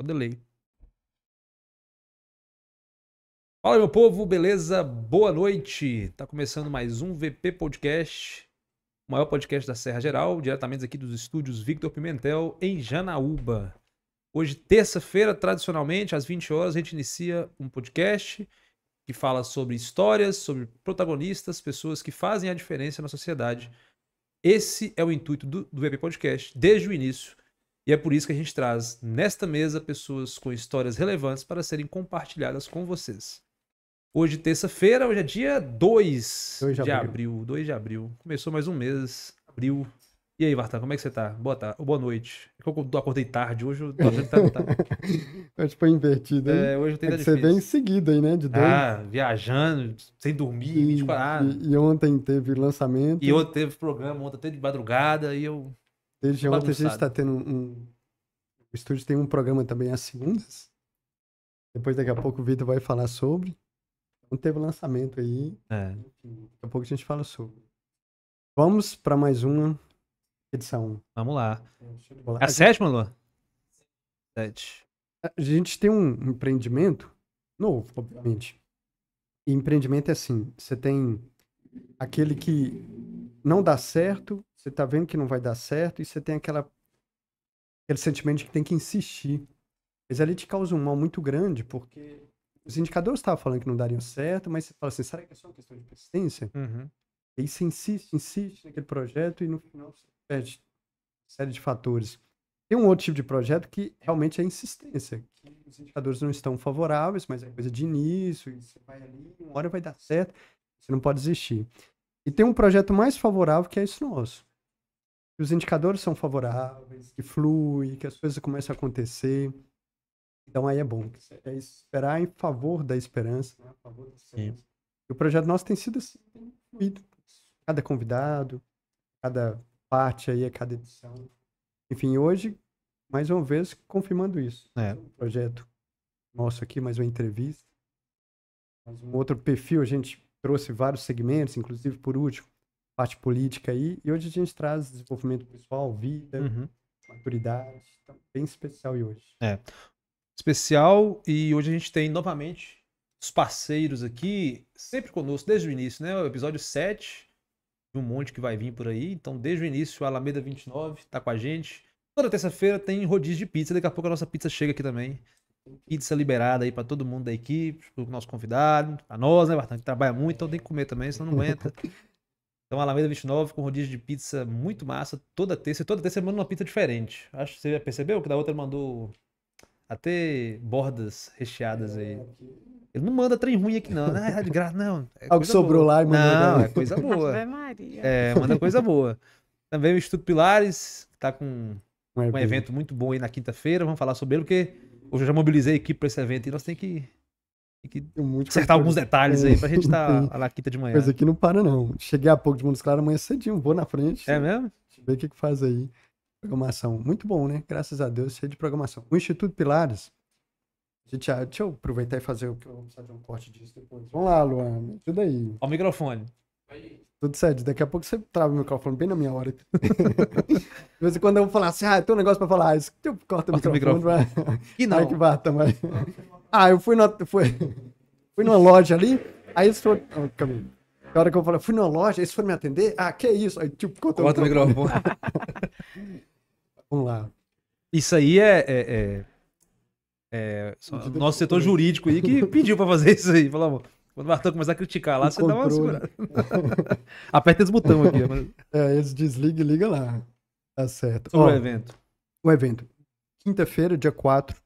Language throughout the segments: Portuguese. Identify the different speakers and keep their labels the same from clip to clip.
Speaker 1: Só delay. Fala, meu povo, beleza? Boa
Speaker 2: noite. Tá começando mais um VP Podcast, o maior podcast da Serra Geral, diretamente aqui dos estúdios Victor Pimentel, em Janaúba. Hoje, terça-feira, tradicionalmente, às 20 horas, a gente inicia um podcast que fala sobre histórias, sobre protagonistas, pessoas que fazem a diferença na sociedade. Esse é o intuito do, do VP Podcast desde o início. E é por isso que a gente traz nesta mesa pessoas com histórias relevantes para serem compartilhadas com vocês. Hoje, terça-feira, hoje é dia 2 de, de abril. 2 de abril. Começou mais um mês, abril. E aí, Vartan, como é que você tá? Boa, tarde, boa noite. É eu acordei tarde, hoje eu tô achando Hoje foi tá, tá
Speaker 3: tá, tipo, invertido, hein? É, hoje eu tenho é Você vem em seguida aí, né? De dois. Ah,
Speaker 2: viajando,
Speaker 3: sem dormir, e, 24 horas. E, e, ontem teve lançamento. E ontem
Speaker 2: teve programa, ontem teve de madrugada, e eu
Speaker 3: Desde ontem a gente está tendo um. O estúdio tem um programa também às segundas. Depois, daqui a pouco, o Vitor vai falar sobre. Não teve lançamento aí. É. daqui a pouco a gente fala sobre. Vamos para mais uma edição. Vamos lá. Então, a, é a sétima, Luan? Sete. A gente tem um empreendimento novo, obviamente. E empreendimento é assim: você tem aquele que não dá certo você tá vendo que não vai dar certo e você tem aquela, aquele sentimento de que tem que insistir. Mas ali te causa um mal muito grande, porque os indicadores estavam falando que não dariam certo, mas você fala assim, será que é só uma questão de persistência? Uhum. E aí você insiste, insiste naquele projeto e no final você perde uma série de fatores. Tem um outro tipo de projeto que realmente é insistência, que os indicadores não estão favoráveis, mas é coisa de início, e você vai ali, uma hora vai dar certo, você não pode desistir. E tem um projeto mais favorável que é esse nosso que os indicadores são favoráveis, que flui, que as coisas começam a acontecer. Então aí é bom. É esperar em favor da esperança. Né? Favor da esperança. E o projeto nosso tem sido assim, tem fluído. Cada convidado, cada parte aí, cada edição. Enfim, hoje, mais uma vez, confirmando isso. É. Um projeto nosso aqui, mais uma entrevista. Mais um outro perfil, a gente trouxe vários segmentos, inclusive por último, parte política aí. E hoje a gente traz desenvolvimento pessoal, vida, uhum. maturidade. Então, bem especial e hoje.
Speaker 1: É.
Speaker 2: Especial e hoje a gente tem novamente os parceiros aqui, sempre conosco desde o início, né? O episódio 7 de um monte que vai vir por aí. Então, desde o início, a Alameda 29 tá com a gente. Toda terça-feira tem rodízio de pizza, daqui a pouco a nossa pizza chega aqui também. Pizza liberada aí para todo mundo da equipe, pro nosso convidado, pra nós, né, Bartão, que trabalha muito, então tem que comer também, senão não aguenta. Então, Alameda 29, com rodízio de pizza muito massa, toda terça. E toda terça manda uma pizza diferente. Acho que você já percebeu que da outra ele mandou até bordas recheadas aí. É, ele não manda trem ruim aqui, não. não né? é de graça, não. É Algo sobrou boa. lá e mandou. Não, é coisa boa. É, manda coisa boa. Também o Instituto Pilares, que tá com um, evento muito bom aí na quinta-feira. Vamos falar sobre ele, porque hoje eu já mobilizei a equipe para esse evento e nós temos que tem que Muito acertar alguns detalhes é. aí pra gente estar tá quinta de manhã. Mas aqui
Speaker 3: não para, não. Cheguei há pouco de Mundo Claros, amanhã cedinho, vou na frente. É mesmo? Ver o que, que faz aí. Programação. Muito bom, né? Graças a Deus, cheio de programação. O Instituto Pilares. Gente, deixa eu aproveitar e fazer o que eu vou precisar de um corte disso depois. Vamos lá, Luan. Ajuda aí. Ao microfone. Vai. Tudo certo. Daqui a pouco você trava o microfone bem na minha hora. De vez em quando eu vou falar assim, ah, tem um negócio pra falar. Isso, eu tipo, corto o corta microfone. O microfone. Vai... E não. Aí que bata, mas... Ah, eu fui, na... fui... fui numa loja ali, aí eles foram... Oh, na caminho. A hora que eu falei, fui numa loja, eles foram me atender. Ah, que é isso? Aí, tipo, corta, corta o microfone.
Speaker 2: Vamos lá. Isso aí é... é, é... é... nosso setor jurídico aí que pediu pra fazer isso aí. Falou, quando o Arthur começar a criticar
Speaker 1: lá, o você controle. dá uma segurada. Aperta esse botão aqui. Mas...
Speaker 3: É, eles desliga e liga lá. Tá certo. Sobre Ó, o evento. O evento. Quinta-feira, dia 4,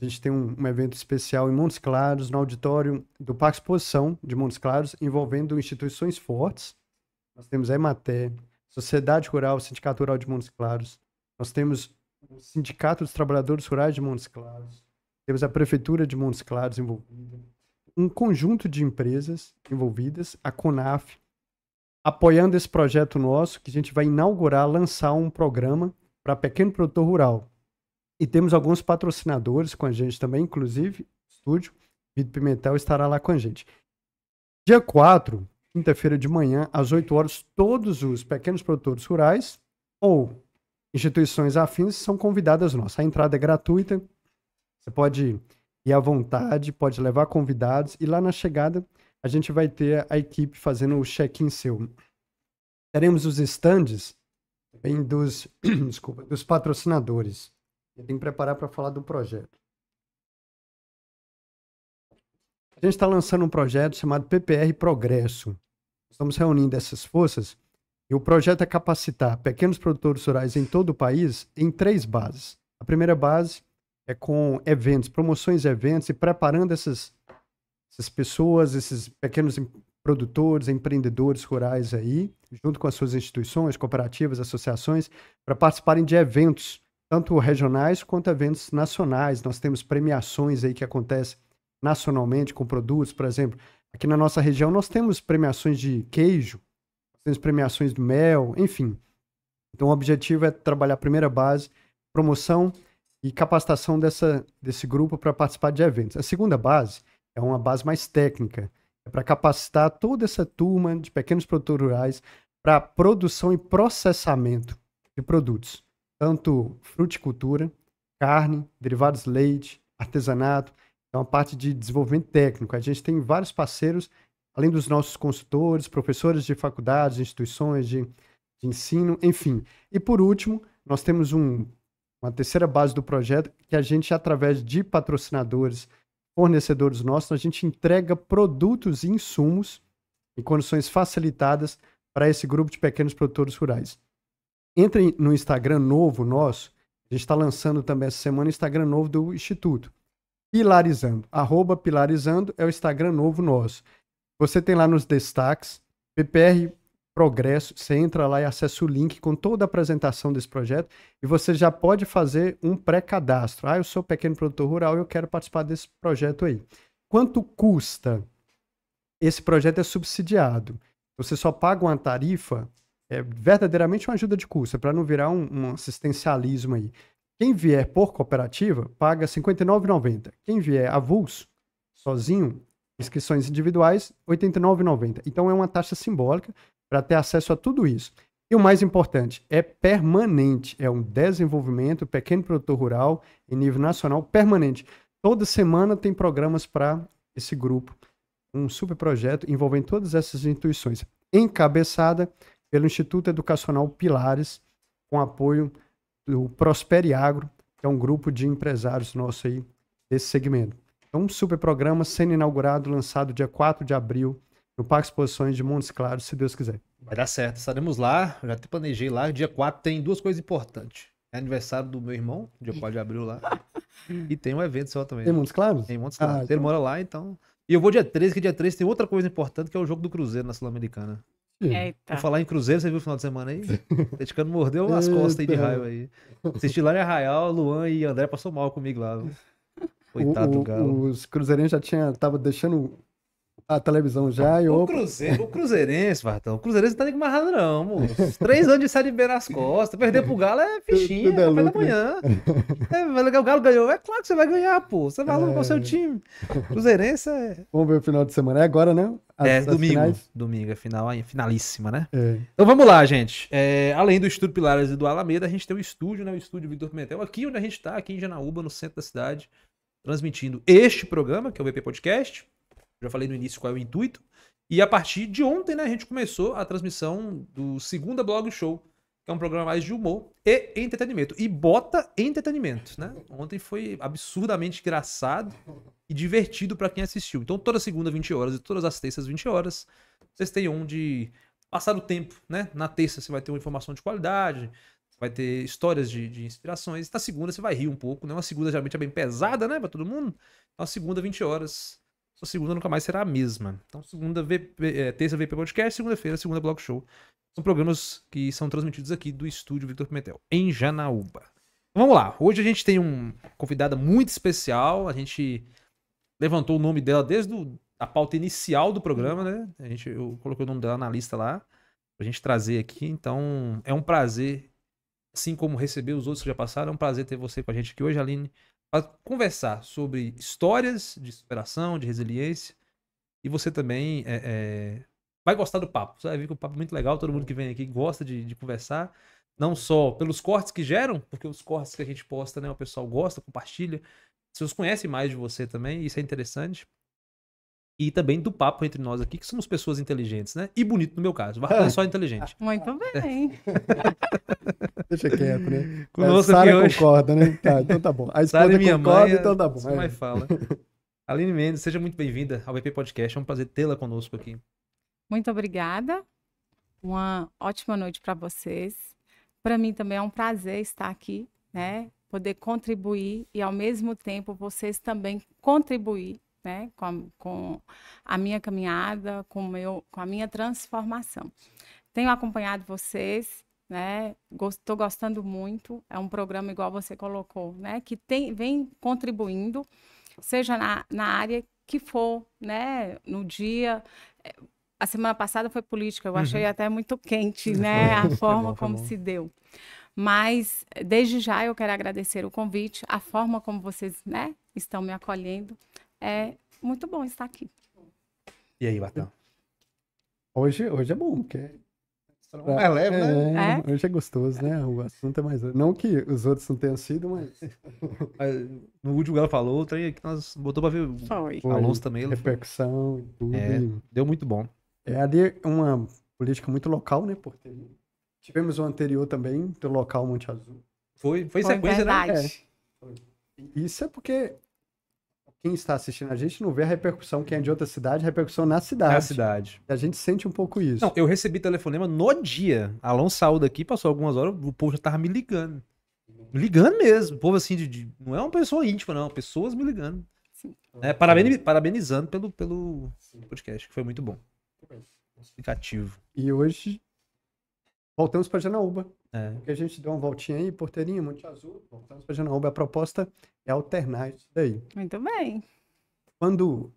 Speaker 3: a gente tem um, um, evento especial em Montes Claros, no auditório do Parque Exposição de Montes Claros, envolvendo instituições fortes. Nós temos a EMATE, Sociedade Rural, Sindicato Rural de Montes Claros. Nós temos o Sindicato dos Trabalhadores Rurais de Montes Claros. Temos a Prefeitura de Montes Claros envolvida um conjunto de empresas envolvidas, a CONAF, apoiando esse projeto nosso, que a gente vai inaugurar, lançar um programa para pequeno produtor rural. E temos alguns patrocinadores com a gente também, inclusive, estúdio, Vitor Pimentel estará lá com a gente. Dia 4, quinta-feira de manhã, às 8 horas, todos os pequenos produtores rurais ou instituições afins são convidadas nossas. A entrada é gratuita, você pode e à vontade, pode levar convidados. E lá na chegada, a gente vai ter a equipe fazendo o check-in seu. Teremos os estandes bem dos, desculpa, dos patrocinadores. Eu tenho que preparar para falar do projeto. A gente está lançando um projeto chamado PPR Progresso. Estamos reunindo essas forças e o projeto é capacitar pequenos produtores rurais em todo o país em três bases. A primeira base é com eventos, promoções, eventos e preparando essas, essas pessoas, esses pequenos produtores, empreendedores rurais aí, junto com as suas instituições, cooperativas, associações, para participarem de eventos, tanto regionais quanto eventos nacionais. Nós temos premiações aí que acontecem nacionalmente com produtos, por exemplo. Aqui na nossa região nós temos premiações de queijo, temos premiações de mel, enfim. Então o objetivo é trabalhar a primeira base, promoção e capacitação dessa, desse grupo para participar de eventos. A segunda base é uma base mais técnica, é para capacitar toda essa turma de pequenos produtores rurais para produção e processamento de produtos, tanto fruticultura, carne, derivados leite, artesanato, é uma parte de desenvolvimento técnico. A gente tem vários parceiros, além dos nossos consultores, professores de faculdades, instituições de, de ensino, enfim. E por último, nós temos um uma terceira base do projeto, que a gente, através de patrocinadores, fornecedores nossos, a gente entrega produtos e insumos em condições facilitadas para esse grupo de pequenos produtores rurais. Entrem no Instagram novo nosso, a gente está lançando também essa semana o Instagram novo do Instituto. Pilarizando. Arroba Pilarizando é o Instagram novo nosso. Você tem lá nos destaques, PPR progresso. Você entra lá e acessa o link com toda a apresentação desse projeto e você já pode fazer um pré-cadastro. Ah, eu sou pequeno produtor rural e eu quero participar desse projeto aí. Quanto custa? Esse projeto é subsidiado. Você só paga uma tarifa, é verdadeiramente uma ajuda de custo, é para não virar um, um assistencialismo aí. Quem vier por cooperativa paga R$ 59,90. Quem vier avulso, sozinho, inscrições individuais, R$ 89,90. Então é uma taxa simbólica, para ter acesso a tudo isso. E o mais importante, é permanente, é um desenvolvimento pequeno produtor rural em nível nacional permanente. Toda semana tem programas para esse grupo, um super projeto envolvendo todas essas instituições, encabeçada pelo Instituto Educacional Pilares, com apoio do Prosperi Agro, que é um grupo de empresários nosso aí desse segmento. É então, um super programa sendo inaugurado, lançado dia 4 de abril no Parque Exposições de Montes Claros, se Deus quiser.
Speaker 2: Vai dar certo, estaremos lá, já te planejei lá. Dia 4 tem duas coisas importantes. É aniversário do meu irmão, dia 4 de abril lá. e tem um evento só também. Em Montes Claros? Em Montes Claros. Ah, Ele então. mora lá, então. E eu vou dia 13, que dia 13 tem outra coisa importante, que é o jogo do Cruzeiro na Sul-Americana. Eita. Vou falar em Cruzeiro, você viu o final de semana aí? O mordeu as costas aí de raiva aí. Assisti lá em Arraial, Luan e André passou mal comigo lá. Coitado o, o, do Galo.
Speaker 3: Os Cruzeirinhos já tinha, tava deixando a televisão já e o,
Speaker 2: cruzeiro, o Cruzeirense, Bartão. O
Speaker 3: Cruzeirense não tá nem marrado,
Speaker 2: não, moço. Três anos de Série B nas costas. Perder pro Galo é fichinha, tudo é da né? manhã. É, o Galo ganhou. É claro que você vai ganhar, pô. Você vai é... com o seu é. time.
Speaker 3: Cruzeirense é. Vamos ver o final de semana. É agora, né?
Speaker 1: As, é, as
Speaker 2: domingo. Finais. Domingo, é final, finalíssima, né? É. Então vamos lá, gente. É, além do Estúdio Pilares e do Alameda, a gente tem o um estúdio, né? O estúdio Vitor Pimentel, aqui onde a gente tá, aqui em Janaúba, no centro da cidade, transmitindo este programa, que é o VP Podcast já falei no início qual é o intuito. E a partir de ontem, né, a gente começou a transmissão do Segunda Blog Show, que é um programa mais de humor e entretenimento. E bota entretenimento, né? Ontem foi absurdamente engraçado e divertido para quem assistiu. Então, toda segunda, 20 horas, e todas as terças, 20 horas, vocês têm onde passar o tempo, né? Na terça você vai ter uma informação de qualidade, vai ter histórias de, de inspirações. Na segunda você vai rir um pouco, né? Uma segunda geralmente é bem pesada, né, pra todo mundo. Então, a segunda, 20 horas sua segunda nunca mais será a mesma. Então, segunda VP, é, terça VP Podcast, segunda-feira, segunda Blog Show. São programas que são transmitidos aqui do estúdio Victor Pimentel, em Janaúba. Então, vamos lá, hoje a gente tem um convidada muito especial, a gente levantou o nome dela desde a pauta inicial do programa, né? A gente, eu coloquei o nome dela na lista lá, pra gente trazer aqui, então é um prazer, assim como receber os outros que já passaram, é um prazer ter você com a gente aqui hoje, Aline para conversar sobre histórias de superação, de resiliência. E você também é, é, vai gostar do papo. Você vai ver que o papo é muito legal. Todo mundo que vem aqui gosta de, de conversar. Não só pelos cortes que geram, porque os cortes que a gente posta, né? O pessoal gosta, compartilha. As conhecem mais de você também. Isso é interessante e também do papo entre nós aqui, que somos pessoas inteligentes, né? E bonito no meu caso. O é só inteligente.
Speaker 4: Muito bem. Deixa quieto,
Speaker 3: né? Conosco é, Sara concorda, né? Tá, então tá bom. A esposa Sara é minha concorda, mãe,
Speaker 4: então tá
Speaker 2: bom. Mãe fala. Aline Mendes, seja muito bem-vinda ao VP Podcast. É um prazer tê-la conosco aqui.
Speaker 4: Muito obrigada. Uma ótima noite para vocês. Para mim também é um prazer estar aqui, né? Poder contribuir e, ao mesmo tempo, vocês também contribuir né? com, a, com a minha caminhada, com, meu, com a minha transformação. Tenho acompanhado vocês né? Estou gostando muito. É um programa igual você colocou, né? Que tem, vem contribuindo, seja na, na área que for, né? No dia. A semana passada foi política, eu achei uhum. até muito quente, né? A forma bom, como bom. se deu. Mas, desde já, eu quero agradecer o convite, a forma como vocês né, estão me acolhendo. É muito bom estar aqui.
Speaker 1: E aí, Batão?
Speaker 3: Hoje, hoje é bom, porque Pra... É, é leve, né? É, é. Hoje é gostoso, né? O assunto é mais. Não que os outros não tenham sido, mas.
Speaker 2: no último que ela falou,
Speaker 3: o trem que nós botou pra ver o Foi. Alonso também. Repercussão, tudo. É, deu muito bom. É ali é uma política muito local, né? Porque tivemos o um anterior também, do local Monte Azul. Foi, foi, foi sequência, né? verdade. né? É. Isso é porque quem está assistindo a gente não vê a repercussão, quem é de outra cidade, a repercussão na cidade. Na cidade. A gente sente um pouco isso.
Speaker 2: Não, eu recebi telefonema no dia.
Speaker 3: Alão saiu daqui, passou algumas horas, o
Speaker 2: povo já tava me ligando. Me ligando mesmo. O povo assim, de, de, não é uma pessoa íntima, não. É pessoas me ligando. É, parabenizando pelo, pelo podcast, que foi muito bom.
Speaker 3: Explicativo. E hoje voltamos para Janaúba. É. Porque a gente deu uma voltinha aí, Porteirinha, Monte Azul, voltamos para Janaúba. A proposta é alternar isso daí.
Speaker 4: Muito bem.
Speaker 3: Quando o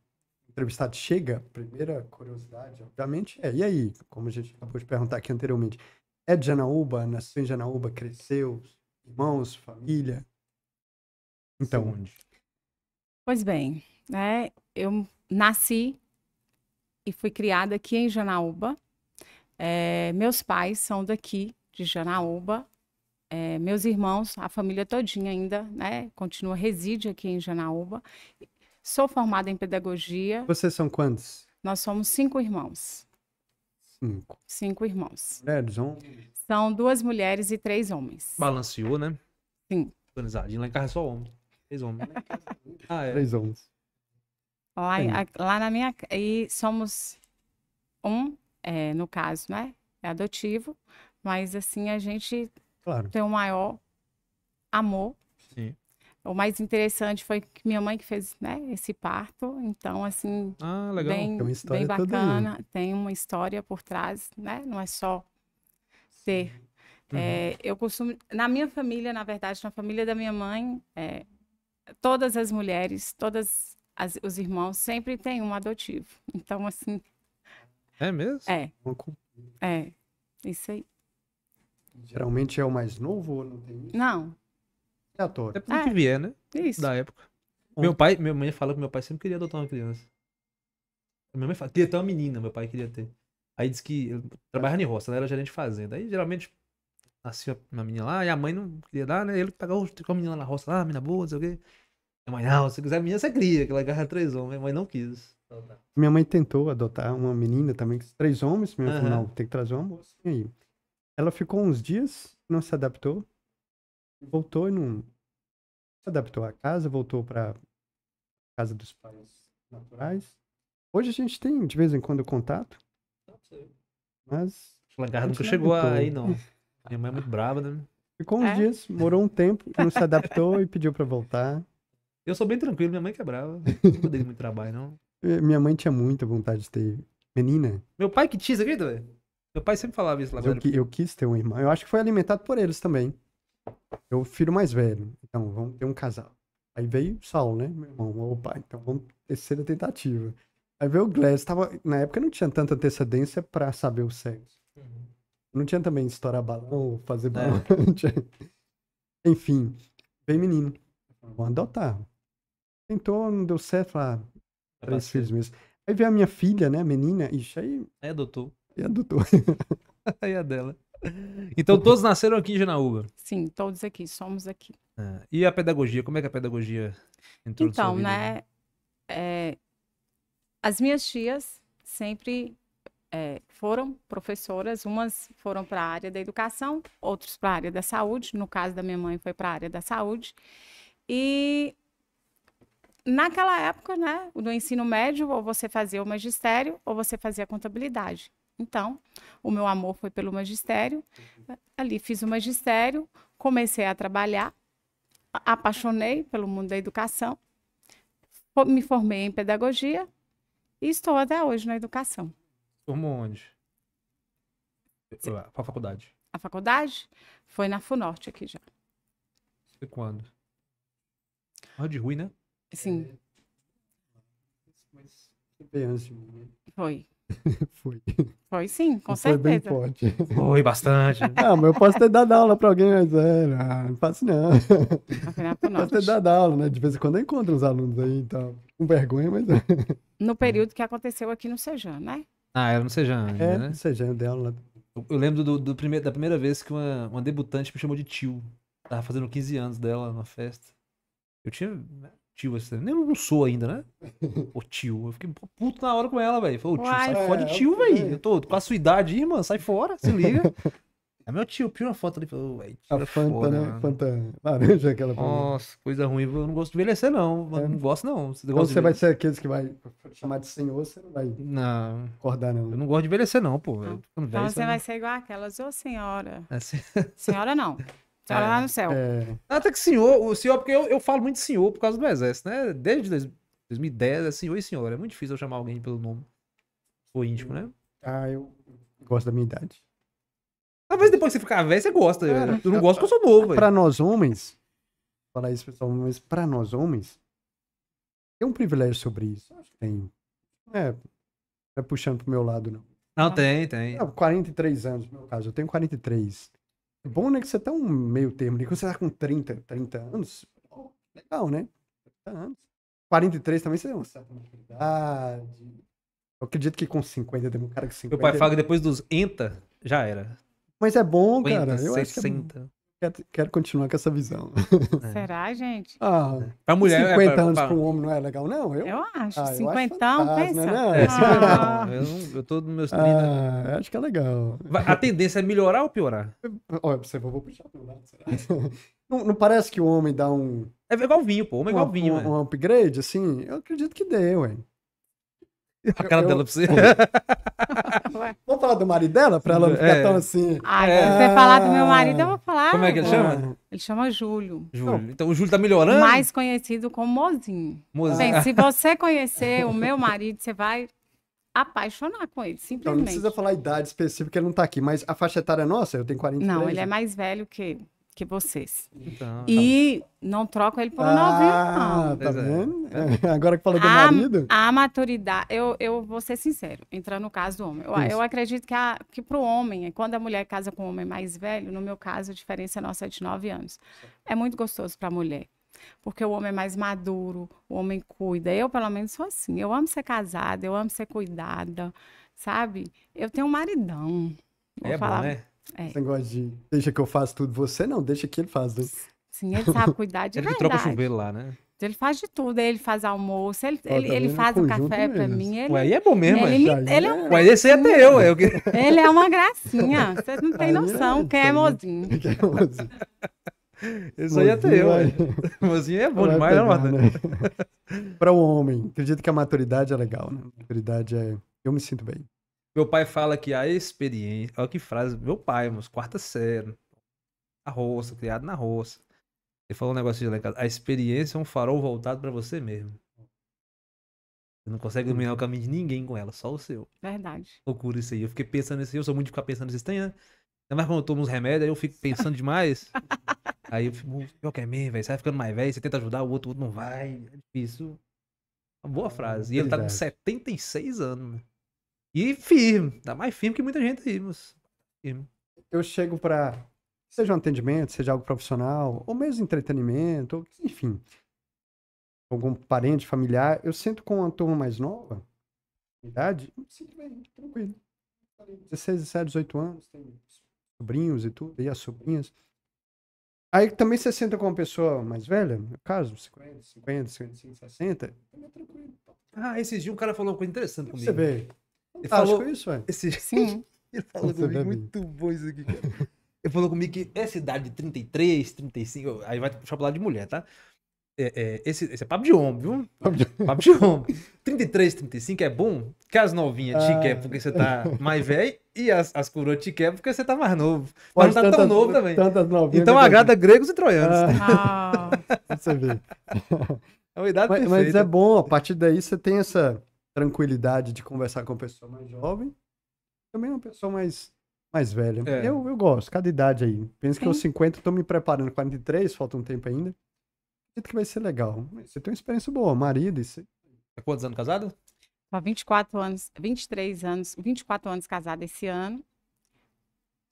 Speaker 3: entrevistado chega, a primeira curiosidade, obviamente, é: e aí? Como a gente acabou de perguntar aqui anteriormente, é de Janaúba, nasceu em Janaúba, cresceu, irmãos, família? Então, Sim. onde?
Speaker 4: Pois bem, né? Eu nasci e fui criada aqui em Janaúba. É, meus pais são daqui de Janaúba. É, meus irmãos, a família todinha ainda, né? Continua, reside aqui em Janaúba. Sou formada em pedagogia.
Speaker 3: Vocês são quantos?
Speaker 4: Nós somos cinco irmãos. Cinco. Cinco irmãos. Mulheres, são... São duas mulheres e três homens.
Speaker 2: Balanceou, né? Sim. Organizadinho. Lá em casa é só homem. Três homens. Né?
Speaker 3: ah, é. Três homens.
Speaker 4: Lá, a, lá na minha... E somos um, é, no caso, né? É adotivo, mas assim, a gente claro. tem o um maior amor. Sim. O mais interessante foi que minha mãe que fez né, esse parto. Então, assim, ah, legal. bem, tem é uma bem bacana. Tem uma história por trás, né? Não é só ser. É, uhum. É, eu costumo... Na minha família, na verdade, na família da minha mãe, é, todas as mulheres, todas as, os irmãos sempre tem um adotivo. Então, assim... É mesmo? É. É, isso aí.
Speaker 3: Geralmente é o mais novo ou não tem
Speaker 2: isso?
Speaker 4: Não. É toa. É porque é.
Speaker 3: que vier, né? Isso. Da época.
Speaker 2: Ontem. Meu pai, minha mãe falou que meu pai sempre queria adotar uma criança. Minha mãe fala, queria ter uma menina, meu pai queria ter. Aí diz que eu trabalhava em roça, né? ela era gerente de fazenda. Aí geralmente nascia uma menina lá e a mãe não queria dar, né? Ele pegou, ficou a menina na roça lá, ah, menina boa, não sei o quê. Minha mãe, não, se quiser menina, você cria, que ela agarra três homens. Minha mãe não quis.
Speaker 3: Minha mãe tentou adotar uma menina também, três homens, minha uhum. não, tem que trazer uma moça. E aí? Ela ficou uns dias, não se adaptou, voltou e não se adaptou à casa, voltou para casa dos
Speaker 1: pais naturais.
Speaker 3: Hoje a gente tem de vez em quando contato. Tá mas. O lagarto nunca chegou aí, não.
Speaker 2: Minha mãe é muito brava, né?
Speaker 3: Ficou uns é? dias, morou um tempo, não se adaptou e pediu para voltar.
Speaker 2: Eu sou bem tranquilo, minha mãe que é brava. Nunca dei muito trabalho, não.
Speaker 3: Minha mãe tinha muita vontade de ter menina.
Speaker 2: Meu pai que tinha, você acredita, velho? Meu pai sempre falava isso lá. Eu, eu,
Speaker 3: quis ter um irmão. Eu acho que foi alimentado por eles também. Eu filho mais velho. Então, vamos ter um casal. Aí veio Saul, né? Meu irmão, o pai. Então, vamos terceira tentativa. Aí veio o Glass. Tava... Na época não tinha tanta antecedência para saber o sexo. Uhum. Não tinha também estourar balão, fazer é. balão. É. Enfim, veio menino. Vamos adotar. Tentou, não deu certo. Falar, ah, três filhos mesmo. Aí veio a minha filha, né? A menina. Ixi, aí... É, doutor. E a do Tom.
Speaker 2: e a dela. Então todos nasceram aqui em Janaúba?
Speaker 4: Sim, todos aqui, somos aqui.
Speaker 2: É. e a pedagogia? Como é que a pedagogia entrou Então, né?
Speaker 4: É, as minhas tias sempre é, foram professoras, umas foram para a área da educação, outras para a área da saúde. No caso da minha mãe, foi para a área da saúde. E naquela época, né, no ensino médio, ou você fazia o magistério, ou você fazia contabilidade. Então, o meu amor foi pelo magistério. Ali fiz o magistério, comecei a trabalhar, apaixonei pelo mundo da educação, me formei em pedagogia e estou até hoje na educação.
Speaker 2: Formou onde? Para A faculdade.
Speaker 4: A faculdade foi na FUNORTE aqui já.
Speaker 2: E quando? Ah, de ruim, né?
Speaker 4: Sim.
Speaker 3: É... Mas
Speaker 4: Foi. Foi. Foi sim, com Foi certeza. Foi bem forte.
Speaker 2: Foi bastante.
Speaker 4: Não, ah, mas eu posso ter dado aula para
Speaker 3: alguém, mas é, não, ah, não faço não. não é posso ter dado aula, né? De vez em quando eu encontro os alunos aí, então, com vergonha, mas...
Speaker 4: No período que aconteceu aqui no Sejan, né?
Speaker 3: Ah, era no Sejan ainda, é, né? no Sejan, eu dei aula.
Speaker 2: Eu lembro do, do primeir, da primeira vez que uma, uma debutante me chamou de tio. Tava fazendo 15 anos dela, numa festa. Eu tinha tio, esse, assim, nem né? não sou ainda, né? Ô tio, eu fiquei puto na hora com ela, velho. Falou, tio, Uai, sai é, fora de tio, velho. Eu tô com a sua idade aí, mano, sai fora, se liga. É meu tio, pira uma foto ali. Falou, velho,
Speaker 3: A é Fanta, fora, né? Mano. Fanta laranja aquela. Nossa,
Speaker 2: coisa ruim. Eu não gosto de envelhecer, não. É. Não gosto, não. Você, você vai ser
Speaker 3: aqueles que vai chamar de senhor, você não vai não. acordar, não. Eu
Speaker 2: não gosto de envelhecer, não, pô. Não. Então velho, você né? vai não.
Speaker 4: ser igual aquelas, ô senhora. É, se... Senhora não.
Speaker 2: Tá lá é, no céu. É. Até que senhor, o senhor, porque eu, eu falo muito senhor por causa do exército, né? Desde 2010 é senhor e senhora. É muito difícil eu chamar alguém pelo nome. Sou íntimo, né? Ah, eu
Speaker 3: gosto da minha idade.
Speaker 2: Talvez depois que você ficar velho, você gosta. É, eu não gosto
Speaker 3: porque eu sou novo, velho. Pra nós homens, falar isso pessoal, mas pra nós homens, tem um privilégio sobre isso. Acho que tem. É, é puxando pro meu lado, não. Não, tem, tem. Não, 43 anos, no meu caso. Eu tenho 43. É bom, né, que você tá um meio termo ali. Quando você tá com 30, 30 anos, legal, né? 30 anos. 43 também você é uma certa maturidade. Eu acredito que com 50 tem um cara que 50. Meu pai fala que depois
Speaker 2: dos ENTA já era. Mas é bom,
Speaker 3: 50, cara. Eu 60. acho que é bom. Quero, quero continuar com essa visão.
Speaker 4: É. Será, gente? Ah, pra
Speaker 3: mulher, 50 é pra, anos para um homem não é legal, não? Eu, eu acho. Ah, 50 anos, pensa. Não, né? é, ah.
Speaker 2: eu, eu tô nos meus
Speaker 3: 30. Ah, acho que é legal.
Speaker 2: A tendência é melhorar ou piorar? Olha, você vou
Speaker 3: puxar pro lado, Não, não, parece que o homem dá um. É igual vinho, pô. Homem é igual vinho, um, um upgrade, assim? Eu acredito que deu, hein.
Speaker 1: A cara eu, dela pra você.
Speaker 3: Vamos falar do marido dela pra ela não ficar é.
Speaker 4: tão assim. Ah, é... você falar do meu marido, eu vou falar. Como é que ele chama? Ele chama Júlio. Júlio. Então o Júlio tá melhorando? Mais conhecido como Mozinho. Mozinho. Bem, ah. se você conhecer o meu marido, você vai apaixonar com ele, simplesmente. Então, não precisa
Speaker 3: falar a idade específica, ele não tá aqui, mas a faixa etária é nossa, eu tenho 40 Não, ele é
Speaker 4: mais velho que ele que vocês. Então, tá e tá... não trocam ele por um ah, novinho, não. Tá é.
Speaker 3: vendo? Tá Agora que falou do marido.
Speaker 4: A maturidade, eu, eu vou ser sincero, entrando no caso do homem. Eu, eu acredito que, a, que pro homem, quando a mulher casa com um homem mais velho, no meu caso, a diferença é nossa é de nove anos. É muito gostoso pra mulher. Porque o homem é mais maduro, o homem cuida. Eu, pelo menos, sou assim. Eu amo ser casada, eu amo ser cuidada, sabe? Eu tenho um maridão. Vou é falar. bom, né? É. Esse
Speaker 3: negócio de deixa que eu faço tudo. Você não, deixa que ele faz. Né?
Speaker 4: Sim, ele sabe cuidar de ele verdade. Ele troca o
Speaker 3: chuveiro lá, né?
Speaker 4: Ele faz de tudo, ele faz almoço, ele, ele, ele faz o café mesmo. pra mim. Ele, Ué, aí é bom mesmo, ele, é. ele, Mas é Ué,
Speaker 3: esse é
Speaker 2: até eu. eu que...
Speaker 4: Ele é uma gracinha, vocês não têm é noção, é, quem é mozinho. Quem é
Speaker 1: mozinho. Isso aí até eu. Mozinho é bom demais, né, pegar, né?
Speaker 3: Para um homem, acredito que a maturidade é legal, né? A maturidade é. Eu me sinto bem.
Speaker 2: Meu pai fala que a experiência. Olha que frase. Meu pai, meus quarta série. Na roça, criado na roça. Ele falou um negócio de lá em casa. A experiência é um farol voltado para você mesmo. Você não consegue dominar o caminho de ninguém com ela, só o seu.
Speaker 4: Verdade.
Speaker 2: Loucura isso aí. Eu fiquei pensando nisso aí. Eu sou muito de ficar pensando nisso. Tem, né? Ainda mais quando eu tomo uns remédios, aí eu fico pensando demais. aí eu fico, pior que é mesmo, velho. Você vai ficando mais velho, você tenta ajudar o outro, o outro não vai. É difícil. Uma boa frase. E ele tá com 76 anos, mano. Né? E firme, tá mais firme que muita gente aí, mas firme.
Speaker 3: Eu chego para seja um atendimento, seja algo profissional, ou mesmo entretenimento, enfim, algum parente, familiar, eu sento com uma turma mais nova, idade, eu me sinto bem, tranquilo. 16, 17, 18 anos, tem sobrinhos e tudo, e as sobrinhas. Aí também você senta com uma pessoa mais velha, no caso, 50, 50, 55, 60, também é tranquilo.
Speaker 2: Ah, esses dias um cara falou uma coisa interessante comigo. Você vê,
Speaker 3: ele ah, falou, acho que foi isso, velho. Esse... Sim. Ele falou Você comigo, muito bom isso aqui, Ele falou comigo que essa idade de
Speaker 2: 33, 35, aí vai puxar pro lado de mulher, tá? É, é, esse, esse é papo de homem, viu? Papo de, papo de homem. 33, 35 é bom que as novinhas ah. te quer porque você tá mais velho e as, as coroas te quer porque você tá mais novo. Mas, Mas não tá tantas, tão novo também.
Speaker 3: Tantas novinhas
Speaker 2: então agrada também. gregos e troianos.
Speaker 3: Ah. ah. você vê. É uma idade mas, perfeita. mas é bom, a partir daí você tem essa tranquilidade de conversar com uma pessoa mais jovem, também uma pessoa mais, mais velha. É. Eu, eu gosto, cada idade aí. Penso Sim. que aos 50 estou me preparando, 43, falta um tempo ainda. Acredito que vai ser legal. Você tem uma experiência boa, marido você... É quantos anos casado?
Speaker 4: Há tá 24 anos, 23 anos, 24 anos casada esse ano.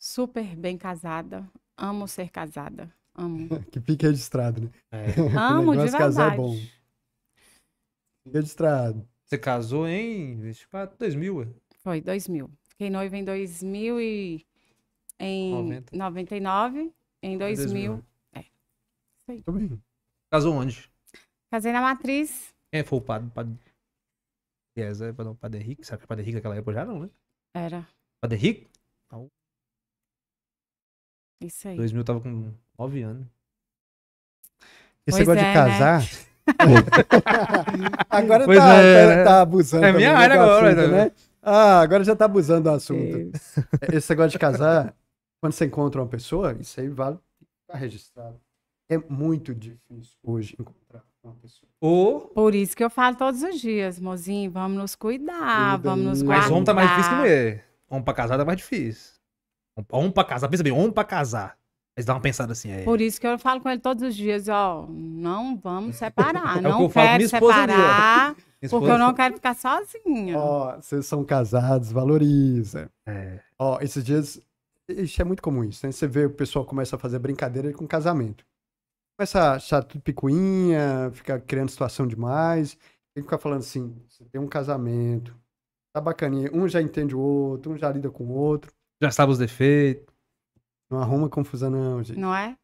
Speaker 4: Super bem casada. Amo ser casada. Amo.
Speaker 3: que fique registrado, né? É. Amo, de verdade. casar é bom. Fique registrado.
Speaker 2: Você casou em 24, 2000?
Speaker 4: Foi, 2000. Fiquei noiva em 2000 e... Em 90. 99, em 2000. 2000. É. Foi.
Speaker 2: Tô bem. Casou onde?
Speaker 4: Casei na Matriz.
Speaker 2: é foi o padre? padre... Yes, é, não, padre Henrique? sabe que o Padre Henrique naquela época já não, né? Era. Padre Henrique? Não.
Speaker 4: Isso aí. 2000 eu tava com
Speaker 2: 9 anos. Esse pois negócio é, de né? casar... Né? agora
Speaker 1: pois tá, é, tá, né? tá abusando. É minha né, área agora, assunto, né? né?
Speaker 3: Ah, agora já tá abusando do assunto. É Esse negócio de casar, quando você encontra uma pessoa, isso aí vale tá registrado. É muito difícil hoje encontrar uma pessoa.
Speaker 4: Ou... Por isso que eu falo todos os dias, mozinho, vamos nos cuidar, Cuida vamos nos guardar. Mas homem tá mais difícil que mulher.
Speaker 2: Homem pra casar tá mais difícil. Homem pra casar, pensa bem, homem pra casar. Eles dão uma pensada assim. aí. É.
Speaker 4: Por isso que eu falo com ele todos os dias, ó, não vamos separar, é não que quero separar, porque eu não quero ficar sozinha. Ó,
Speaker 3: vocês são casados, valoriza. É. Ó, esses dias, isso é muito comum isso, né? Você vê o pessoal começa a fazer brincadeira com casamento. Começa a achar tudo picuinha, fica criando situação demais, tem que ficar falando assim, você tem um casamento, tá bacaninha, um já entende o outro, um já lida com o outro. Já sabe os defeitos. Não arruma confusão, não, gente. Não é?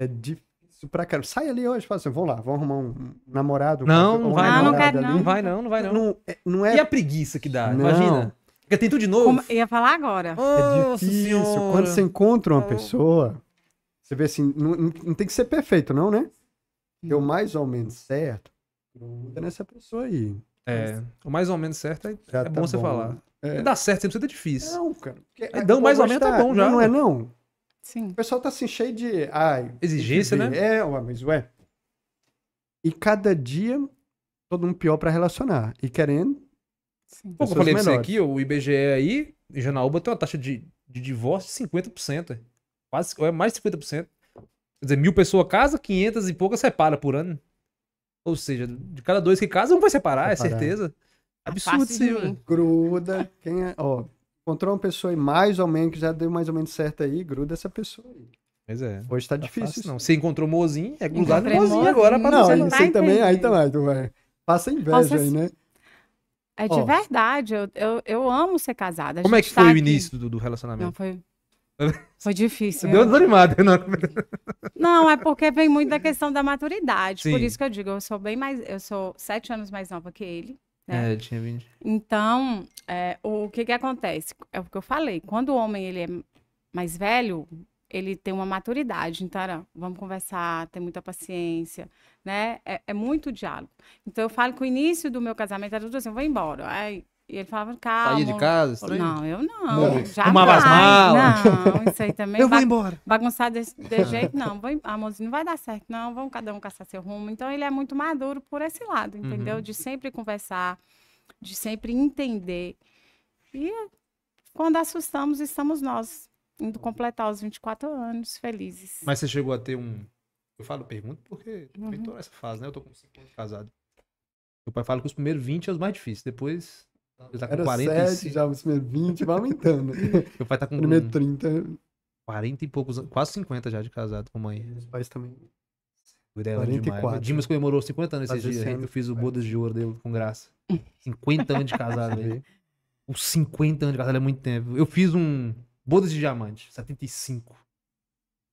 Speaker 3: É difícil pra caramba. Sai ali hoje, fala assim, vou lá, vou arrumar um namorado. Não,
Speaker 2: não vai, não. Não, quero, não. não vai, não, não vai, não. Não, é, não é... E a preguiça que dá, não. imagina. Fica tem tudo de novo. Como...
Speaker 4: Eu ia falar agora. é difícil. Quando você
Speaker 3: encontra uma é. pessoa, você vê assim, não, não tem que ser perfeito, não, né? Deu mais ou menos certo, nessa pessoa aí.
Speaker 2: É, o mais ou menos certo é, é tá bom você bom. falar. É. Dá
Speaker 3: certo, sempre é difícil. Não, cara. Dá mais ou menos tá bom já. Não, não é não. Sim. O pessoal tá assim, cheio de. Ai, Exigência, de, né? É, ué, mas ué. E cada dia, todo mundo pior para relacionar. E querendo. Sim. Pô, eu falei pra você aqui,
Speaker 2: o IBGE aí, em Janaúba, tem uma taxa de, de divórcio de 50%. Quase, ou é mais de 50%. Quer dizer, mil pessoas casam, 500 e poucas separa por ano. Ou seja, de cada dois que casam, um vai separar, é separar. é certeza. Absurdo, sim.
Speaker 3: Gruda. Quem é. Ó, Encontrou uma pessoa aí mais ou menos que já deu mais ou menos certo aí, gruda essa pessoa aí. Pois é. Hoje tá, tá difícil. Fácil, não. Você encontrou mozinho, é grudado no mozinho agora pra não. Você não, aí também, aí também, tá, tu vai. Passa inveja Nossa, aí, né?
Speaker 4: É de verdade, eu, eu, eu, amo ser casada. Como é que tá foi aqui... o início do, do relacionamento? Não, foi. Foi difícil. Deu
Speaker 3: desanimado. Não.
Speaker 4: Né? não, é porque vem muito da questão da maturidade. Sim. Por isso que eu digo, eu sou bem mais. Eu sou sete anos mais nova que ele.
Speaker 2: Né? É, é tinha 20.
Speaker 4: Então, é, o que que acontece? É o que eu falei. Quando o homem ele é mais velho, ele tem uma maturidade. Então, era, vamos conversar, ter muita paciência, né? É, é muito diálogo. Então, eu falo que o início do meu casamento era tudo assim, vou embora. Aí, e ele falava, calma. Saía de casa? Estranho. Não, eu não. já tomava as malas. Não, isso aí também. Eu vou embora. Bagunçar desse, desse jeito, não. Vou, amorzinho, não vai dar certo, não. Vamos cada um caçar seu rumo. Então, ele é muito maduro por esse lado, uhum. entendeu? Uhum. De sempre conversar, de sempre entender. E quando assustamos, estamos nós, indo completar os 24 anos, felizes. Mas
Speaker 2: você chegou a ter um. Eu falo pergunta porque uhum. eu tô nessa fase, né? Eu tô com 5 anos casado. Meu pai fala que os primeiros 20 é os mais difíceis, depois ele tá com Era já
Speaker 3: os primeiros 20, vai aumentando. Meu pai tá com. Primeiro 30.
Speaker 2: 40 e poucos anos, quase 50 já de casado com a mãe. Meus pais também. Ele é 44. Dimas comemorou 50 anos tá esses dias. Eu fiz o Bodas de Ouro dele com graça. 50 anos de casado, velho. Os 50 anos de casado é muito tempo. Eu fiz um Bodas de Diamante, 75.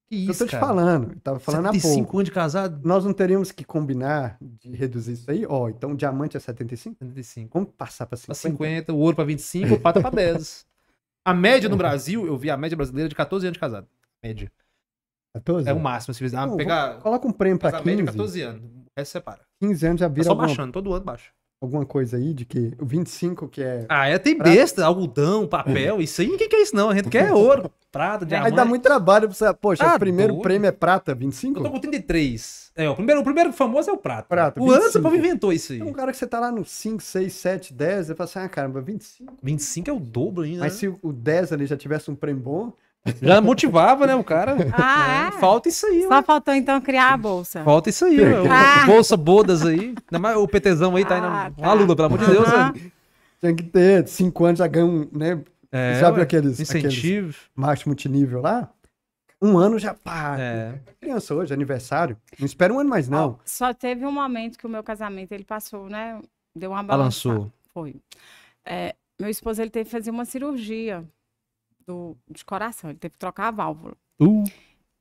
Speaker 2: Que
Speaker 3: isso, eu tô te cara. falando. Eu tava falando 75 há pouco. anos de casado? Nós não teríamos que combinar de reduzir isso aí? Ó, então diamante é 75? 75. Vamos passar pra 50? Pra
Speaker 2: 50, o ouro pra 25, o pata pra 10. A média no Brasil, eu vi a média brasileira de 14 anos de casado.
Speaker 3: Média. 14? É o máximo. Se fizer, ah, pegar... Coloca um prêmio
Speaker 2: pra 15. A média de 14 anos. Essa separa.
Speaker 3: 15 anos já tá vira... É só alguma... baixando, todo ano baixa alguma coisa aí de que o 25 que é. Ah, é, tem besta,
Speaker 2: prata. algodão,
Speaker 3: papel, isso aí O que é isso não. A gente quer ouro, prata, diamante. Aí dá muito trabalho pra você. Poxa, ah, o primeiro doido. prêmio é prata, 25? Eu tô com
Speaker 2: 33. É, o primeiro,
Speaker 3: o primeiro famoso é o prato. prata o Anderson povo inventou isso aí. É um cara que você tá lá no 5, 6, 7, 10, você fala assim, ah, caramba, 25. 25 é o dobro ainda. Mas né? se o 10 ali já tivesse um prêmio bom. Já motivava, né, o cara. Ah,
Speaker 4: é. é? Falta isso aí. Só mano. Né? faltou então criar a bolsa. Falta isso aí, ah.
Speaker 2: Bolsa bodas aí. o PTzão aí tá indo. tá. Ah, ah, Lula, pelo amor de Deus. Uhum.
Speaker 3: Tem que ter cinco anos, já ganha um, né? É, sabe aqueles incentivos? Marketing multinível lá? Um ano já pá. É. Criança hoje, aniversário. Não espera um ano mais, não.
Speaker 4: Só teve um momento que o meu casamento ele passou, né? Deu uma balança. Balançou. Foi. É, meu esposo ele teve que fazer uma cirurgia do, de coração, ele teve que trocar a válvula. Uh.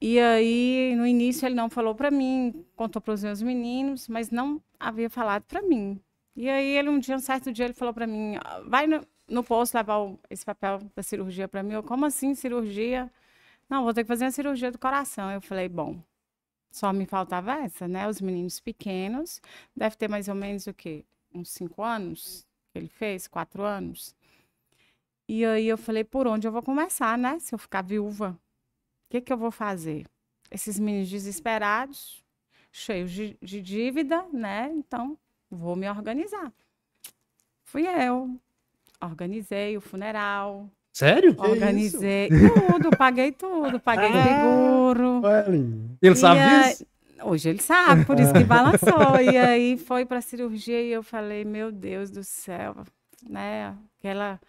Speaker 4: E aí, no início, ele não falou para mim, contou para os meus meninos, mas não havia falado para mim. E aí, ele um dia, um certo dia, ele falou para mim: ah, vai no, no posto levar o, esse papel da cirurgia para mim. Eu, como assim cirurgia? Não, vou ter que fazer uma cirurgia do coração. Eu falei: bom, só me faltava essa, né? Os meninos pequenos, deve ter mais ou menos o quê? Uns cinco anos que ele fez, quatro anos. E aí eu falei, por onde eu vou começar, né? Se eu ficar viúva, o que, que eu vou fazer? Esses meninos desesperados, cheios de, de dívida, né? Então, vou me organizar. Fui eu. Organizei o funeral, Sério? Organizei tudo, paguei tudo, paguei ah, seguro. Ele sabe disso? Hoje ele sabe, por isso que balançou. e aí foi para cirurgia e eu falei, meu Deus do céu, né? Aquela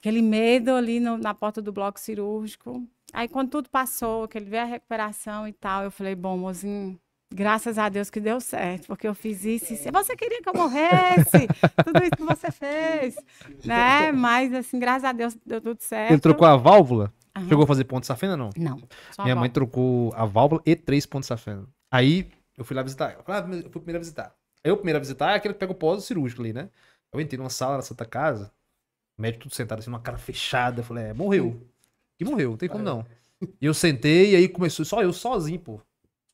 Speaker 4: aquele medo ali no, na porta do bloco cirúrgico. Aí quando tudo passou, que ele veio a recuperação e tal, eu falei, bom, mozinho, graças a Deus que deu certo, porque eu fiz isso. E Você queria que eu morresse, tudo isso que você fez, né? Mas assim, graças a Deus deu tudo certo. Ele trocou a
Speaker 2: válvula? Uhum. Chegou a fazer ponto safena, não? Não. Minha mãe trocou a válvula e três pontos safena. Aí eu fui lá visitar. Eu ah, eu fui primeiro visitar. Aí eu primeiro a visitar é aquele que pega o pós cirúrgico ali, né? Eu entrei numa sala na Santa Casa, médico tudo sentado, assim, uma cara fechada. Eu falei, é, morreu. E morreu, não tem como não. E eu sentei, e aí começou só eu sozinho, pô.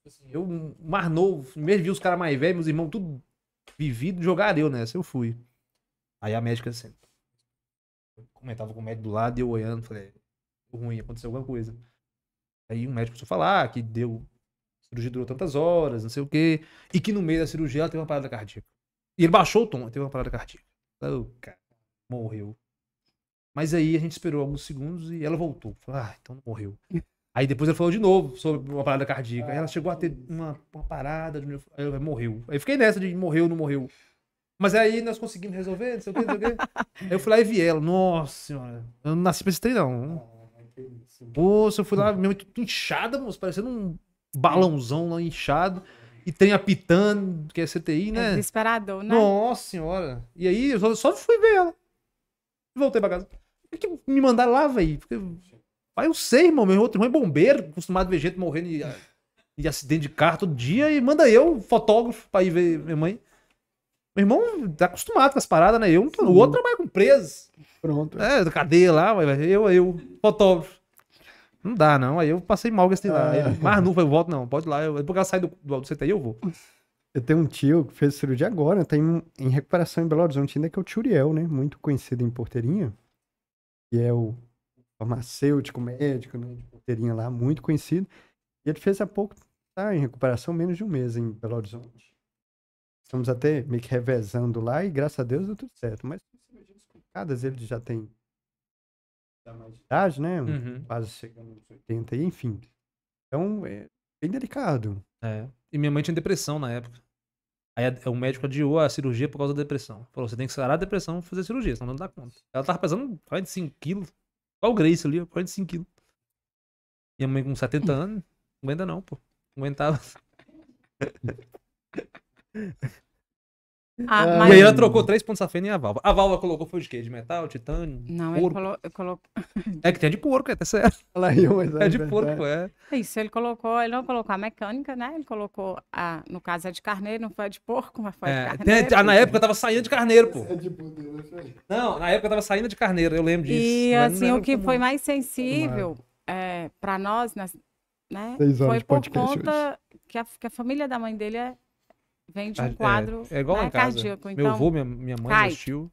Speaker 2: Tipo assim, eu, mar novo, mesmo vi os caras mais velhos, meus irmãos, tudo vivido, jogar eu nessa. Eu fui. Aí a médica assim, comentava com o médico do lado e eu olhando, falei, ruim, aconteceu alguma coisa. Aí o médico começou a falar que deu. A cirurgia durou tantas horas, não sei o quê. E que no meio da cirurgia ela teve uma parada cardíaca. E ele baixou o tom, teve uma parada cardíaca. Oh, cara, morreu. Mas aí a gente esperou alguns segundos e ela voltou. Falou, ah, então não morreu. Aí depois ela falou de novo sobre uma parada cardíaca. Aí ela chegou a ter ah, uma, uma parada, de... aí ela morreu. Aí fiquei nessa de morreu, não morreu. Mas aí nós conseguimos resolver, não sei o que, não sei o que. aí eu fui lá e vi ela. Nossa senhora, eu não nasci pra esse trem, não. Ah, moço, eu fui lá, minha mãe tudo inchada, moço, parecendo um balãozão lá inchado. E trem apitando, que é CTI, é né? É
Speaker 4: desesperador, né? Nossa
Speaker 2: senhora. E aí eu só, só fui ver ela. E voltei pra casa. É que me mandaram lá, velho. Vai, ah, eu sei, irmão. Meu outro irmão é bombeiro, acostumado a ver gente morrendo de, acidente de carro todo dia. E manda eu, fotógrafo, pra ir ver minha mãe. Meu irmão tá acostumado com as paradas, né? Eu, o outro mais com preso. Pronto. É, da cadeia lá, eu, eu, fotógrafo. Não dá, não. Aí eu passei mal com esse ah, lá. Mas não, eu volto, não. Pode ir lá. Eu, depois que ela sai do, do, do CTI, eu vou.
Speaker 3: Eu tenho um tio que fez cirurgia agora, tá em, em recuperação em Belo Horizonte, ainda que é o Tio Uriel, né? Muito conhecido em Porteirinha que é o farmacêutico, médico, né, de porteirinha lá, muito conhecido. E ele fez há pouco, tá em recuperação, menos de um mês em Belo Horizonte. Estamos até meio que revezando lá e graças a Deus deu tudo certo. Mas cirurgias complicadas, ele já tem da mais idade, né? Uhum. Quase chegando aos 80 enfim. Então, é
Speaker 2: bem delicado. É. E minha mãe tinha depressão na época. Aí o médico adiou a cirurgia por causa da depressão. Falou, você tem que sarar a depressão e fazer a cirurgia, senão não dá conta. Ela tava pesando 45 quilos. Qual o Grace ali? 45 quilos. a mãe com 70 hum. anos, não aguenta não, pô. Não aguentava.
Speaker 4: Ah, ah, mas... E aí ela trocou
Speaker 2: três pontos a fenda e a válvula. A válvula colocou foi de quê? De metal, titânio? Não, porco. ele colocou. Eu colo... é que tem de porco, é até tá certo. É, é de porco, é.
Speaker 4: é. Isso, ele colocou, ele não colocou a mecânica, né? Ele colocou a. No caso é de carneiro, não foi de porco, mas foi é, de carneiro. Tem, na época eu tava
Speaker 2: saindo de carneiro, pô. É
Speaker 1: né,
Speaker 2: não, na época eu tava saindo de carneiro, eu lembro disso. E assim, o que foi
Speaker 4: mais sensível é, pra nós, né? Seis Foi por conta que a, que a família da mãe dele é vem de ah, um é, quadro é, é igual né, cardíaco. Então, meu avô, minha, minha mãe, cai. meu tio.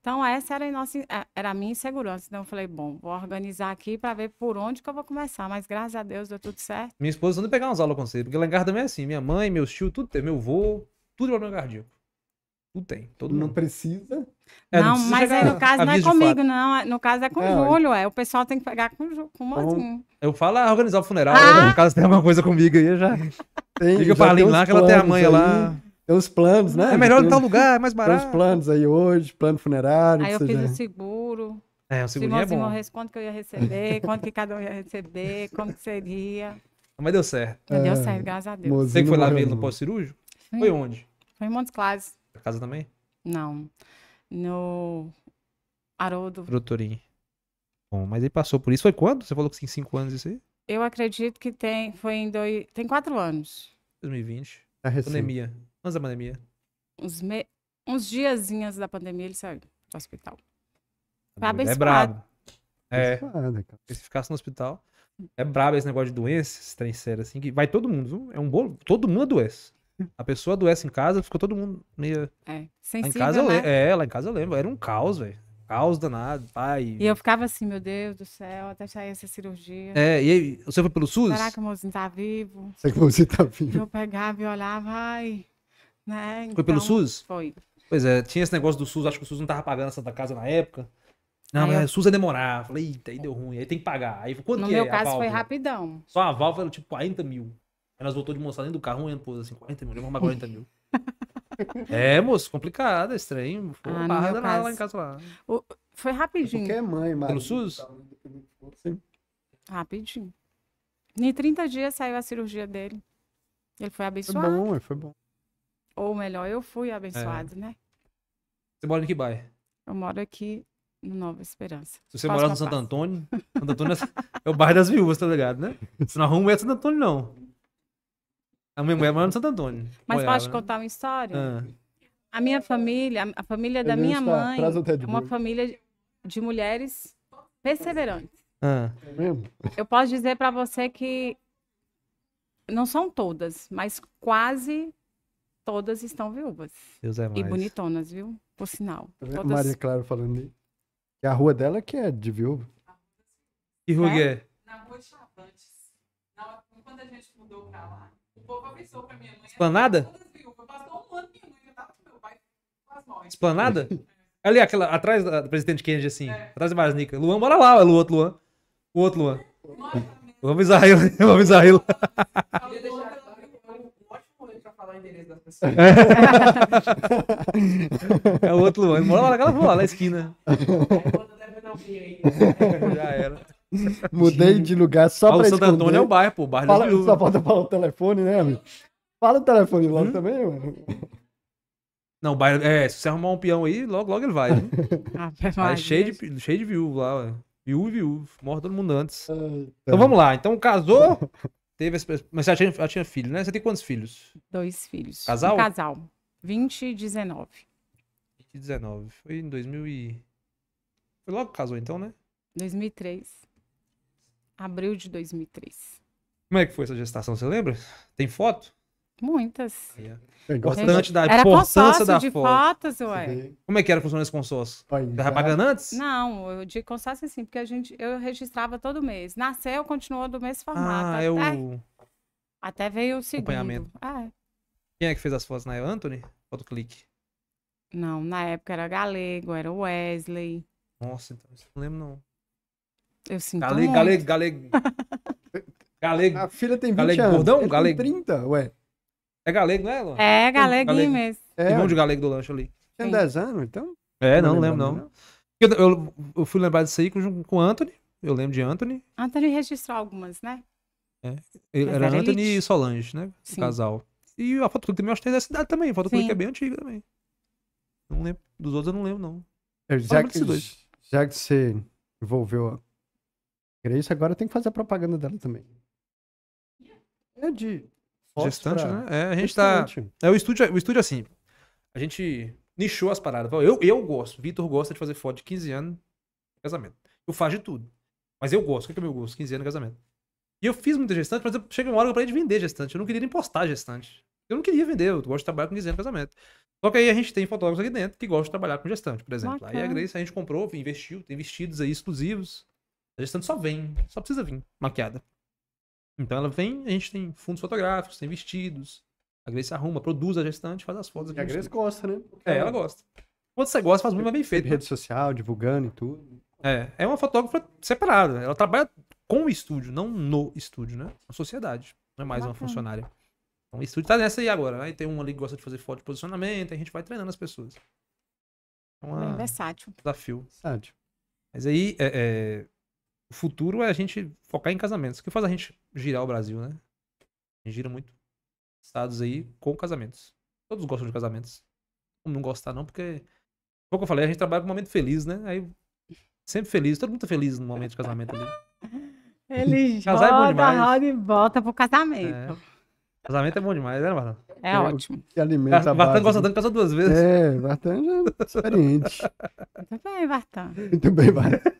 Speaker 4: Então, essa era a, nossa, é, era a minha insegurança. Então, eu falei, bom, vou organizar aqui para ver por onde que eu vou começar. Mas, graças a Deus, deu tudo certo. Minha
Speaker 2: esposa anda pegar umas aulas com você, porque lá em casa também é assim. Minha mãe, meu tio, tudo, meu avô, tudo é problema cardíaco. Tudo tem, todo mundo. Não precisa.
Speaker 4: É, não, não precisa mas aí é, no caso não é comigo, não. É, no caso é com é, o Júlio, é. O pessoal tem que pegar com, com o Mozinho. Então,
Speaker 2: eu falo ah, organizar o funeral, ah. Né? no caso tem alguma
Speaker 3: coisa comigo aí, eu já. Tem, Liga pra lá, que ela tem a mãe aí, lá. Tem os planos, né? É melhor em tal lugar, é mais barato. Tem os planos aí hoje, plano funerário. Aí eu fiz já... o
Speaker 4: seguro. É, o seguro Se é bom. quanto que eu ia receber, quanto que cada um ia receber, como que seria. Mas
Speaker 2: deu certo. É, deu certo, graças a Deus. Você que foi lá ver no pós-cirúrgico?
Speaker 1: Foi
Speaker 4: onde? Foi em Montes Claros casa também? Não. No Haroldo. doutorinho
Speaker 2: Bom, mas ele passou por isso. Foi quando? Você falou que tem cinco anos isso aí?
Speaker 4: Eu acredito que tem. Foi em dois. Tem quatro anos.
Speaker 2: 2020. É recente. Pandemia. Antes da pandemia.
Speaker 4: Uns, me... Uns diazinhos da pandemia ele saiu do hospital. Tá foi É brabo.
Speaker 2: É. Né, Se ficasse no hospital. É brabo esse negócio de doença, esse trem sério, assim, que vai todo mundo, viu? É um bolo. Todo mundo é a pessoa adoece em casa, ficou todo mundo meio.
Speaker 4: É, sensível. em casa né? eu,
Speaker 2: é, lá em casa eu lembro. Era um caos, velho. Caos danado, pai. E
Speaker 4: eu ficava assim, meu Deus do céu, até sair essa cirurgia. É,
Speaker 2: e aí, você foi pelo SUS? Será que
Speaker 4: o mozinho tá vivo? Será que o mozinho tá vivo? Eu pegava e olhava, ai. Né? Então, foi pelo então SUS? Foi.
Speaker 2: Pois é, tinha esse negócio do SUS, acho que o SUS não tava pagando essa casa na época. Não, mas eu... o é, SUS é demorar. Falei, eita, aí deu ruim, aí tem que pagar. Aí, quanto no que é meu é caso foi
Speaker 4: rapidão.
Speaker 2: Só a válvula era tipo 40 mil. Elas voltou de moçada dentro do carro, um ano, pô, assim, 40 mil, uma 40 mil.
Speaker 4: é,
Speaker 2: moço, complicado, estranho. Pô, ah, lá em casa
Speaker 4: lá. O... Foi rapidinho. Porque é mãe, mano. Pelo SUS? Tá rapidinho. Em 30 dias saiu a cirurgia dele. Ele foi abençoado. Foi bom, foi bom. Ou melhor, eu fui abençoado, é. né?
Speaker 2: Você mora em que bairro?
Speaker 4: Eu moro aqui no Nova Esperança. Se você morar no Santo
Speaker 2: Antônio, Santo Antônio é, é o bairro das viúvas, tá ligado, né? Você não arruma é Santo Antônio, não. A minha mulher mora no Santo Antônio. Mas posso né? contar
Speaker 4: uma história? Ah. A minha família, a família da minha mãe, é uma família de mulheres perseverantes.
Speaker 1: Ah. É mesmo?
Speaker 4: Eu posso dizer para você que não são todas, mas quase todas estão viúvas. Deus é mais. E bonitonas, viu? Por sinal. Todas. Maria
Speaker 3: Clara falando aí. E a rua dela que é de viúva.
Speaker 1: E Rugue, é? Na rua Chavantes. Na- quando
Speaker 4: a gente mudou pra lá, o povo avisou pra minha mãe. Esplanada?
Speaker 2: Esplanada? É. Ali, aquela, atrás do presidente Kennedy, assim. É. Atrás de Marasnica. Luan, bora lá, o outro Luan. O outro Luan. O Homem Israel. O Homem Israel. É o outro Luan. mora lá, naquela rua, lá na esquina. É,
Speaker 1: já era.
Speaker 3: Mudei de lugar só ah, pra esconder. O Santo Antônio é o bairro, pô. O bairro Fala, só falta falar o telefone, né, amigo? Fala o telefone logo hum? também, mano.
Speaker 2: Não, o bairro... É, se você arrumar um peão aí, logo, logo ele vai. Né? ah, é cheio, de, cheio de viúvo lá, ué. Viúvo e viúvo. Morre todo mundo antes. então. então vamos lá. Então casou... Teve Mas você já tinha, tinha filho, né? Você tem quantos filhos? Dois filhos. Casal? Um
Speaker 4: casal. 20 e 19.
Speaker 2: 20 e 19. Foi em 2000 e... Foi logo que casou então, né?
Speaker 4: 2003. Abril de 2003.
Speaker 2: Como é que foi essa gestação? Você lembra? Tem foto?
Speaker 4: Muitas. É. É importante da era importância da de fotos, ué.
Speaker 2: Como é que era funcionando esse consórcio? Estava pagando tá. antes?
Speaker 4: Não, eu de consórcio assim, porque a gente, eu registrava todo mês. Nasceu, continuou do mesmo ah, formato. Ah, até, eu... até veio o segundo. Acompanhamento. é.
Speaker 2: Quem é que fez as fotos na época? Anthony? Foto clique.
Speaker 4: Não, na época era Galego, era Wesley.
Speaker 2: Nossa, então, não lembro não. Eu sinto gale, muito. Galego, galego, galego. A filha tem 20 galego anos. Gordão? Ele galego. 30, ué. É galego, não é, Luan? É, galego. mesmo. É, Irmão de galego do lanche ali. Tem 10 anos, então?
Speaker 1: É, não, não lembro, não.
Speaker 2: não. Eu, eu, eu, fui lembrar disso aí com, o Anthony. Eu lembro de Anthony.
Speaker 4: Anthony registrou algumas, né?
Speaker 2: É. Ele, era, era Anthony elite. e Solange, né? Sim. Casal. E a fotoclick também, eu acho que tem da cidade também. A fotoclick é bem antiga também. Não lembro. Dos outros eu não lembro, não.
Speaker 3: É, já, que, já que você envolveu Grace agora tem que fazer a propaganda dela também. É
Speaker 2: de. Gestante, pra... né? É, a gente Gestante. tá. É o estúdio, o estúdio é assim. A gente nichou as paradas. Eu, eu gosto. Vitor gosta de fazer foto de 15 anos casamento. Eu faço de tudo. Mas eu gosto. O que é, é meu gosto? 15 anos casamento. E eu fiz muita gestante, mas chega uma hora que eu parei de vender gestante. Eu não queria nem postar gestante. Eu não queria vender, eu gosto de trabalhar com 15 anos casamento. Só que aí a gente tem fotógrafos aqui dentro que gostam de trabalhar com gestante, por exemplo. Bacana. Aí a Grace a gente comprou, investiu, tem vestidos aí exclusivos. A gestante só vem, só precisa vir maquiada. Então ela vem, a gente tem fundos fotográficos, tem vestidos. A Grace arruma, produz a gestante, faz as fotos. E a Grace gosta, né? É, ela gosta.
Speaker 3: Quando você gosta, faz muito mais bem feito. Né? Rede né? social, divulgando e tudo. É, é
Speaker 2: uma fotógrafa separada. Ela trabalha com o estúdio, não no estúdio, né? na sociedade. Não é mais Bacana. uma funcionária. Então o estúdio tá nessa aí agora. Aí né? tem um ali que gosta de fazer foto de posicionamento, a gente vai treinando as pessoas.
Speaker 4: É uma... É versátil.
Speaker 2: Desafio. Versátil. Mas aí, é, é... O futuro é a gente focar em casamentos, que faz a gente girar o Brasil, né? A gente gira muito estados aí com casamentos. Todos gostam de casamentos. Como não gostar não, porque como eu falei, a gente trabalha com um momento feliz, né? Aí sempre feliz, todo mundo é feliz no momento de casamento ali.
Speaker 4: Ele joga roda, é bom roda e volta pro casamento. É.
Speaker 2: Casamento é bom demais, né, Martan? É, ótimo. Que alimenta a Martan gosta né? tanto, casou duas vezes.
Speaker 3: É, Martan já é experiente.
Speaker 4: Muito bem, Martan. Muito bem, Martan.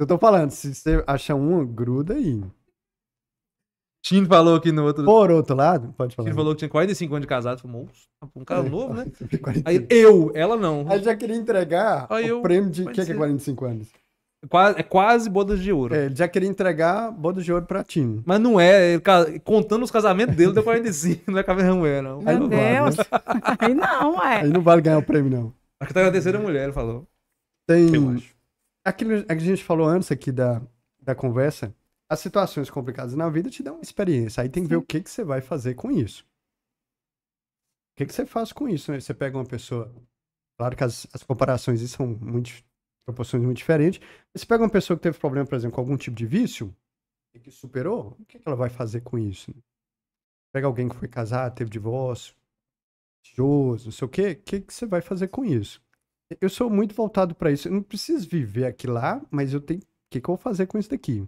Speaker 3: Eu tô falando, se você achar uma, gruda aí. Tim falou que no outro. Por outro lado, pode falar. Tim
Speaker 2: falou que tinha 45 anos de casado. Falou, tá um cara é, novo, né?
Speaker 3: Aí eu, ela não. Aí já queria entregar Aí o eu, prêmio de. O que, é 45 anos? Quase, é quase bodas de ouro. É, ele já queria entregar bodas de ouro pra Tim. Mas não é. Ele,
Speaker 2: contando os casamentos dele, deu 45. Não é Caverna Ué, não. Meu Aí não Deus. Vale,
Speaker 4: né? Aí não,
Speaker 3: é. Aí não vale ganhar o prêmio, não. Acho que tá na terceira mulher, ele falou. Tem. Eu acho aquilo que a gente falou antes aqui da, da conversa, as situações complicadas na vida te dão uma experiência. Aí tem que ver o que, que você vai fazer com isso. O que, que você faz com isso? Né? Você pega uma pessoa. Claro que as, as comparações são muito, proporções muito diferentes. Mas você pega uma pessoa que teve problema, por exemplo, com algum tipo de vício e que superou, o que, que ela vai fazer com isso? Né? Pega alguém que foi casado, teve divórcio, religioso, não sei o quê, o que, que você vai fazer com isso? eu sou muito voltado para isso. Eu não preciso viver aqui lá, mas eu tenho. O que, que eu vou fazer com isso daqui?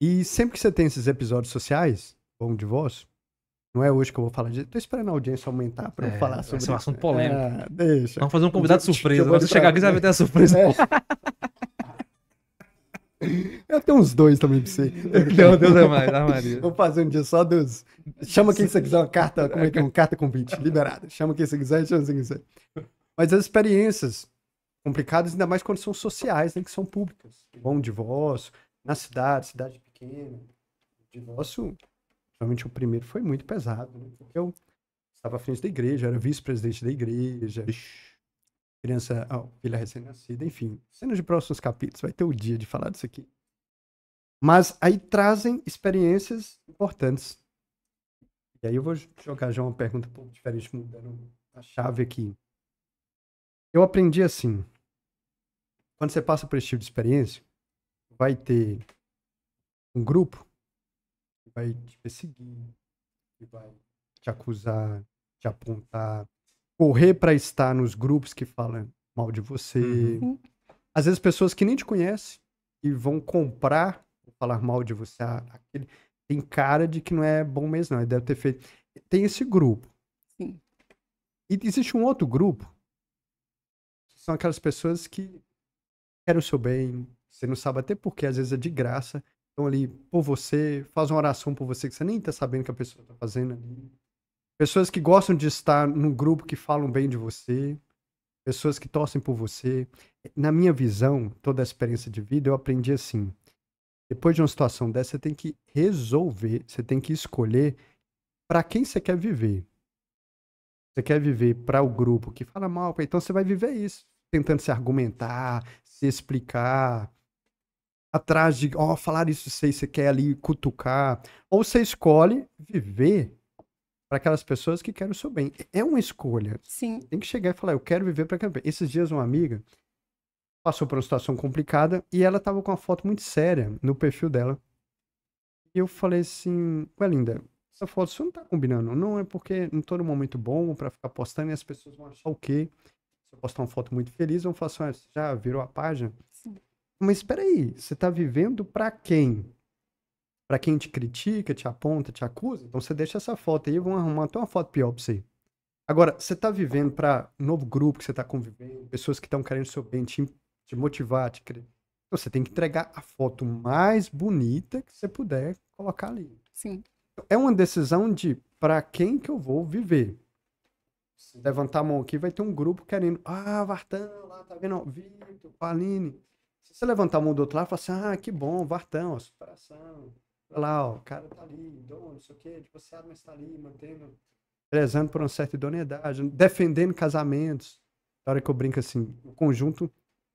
Speaker 3: E sempre que você tem esses episódios sociais, bom de voz, não é hoje que eu vou falar disso. Tô esperando a audiência aumentar para é, eu falar sobre isso. É um assunto polêmico. Ah, deixa. Vamos fazer um convidado de surpresa. Quando chegar aqui, você vai ter a surpresa. É. Eu tenho uns dois também pra você. Não, Deus é mais, Maria. Vou fazer um dia só dos. Chama quem você quiser uma carta. Como é que é? Uma carta convite, liberada. Chama quem você quiser, chama quem você quiser. Mas as experiências complicadas, ainda mais quando são sociais, né, que são públicas. Bom divórcio, na cidade, cidade pequena. O divórcio, realmente o primeiro foi muito pesado, né? Porque eu estava à frente da igreja, era vice-presidente da igreja, criança, oh, filha recém-nascida, enfim. Cenas de próximos capítulos, vai ter o dia de falar disso aqui. Mas aí trazem experiências importantes. E aí eu vou jogar já uma pergunta um pouco diferente, mudando a chave aqui. Eu aprendi assim. Quando você passa por esse tipo de experiência, vai ter um grupo que vai te perseguir, que vai te acusar, te apontar, correr para estar nos grupos que falam mal de você. Uhum. Às vezes pessoas que nem te conhecem e vão comprar falar mal de você. Ah, aquele... Tem cara de que não é bom mesmo, não. Ele deve ter feito. Tem esse grupo. Sim. E existe um outro grupo são aquelas pessoas que querem o seu bem, você não sabe até porque, às vezes é de graça, estão ali por você, faz uma oração por você que você nem tá sabendo que a pessoa tá fazendo ali. Pessoas que gostam de estar num grupo que falam bem de você, pessoas que torcem por você. Na minha visão, toda a experiência de vida, eu aprendi assim. Depois de uma situação dessa, você tem que resolver, você tem que escolher para quem você quer viver. Você quer viver para o grupo que fala mal, então você vai viver isso tentando se argumentar, se explicar, atrás de, ó, oh, falar isso sei, você quer ali cutucar, ou você escolhe viver para aquelas pessoas que querem o seu bem. É uma escolha. Sim. Tem que chegar e falar, eu quero viver para aquela bem. Esses dias uma amiga passou por uma situação complicada e ela estava com uma foto muito séria no perfil dela. E eu falei assim, ué, linda, essa foto você não tá combinando. Não é porque não tô num momento bom para ficar postando e as pessoas vão achar o quê? eu postar uma foto muito feliz, vão falar assim, ah, você já virou a página? Sim. Mas espera aí, você está vivendo para quem? Para quem te critica, te aponta, te acusa? Então você deixa essa foto aí, vão arrumar até uma foto pior pra você. Agora, você está vivendo para um novo grupo que você está convivendo, pessoas que estão querendo o seu bem, te, te motivar, te crer. Então, você tem que entregar a foto mais bonita que você puder colocar ali. Sim. É uma decisão de para quem que eu vou viver levantar a mão aqui, vai ter um grupo querendo. Ah, Vartão, lá, tá vendo? Vitor, Palini Se você levantar a mão do outro lado, fala assim: ah, que bom, Vartão, ó, superação. Olha lá, ó, o cara tá ali, dono, não sei o quê, divorciado, tipo, mas tá ali, mantendo, prezando por uma certa idoneidade, defendendo casamentos. Na hora que eu brinco assim, o conjunto.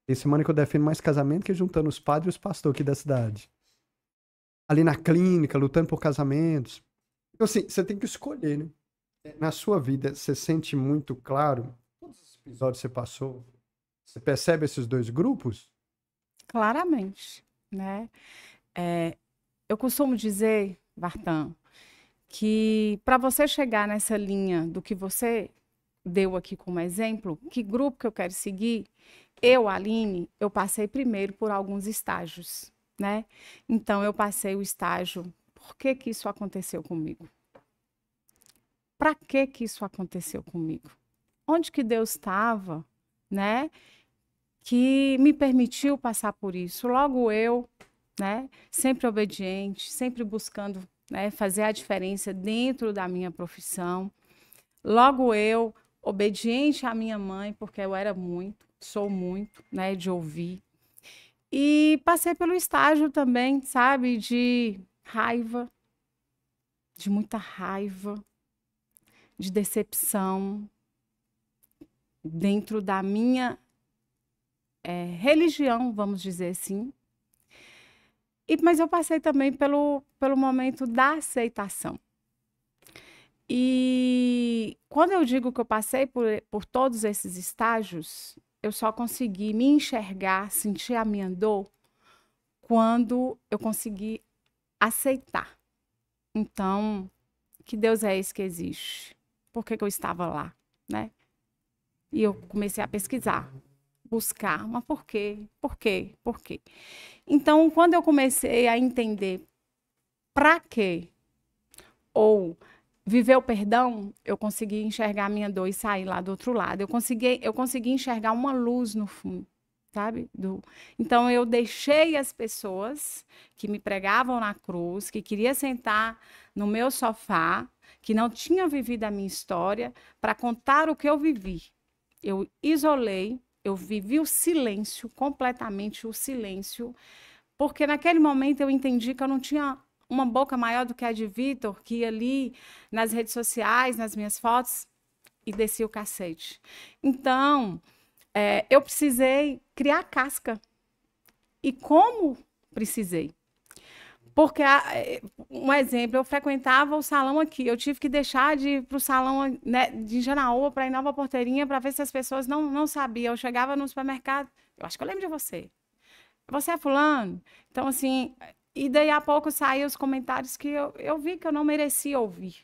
Speaker 3: Tem semana que eu defendo mais casamento que juntando os padres e os pastores aqui da cidade. Ali na clínica, lutando por casamentos. Então, assim, você tem que escolher, né? na sua vida, você sente muito claro, todos os episódios que você passou, você percebe esses dois grupos?
Speaker 4: Claramente, né? É, eu costumo dizer, Bartão, que para você chegar nessa linha do que você deu aqui como exemplo, que grupo que eu quero seguir, eu, Aline, eu passei primeiro por alguns estágios, né? Então eu passei o estágio. Por que que isso aconteceu comigo? para que que isso aconteceu comigo? Onde que Deus estava, né? Que me permitiu passar por isso. Logo eu, né? Sempre obediente, sempre buscando né, fazer a diferença dentro da minha profissão. Logo eu, obediente à minha mãe, porque eu era muito, sou muito, né, de ouvir. E passei pelo estágio também, sabe, de raiva, de muita raiva, de decepção dentro da minha é, religião, vamos dizer assim. E, mas eu passei também pelo, pelo momento da aceitação. E quando eu digo que eu passei por, por todos esses estágios, eu só consegui me enxergar, sentir a minha dor, quando eu consegui aceitar. Então, que Deus é esse que existe? por que, que eu estava lá, né? E eu comecei a pesquisar, buscar, mas por quê? Por quê? Por quê? Então, quando eu comecei a entender para quê ou viver o perdão, eu consegui enxergar minha dor e sair lá do outro lado. Eu consegui, eu consegui enxergar uma luz no fundo, sabe? Do... Então eu deixei as pessoas que me pregavam na cruz, que queria sentar no meu sofá, que não tinha vivido a minha história para contar o que eu vivi. Eu isolei, eu vivi o silêncio, completamente o silêncio, porque naquele momento eu entendi que eu não tinha uma boca maior do que a de Vitor, que ia ali nas redes sociais, nas minhas fotos, e descia o cacete. Então, é, eu precisei criar casca. E como precisei? Porque, é, um exemplo, eu frequentava o salão aqui, eu tive que deixar de ir para o salão né, de Janaúba para ir Nova Porteirinha para ver se as pessoas não, não sabiam. Eu chegava no supermercado, eu acho que eu lembro de você. Você é fulano? Então, assim, e daí a pouco saíram os comentários que eu, eu vi que eu não merecia ouvir,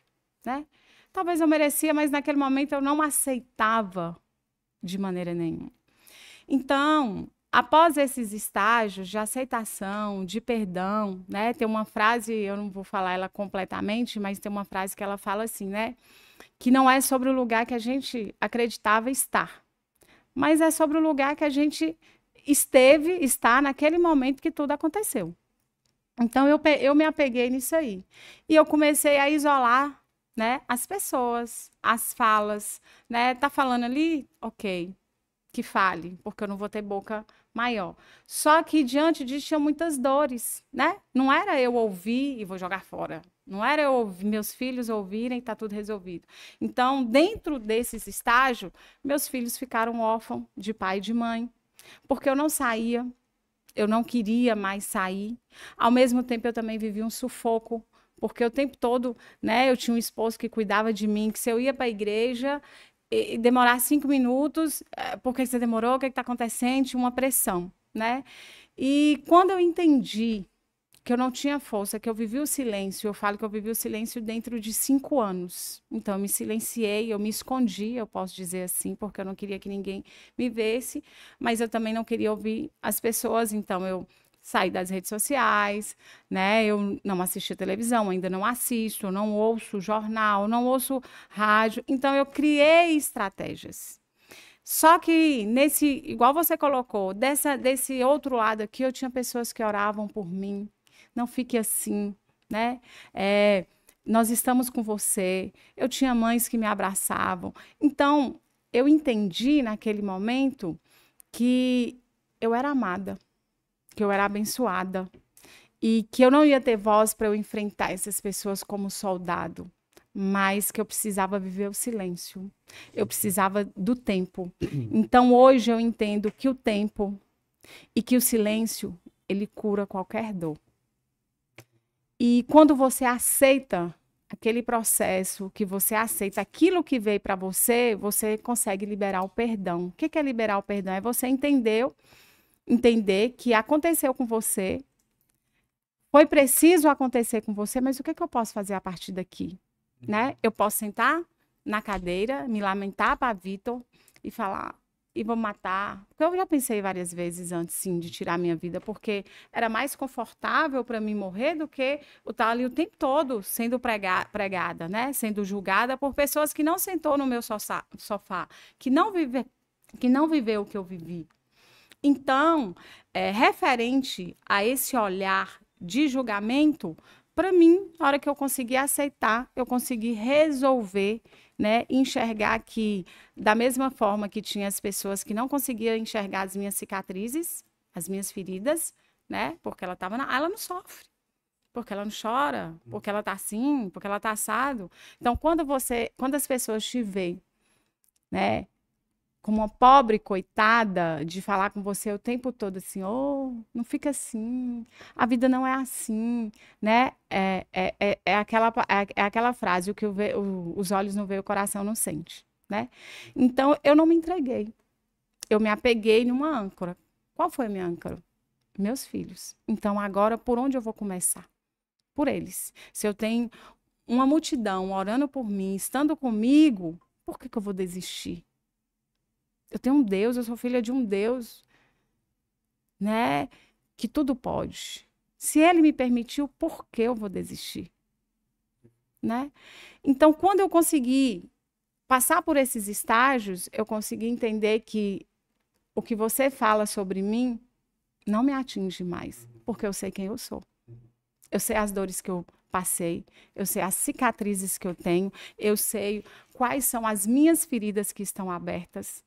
Speaker 4: né? Talvez eu merecia, mas naquele momento eu não aceitava de maneira nenhuma. Então, Após esses estágios de aceitação, de perdão, né? Tem uma frase, eu não vou falar ela completamente, mas tem uma frase que ela fala assim, né? Que não é sobre o lugar que a gente acreditava estar, mas é sobre o lugar que a gente esteve, está naquele momento que tudo aconteceu. Então eu, eu me apeguei nisso aí. E eu comecei a isolar né, as pessoas, as falas, né? Tá falando ali? OK. Que fale, porque eu não vou ter boca maior. Só que diante disso tinha muitas dores, né? Não era eu ouvir e vou jogar fora. Não era eu ouvir, meus filhos ouvirem, está tudo resolvido. Então, dentro desses estágio, meus filhos ficaram órfãos de pai e de mãe, porque eu não saía, eu não queria mais sair. Ao mesmo tempo, eu também vivi um sufoco, porque o tempo todo, né, eu tinha um esposo que cuidava de mim, que se eu ia para a igreja, demorar cinco minutos, eh, por que você demorou, o que é está acontecendo, uma pressão, né? E quando eu entendi que eu não tinha força, que eu vivi o silêncio, eu falo que eu vivi o silêncio dentro de cinco anos. Então, eu me silenciei, eu me escondi, eu posso dizer assim, porque eu não queria que ninguém me visse, mas eu também não queria ouvir as pessoas, então eu saí das redes sociais, né? Eu não assistia televisão, ainda não assisto, não ouço jornal, não ouço rádio. Então eu criei estratégias. Só que nesse, igual você colocou, dessa, desse outro lado aqui, eu tinha pessoas que oravam por mim. Não fique assim, né? É, nós estamos com você. Eu tinha mães que me abraçavam. Então eu entendi naquele momento que eu era amada que eu era abençoada e que eu não ia ter voz para eu enfrentar essas pessoas como soldado, mas que eu precisava viver o silêncio. Eu precisava do tempo. Então hoje eu entendo que o tempo e que o silêncio, ele cura qualquer dor. E quando você aceita aquele processo, que você aceita aquilo que veio para você, você consegue liberar o perdão. O que é liberar o perdão? É você entender entender que aconteceu com você, foi preciso acontecer com você, mas o que, é que eu posso fazer a partir daqui? Uhum. Né? Eu posso sentar na cadeira, me lamentar para Vitor e falar e vou matar. Porque eu já pensei várias vezes antes, sim, de tirar minha vida, porque era mais confortável para mim morrer do que o estar tá ali o tempo todo sendo prega pregada, né? Sendo julgada por pessoas que não sentou no meu sofá, que não vive, que não viveu o que eu vivi. Então, é, referente a esse olhar de julgamento, para mim, na hora que eu consegui aceitar, eu consegui resolver, né, enxergar que da mesma forma que tinha as pessoas que não conseguiam enxergar as minhas cicatrizes, as minhas feridas, né, porque ela estava na, ela não sofre. Porque ela não chora, porque ela está assim, porque ela está assado. Então, quando você, quando as pessoas te veem, né, como uma pobre coitada de falar com você o tempo todo assim, oh, não fica assim, a vida não é assim, né? É, é, é, é aquela, é, é aquela frase, o que ve, o, os olhos não veem, o coração não sente, né? Então, eu não me entreguei, eu me apeguei numa âncora. Qual foi a minha âncora? Meus filhos. Então, agora, por onde eu vou começar? Por eles. Se eu tenho uma multidão orando por mim, estando comigo, por que, que eu vou desistir? eu tenho um Deus, eu sou filha de um Deus, né? Que tudo pode. Se ele me permitiu, por que eu vou desistir? Né? Então, quando eu consegui passar por esses estágios, eu consegui entender que o que você fala sobre mim não me atinge mais, porque eu sei quem eu sou. Eu sei as dores que eu passei, eu sei as cicatrizes que eu tenho, eu sei quais são as minhas feridas que estão abertas.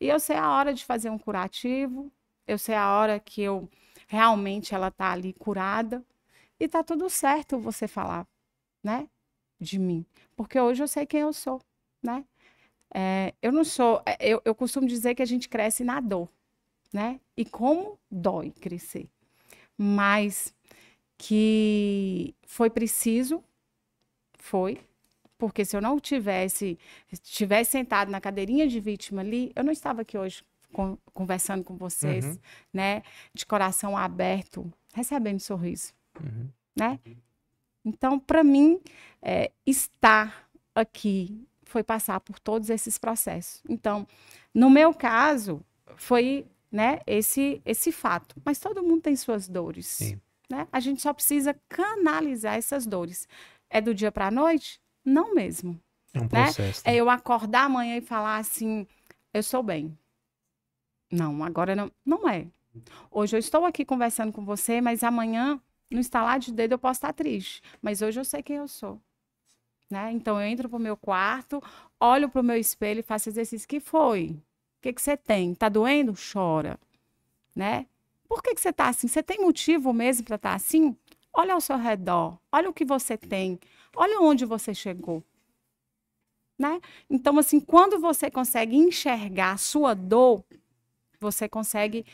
Speaker 4: E eu sei a hora de fazer um curativo, eu sei a hora que eu realmente ela tá ali curada e tá tudo certo você falar, né, de mim, porque hoje eu sei quem eu sou, né? É, eu não sou, é, eu, eu costumo dizer que a gente cresce na dor, né? E como dói crescer, mas que foi preciso, foi, porque se eu não tivesse, tivesse sentado na cadeirinha de vítima ali, eu não estava aqui hoje com, conversando com vocês, uhum. né? De coração aberto, recebendo sorriso, uhum. né? Então, para mim, é, estar aqui foi passar por todos esses processos. Então, no meu caso, foi né, esse, esse fato. Mas todo mundo tem suas dores. Sim. Né? A gente só precisa canalizar essas dores. É do dia para a noite? Não mesmo. É um né? processo. Né? É eu acordar amanhã e falar assim, eu sou bem. Não, agora não, não é. Hoje eu estou aqui conversando com você, mas amanhã, no instalar de dedo, eu posso estar triste. Mas hoje eu sei quem eu sou. Né? Então eu entro pro meu quarto, olho pro meu espelho e faço exercício. Que foi? O que, que você tem? Tá doendo? Chora. Né? Por que, que você tá assim? Você tem motivo mesmo para estar tá assim? Olha ao seu redor, olha o que você tem, Olha onde você chegou. Né? Então, assim, quando você consegue enxergar a sua dor, você consegue,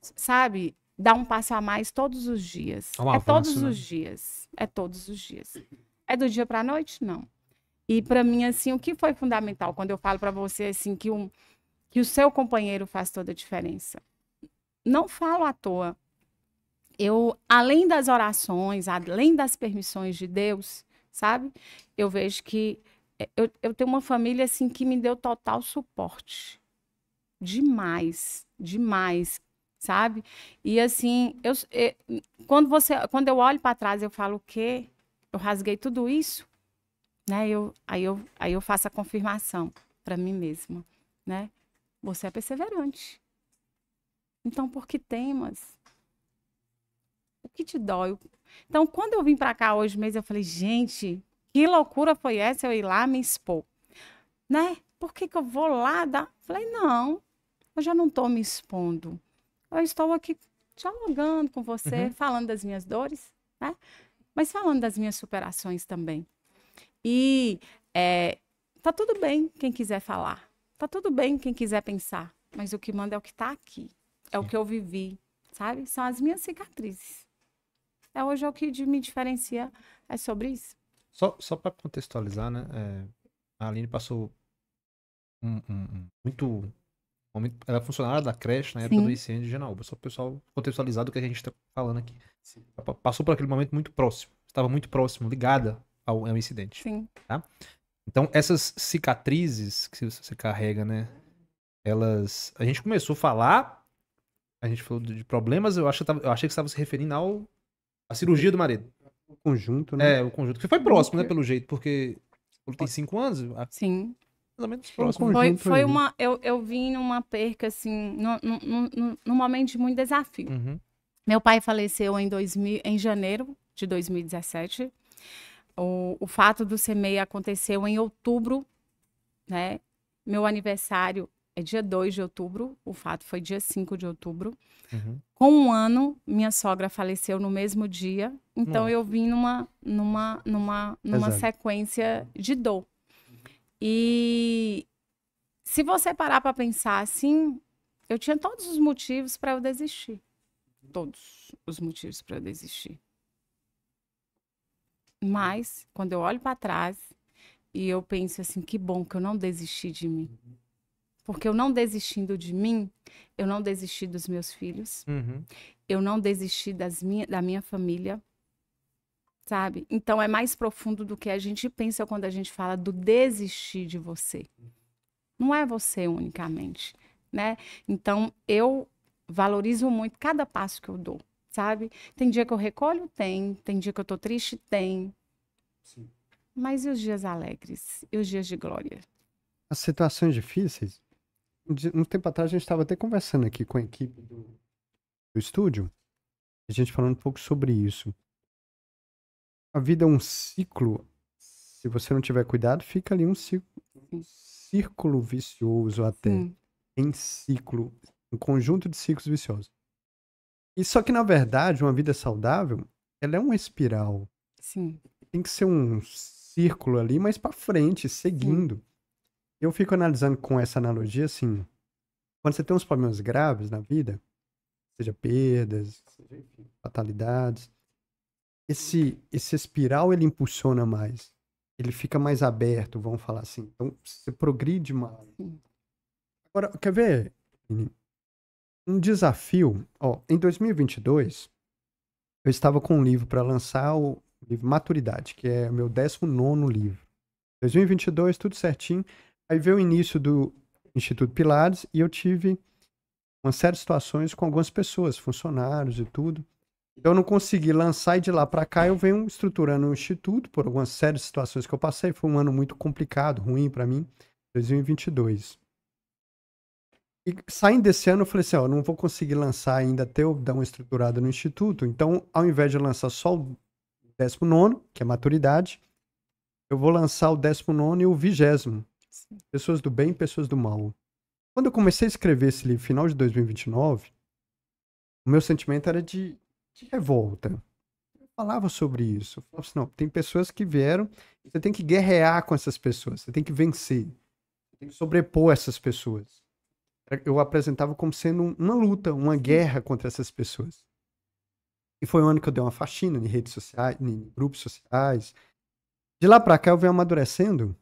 Speaker 4: sabe, dar um passo a mais todos os dias. É avanço, é todos né? os dias. É todos os dias. É do dia para a noite? Não. E para mim, assim, o que foi fundamental quando eu falo para você, assim, que, um, que o seu companheiro faz toda a diferença? Não falo à toa. Eu, além das orações, além das permissões de Deus, sabe? Eu vejo que é, eu, eu tenho uma família assim que me deu total suporte. Demais, demais, sabe? E assim, eu, é, quando você, quando eu olho para trás, eu falo o quê? Eu rasguei tudo isso, né? Eu, aí eu, aí eu faço a confirmação para mim mesma, né? Você é perseverante. Então, por que temas? o que te dói. Então, quando eu vim para cá hoje mesmo, eu falei, gente, que loucura foi essa eu ir lá me expor, né? Por que, que eu vou lá dar? Falei, não, eu já não estou me expondo. Eu estou aqui dialogando com você, uhum. falando das minhas dores, né? Mas falando das minhas superações também. E é, tá tudo bem quem quiser falar, tá tudo bem quem quiser pensar, mas o que manda é o que tá aqui, é Sim. o que eu vivi, sabe? São as minhas cicatrizes. É hoje é o que me diferencia é sobre isso.
Speaker 2: Só, só para contextualizar, né? É, a Aline passou
Speaker 1: um, um, um,
Speaker 2: muito. Ela é funcionária da creche na época Sim. do incêndio de Janaúba. Só o pessoal contextualizar do que a gente está falando aqui. Sim. Passou por aquele momento muito próximo. Estava muito próximo, ligada ao, ao incidente. Sim. Tá? Então, essas cicatrizes que você carrega, né? Elas. A gente começou a falar. A gente falou de problemas. Eu, acho que tava, eu achei que você estava se referindo ao a cirurgia do marido. O conjunto, né? É, o conjunto. Que foi próximo, né, pelo jeito, porque ele tem cinco anos. Sim. Pelo menos próximo. Foi, foi uma.
Speaker 4: Eu, eu vim numa perca, assim, num, num momento de muito desafio. Uhum. Meu pai faleceu em, 2000, em janeiro de 2017. O, o fato do CMEI aconteceu em outubro, né? Meu aniversário é dia 2 de outubro, o fato foi dia 5 de outubro. Uhum. Com um ano, minha sogra faleceu no mesmo dia, então Nossa. eu vim numa, numa, numa, numa sequência de dor. E se você parar para pensar assim, eu tinha todos os motivos para eu desistir. Todos os motivos para eu desistir. Mas, quando eu olho para trás e eu penso assim, que bom que eu não desisti de mim. Uhum porque eu não desistindo de mim, eu não desisti dos meus filhos, uhum. eu não desisti das minha, da minha família, sabe? Então é mais profundo do que a gente pensa quando a gente fala do desistir de você. Não é você unicamente, né? Então eu valorizo muito cada passo que eu dou, sabe? Tem dia que eu recolho? Tem. Tem dia que eu tô triste? Tem. Sim. Mas e os dias alegres? E os dias de glória?
Speaker 3: As situações difíceis um tempo atrás a gente estava até conversando aqui com a equipe do, do estúdio, a gente falando um pouco sobre isso. A vida é um ciclo. Se você não tiver cuidado, fica ali um ciclo, um círculo vicioso até. Sim. Em ciclo, um conjunto de ciclos viciosos. E só que, na verdade, uma vida saudável, ela é uma espiral. Sim. Tem que ser um círculo ali, mas para frente, seguindo. Sim. Eu fico analisando com essa analogia assim, quando você tem uns problemas graves na vida, seja perdas, fatalidades, esse esse espiral ele impulsiona mais, ele fica mais aberto, vamos falar assim. Então você progride mais. Agora, quer ver? Um desafio, ó, em 2022, eu estava com um livro para lançar, o livro Maturidade, que é o meu 19 livro. 2022, tudo certinho. Aí veio o início do Instituto Pilares e eu tive uma série de situações com algumas pessoas, funcionários e tudo. Então eu não consegui lançar e de lá para cá eu venho estruturando o instituto por algumas séries de situações que eu passei. Foi um ano muito complicado, ruim para mim, 2022. E saindo desse ano eu falei assim, ó, não vou conseguir lançar ainda até eu dar uma estruturada no instituto. Então, ao invés de lançar só o 19, que é maturidade, eu vou lançar o 19 e o 20 Pessoas do bem e pessoas do mal. Quando eu comecei a escrever esse livro, final de 2029, o meu sentimento era de, de revolta. Eu falava sobre isso. Eu falava assim, não, tem pessoas que vieram, você tem que guerrear com essas pessoas, você tem que vencer, você tem que sobrepor essas pessoas. Eu apresentava como sendo uma luta, uma guerra contra essas pessoas. E foi um ano que eu dei uma faxina em redes sociais, em grupos sociais. De lá para cá eu venho amadurecendo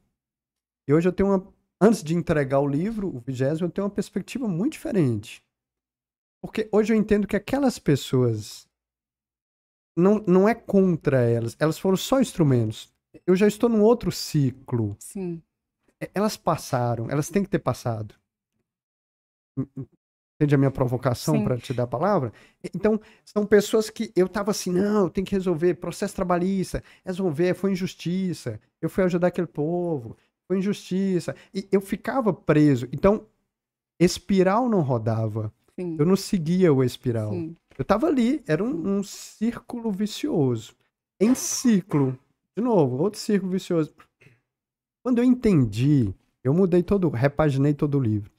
Speaker 3: e hoje eu tenho uma. Antes de entregar o livro, o vigésimo, eu tenho uma perspectiva muito diferente. Porque hoje eu entendo que aquelas pessoas. Não, não é contra elas, elas foram só instrumentos. Eu já estou num outro ciclo. Sim. Elas passaram, elas têm que ter passado. Entende a minha provocação para te dar a palavra? Então, são pessoas que eu estava assim, não, tem que resolver processo trabalhista, resolver, foi injustiça, eu fui ajudar aquele povo, foi injustiça. E eu ficava preso. Então, espiral não rodava. Sim. Eu não seguia o espiral. Sim. Eu estava ali, era um, um, círculo vicioso. Em ciclo, de novo, outro círculo vicioso. Quando eu entendi, eu mudei todo, repaginei todo o livro.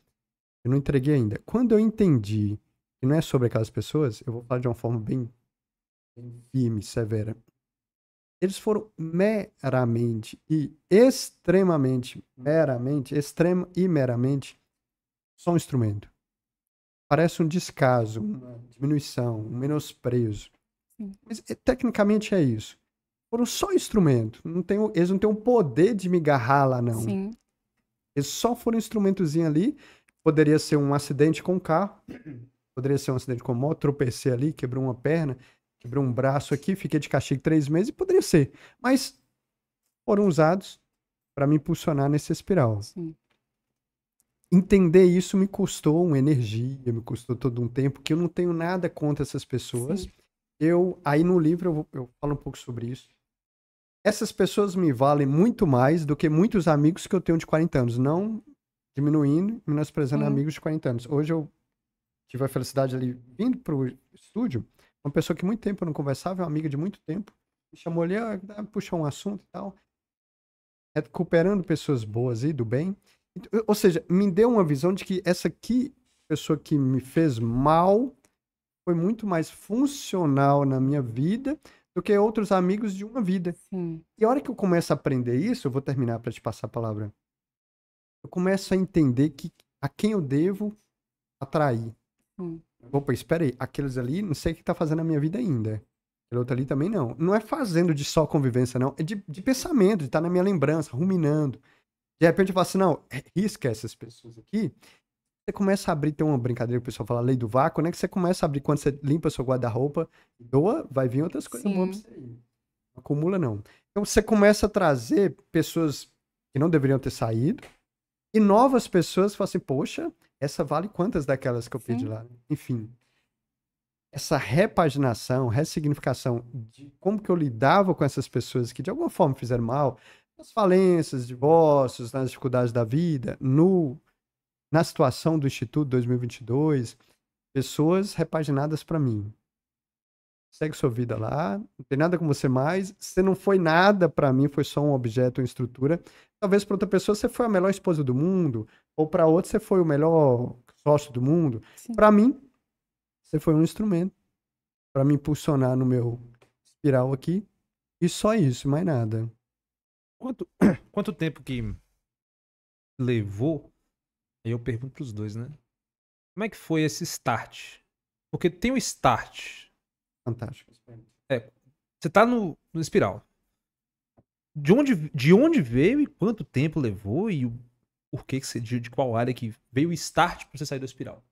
Speaker 3: Eu não entreguei ainda. Quando eu entendi que não é sobre aquelas pessoas, eu vou falar de uma forma bem firme, severa eles foram meramente e extremamente, meramente, extrema e meramente, só um instrumento. Parece um descaso, uma diminuição, um menosprezo. Mas eh, tecnicamente é isso. Foram só instrumento. Não tem, eles não têm o poder de me agarrar lá, não. Sim. Eles só foram instrumentozinho ali. Poderia ser um acidente com o carro, poderia ser um acidente com moto, tropecei ali, quebrou uma perna. Quebrei um braço aqui, fiquei de castigo três meses, e poderia ser. Mas foram usados para me impulsionar nessa espiral. Sim. Entender isso me custou uma energia, me custou todo um tempo, que eu não tenho nada contra essas pessoas. Sim. Eu, aí no livro eu, eu falo um pouco sobre isso. Essas pessoas me valem muito mais do que muitos amigos que eu tenho de 40 anos. Não diminuindo, menosprezando hum. amigos de 40 anos. Hoje eu tive a felicidade ali vindo para o estúdio uma pessoa que muito tempo eu não conversava, é uma amiga de muito tempo, me chamou ali, ah, ah puxou um assunto e tal. É, recuperando pessoas boas e do bem. Então, ou seja, me deu uma visão de que essa aqui, pessoa que me fez mal, foi muito mais funcional na minha vida do que outros amigos de uma vida. Sim. E a hora que eu começo a aprender isso, eu vou terminar para te passar a palavra. Eu começo a entender que a quem eu devo atrair. Sim. Opa, espera aí, aqueles ali não sei o que tá fazendo na minha vida ainda. Aquele outro ali também não. Não é fazendo de só convivência, não. É de, de pensamento, de estar tá na minha lembrança, ruminando. De repente eu falo assim, não, é, risca essas pessoas aqui. Você começa a abrir, tem uma brincadeira que o pessoal fala, lei do vácuo, né? Que você começa a abrir quando você limpa seu guarda-roupa, doa, vai vir outras coisas Não acumula, não. Então você começa a trazer pessoas que não deveriam ter saído e novas pessoas falam assim, poxa, essa vale quantas daquelas que eu pedi Sim. lá? Enfim. Essa repaginação, ressignificação de como que eu lidava com essas pessoas que de alguma forma fizeram mal, nas falências, divórcios, nas dificuldades da vida, no na situação do Instituto 2022, pessoas repaginadas para mim segue sua vida lá, não tem nada com você mais, você não foi nada para mim, foi só um objeto, uma estrutura. Talvez para outra pessoa você foi a melhor esposa do mundo, ou para outra você foi o melhor sócio do mundo. Para mim, você foi um instrumento para me impulsionar no meu espiral aqui, e só isso, mais nada.
Speaker 2: Quanto, quanto tempo que levou? Aí eu pergunto pros dois, né? Como é que foi esse start? Porque tem o start, Fantástico. É, você tá no, no espiral. De onde, de onde veio e quanto tempo levou e o porquê que você, de, de qual área que veio o start para você sair do espiral?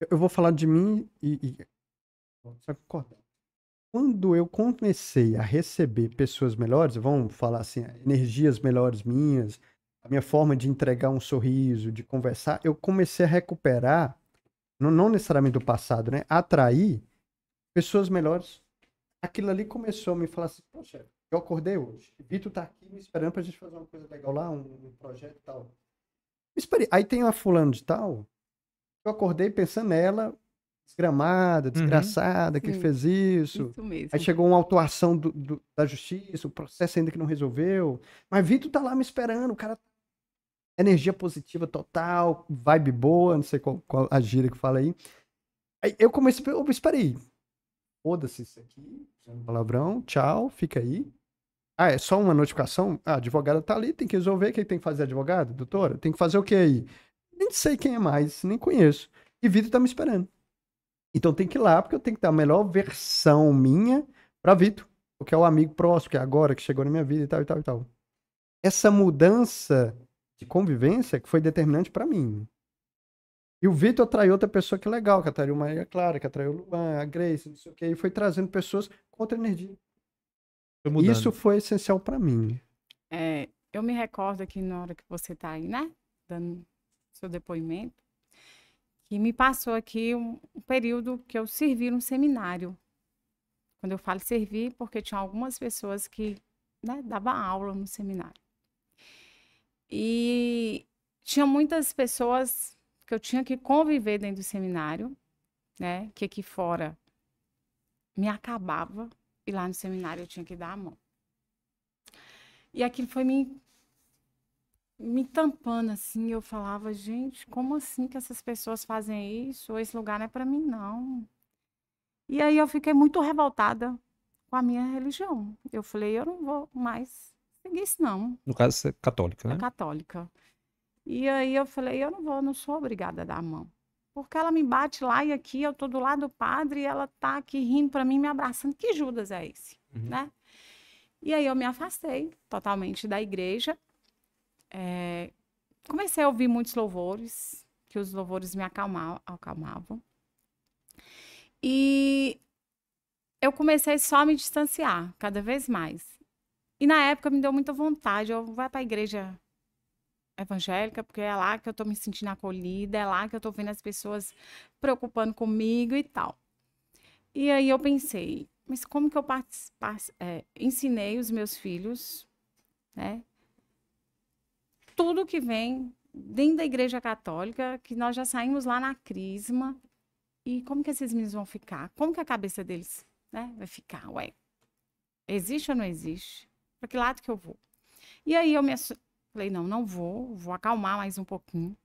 Speaker 3: Eu, eu, vou falar de mim e, e... Quando eu comecei a receber pessoas melhores, vamos falar assim, energias melhores minhas, a minha forma de entregar um sorriso, de conversar, eu comecei a recuperar, não, não necessariamente do passado, né? Atrair pessoas melhores. Aquilo ali começou a me falar assim, poxa, eu acordei hoje, Vitor tá aqui me esperando pra gente fazer uma coisa legal lá, um, um projeto e tal. espere Aí tem uma fulano de tal, eu acordei pensando nela, desgramada, uhum. desgraçada, uhum. que Sim. fez isso. Isso mesmo. Aí chegou uma autuação do, do, da justiça, o processo ainda que não resolveu. Mas Vitor tá lá me esperando, o cara. Energia positiva total, vibe boa, não sei qual, qual a gíria que fala aí. Aí eu comecei, opa, espera aí, Foda-se isso aqui. Palavrão, tchau, fica aí. Ah, é só uma notificação? Ah, a advogada tá ali, tem que resolver. O que tem que fazer, advogado? Doutora, tem que fazer o que aí? Nem sei quem é mais, nem conheço. E Vitor tá me esperando. Então tem que ir lá, porque eu tenho que dar a melhor versão minha para Vitor, porque é o amigo próximo, que é agora, que chegou na minha vida e tal, e tal, e tal. Essa mudança de convivência que foi determinante para mim. E o Vitor atraiu outra pessoa que é legal, que atraiu Maria Clara, que atraiu o Luan, a Grace, não sei o quê, e foi trazendo pessoas
Speaker 4: com outra energia.
Speaker 3: Isso foi essencial para mim.
Speaker 4: É, eu me recordo aqui na hora que você está aí, né, dando seu depoimento, que me passou aqui um, um período que eu servi num seminário. Quando eu falo servir, porque tinha algumas pessoas que né, dava aula no seminário. E tinha muitas pessoas porque eu tinha que conviver dentro do seminário, né? Que aqui fora me acabava e lá no seminário eu tinha que dar a mão. E aquilo foi me me tampando assim, eu falava, gente, como assim que essas pessoas fazem isso? Esse lugar não é para mim não. E aí eu fiquei muito revoltada com a minha religião. Eu falei, eu não vou mais seguir isso não.
Speaker 2: No caso, você é católica, né? É
Speaker 4: católica. E aí eu falei, eu não vou, não sou obrigada a dar a mão. Porque ela me bate lá e aqui, eu tô do lado do padre e ela tá aqui rindo para mim, me abraçando. Que Judas é esse, uhum. né? E aí eu me afastei totalmente da igreja. É... Comecei a ouvir muitos louvores, que os louvores me acalmavam. acalmavam. E eu comecei só a me distanciar, cada vez mais. E na época me deu muita vontade, eu vou para a igreja evangélica, porque é lá que eu tô me sentindo acolhida, é lá que eu tô vendo as pessoas preocupando comigo e tal. E aí eu pensei, mas como que eu é, ensinei os meus filhos, né? Tudo que vem dentro da igreja católica, que nós já saímos lá na crisma, e como que esses meninos vão ficar? Como que a cabeça deles né, vai ficar? Ué, existe ou não existe? Para que lado que eu vou? E aí eu me Falei, não, não vou, vou acalmar mais um pouquinho.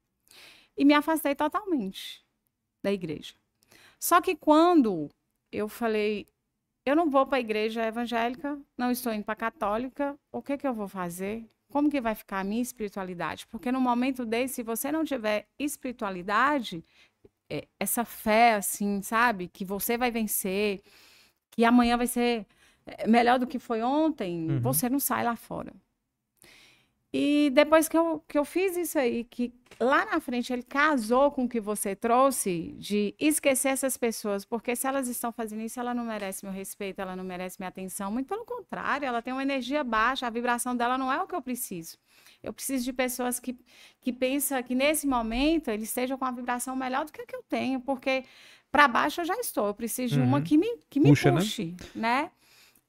Speaker 4: E me afastei totalmente da igreja. Só que quando eu falei, eu não vou para a igreja evangélica, não estou indo para a católica, o que, que eu vou fazer? Como que vai ficar a minha espiritualidade? Porque no momento desse, se você não tiver espiritualidade, é, essa fé, assim, sabe? Que você vai vencer, que amanhã vai ser é, melhor do que foi ontem, uhum. você não sai lá fora. E depois que eu, que eu fiz isso aí, que lá na frente ele casou com o que você trouxe, de esquecer essas pessoas, porque se elas estão fazendo isso, ela não merece meu respeito, ela não merece minha atenção. Muito pelo contrário, ela tem uma energia baixa, a vibração dela não é o que eu preciso. Eu preciso de pessoas que, que pensam que nesse momento eles estejam com a vibração melhor do que a que eu tenho, porque para baixo eu já estou. Eu preciso uhum. de uma uhum. que me, que me Puxa, né? puxe, né? né?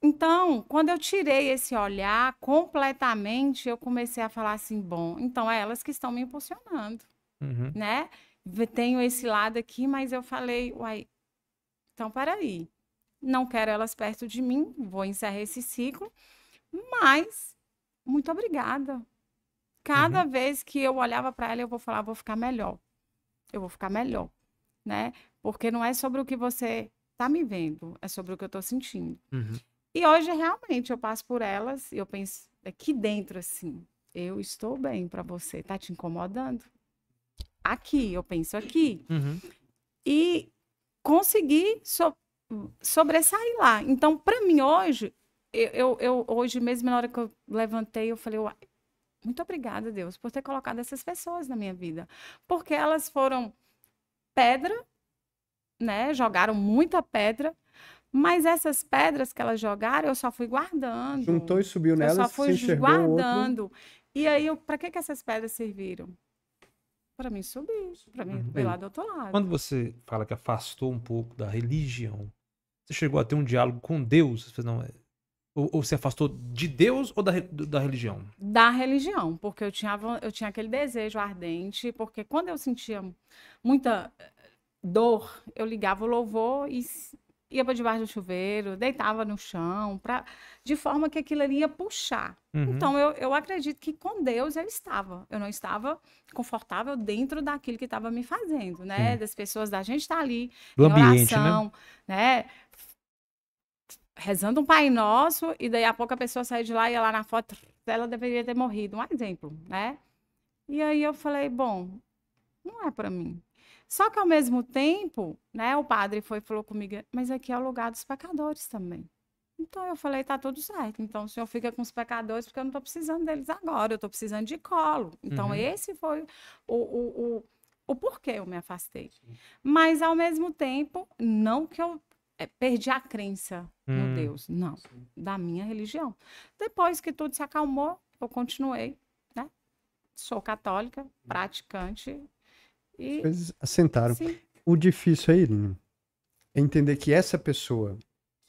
Speaker 4: Então, quando eu tirei esse olhar completamente, eu comecei a falar assim: bom, então é elas que estão me impulsionando, uhum. né? Tenho esse lado aqui, mas eu falei: uai, então peraí, não quero elas perto de mim, vou encerrar esse ciclo, mas muito obrigada. Cada uhum. vez que eu olhava para ela, eu vou falar: vou ficar melhor, eu vou ficar melhor, né? Porque não é sobre o que você tá me vendo, é sobre o que eu tô sentindo. Uhum. E hoje, realmente, eu passo por elas e eu penso é aqui dentro, assim, eu estou bem para você, tá te incomodando? Aqui, eu penso aqui. Uhum. E consegui so sobressair lá. Então, para mim, hoje, eu, eu, eu, hoje mesmo, na hora que eu levantei, eu falei, muito obrigada, Deus, por ter colocado essas pessoas na minha vida. Porque elas foram pedra, né? Jogaram muita pedra mas essas pedras que elas jogaram, eu só fui guardando. Juntou e subiu nelas, eu só fui guardando. Outro. E aí, para que que essas pedras serviram? Para mim subir, para mim uhum. É. lá do outro lado. Quando
Speaker 2: você fala que afastou um pouco da religião, você chegou a ter um diálogo com Deus? Você não é, ou, ou se afastou de Deus ou da, da religião?
Speaker 4: Da religião, porque eu tinha, eu tinha aquele desejo ardente, porque quando eu sentia muita eh, dor, eu ligava o louvor e ia para debaixo do chuveiro, deitava no chão, pra, de forma que aquilo ali ia puxar. Uhum. Então, eu, eu acredito que com Deus eu estava. Eu não estava confortável dentro daquilo que estava me fazendo, né? Sim. Das pessoas, da gente estar tá ali, Do ambiente, né? oração, né? né? Rezando um Pai Nosso, e daí a pouco a pessoa sair de lá e ia lá na foto, ela deveria ter morrido. Um exemplo, né? E aí eu falei, bom, não é para mim. Só que ao mesmo tempo, né, o padre foi falou comigo, mas aqui é o lugar dos pecadores também. Então eu falei, tá tudo certo. Então o senhor fica com os pecadores, porque eu não estou precisando deles agora, eu estou precisando de colo. Então uhum. esse foi o, o, o, o, porquê eu me afastei. Sim. Mas ao mesmo tempo, não que eu é, perdi a crença hum. no Deus, não, Sim. da minha religião. Depois que tudo se acalmou, eu continuei, né? Sou católica, praticante e... As coisas assentaram. Sim.
Speaker 3: O difícil aí, é Lino, né? é entender que essa pessoa,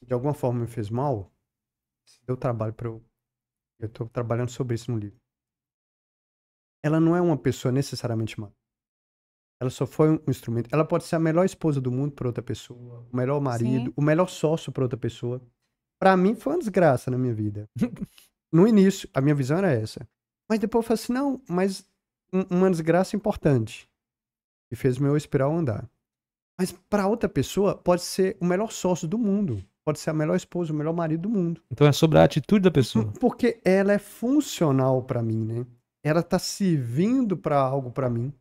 Speaker 3: de alguma forma me fez mal, deu trabalho para eu. Eu tô trabalhando sobre isso no livro. Ela não é uma pessoa necessariamente má. Ela só foi um instrumento. Ela pode ser a melhor esposa do mundo para outra pessoa, o melhor marido, Sim. o melhor sócio para outra pessoa. Para mim foi uma desgraça na minha vida. no início, a minha visão era essa. Mas depois eu falei assim: não, mas uma desgraça importante e fez meu espiral andar. Mas para outra pessoa, pode ser o melhor sócio do mundo, pode ser a melhor esposa, o melhor marido do mundo.
Speaker 2: Então é sobre a atitude da pessoa.
Speaker 3: Porque ela é funcional para mim, né? Ela tá servindo para algo para mim.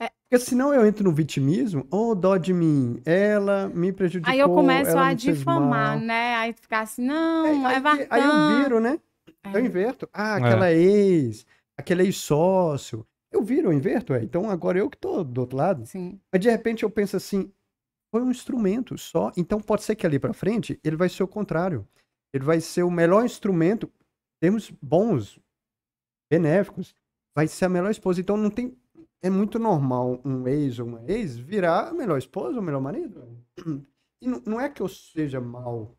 Speaker 3: É. Porque senão eu entro no vitimismo, ou oh, dó de mim, ela me prejudicou. Aí eu começo a difamar,
Speaker 4: né? Aí ficar assim, não, é, aí, é Aí eu viro, né? É. Eu inverto.
Speaker 3: Ah, é. aquela é. ex, aquele ex-sócio, eu viro, eu inverto, é. Então agora eu que tô do outro lado. Sim. Mas de repente eu penso assim, foi um instrumento só. Então pode ser que ali para frente ele vai ser o contrário. Ele vai ser o melhor instrumento, temos bons, benéficos, vai ser a melhor esposa. Então não tem. É muito normal um ex ou uma ex virar a melhor esposa ou o melhor marido. Né? E não, não é que eu seja mal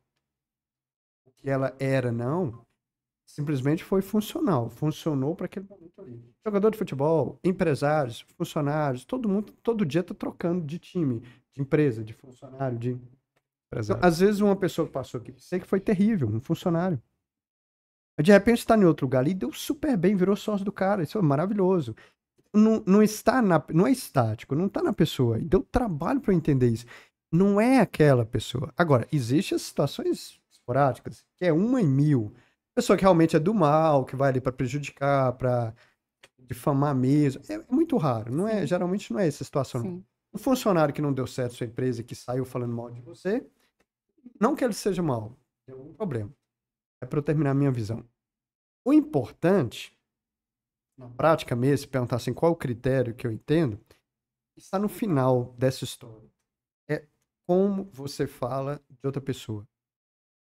Speaker 3: o que ela era, não. Simplesmente foi funcional, funcionou para aquele momento ali. Jogador de futebol, empresários, funcionários, todo mundo todo dia está trocando de time, de empresa, de funcionário, de então, às vezes uma pessoa que passou aqui, sei que foi terrível, um funcionário. De repente está em outro lugar ali, deu super bem, virou sócio do cara, isso é maravilhoso. Não, não está na, não é estático, não está na pessoa. Deu trabalho para entender isso. Não é aquela pessoa. Agora, existem as situações esporádicas, que é uma em mil pessoa que realmente é do mal, que vai ali para prejudicar, para difamar mesmo. É, é, muito raro, não é? Geralmente não é essa situação. Sim. Um funcionário que não deu certo sua empresa, que saiu falando mal de você, não que ele seja mal, tem algum problema. É para eu terminar a minha visão. O importante, na prática mesmo, se perguntar assim, qual o critério que eu entendo, está no final dessa história. É como você fala de outra pessoa.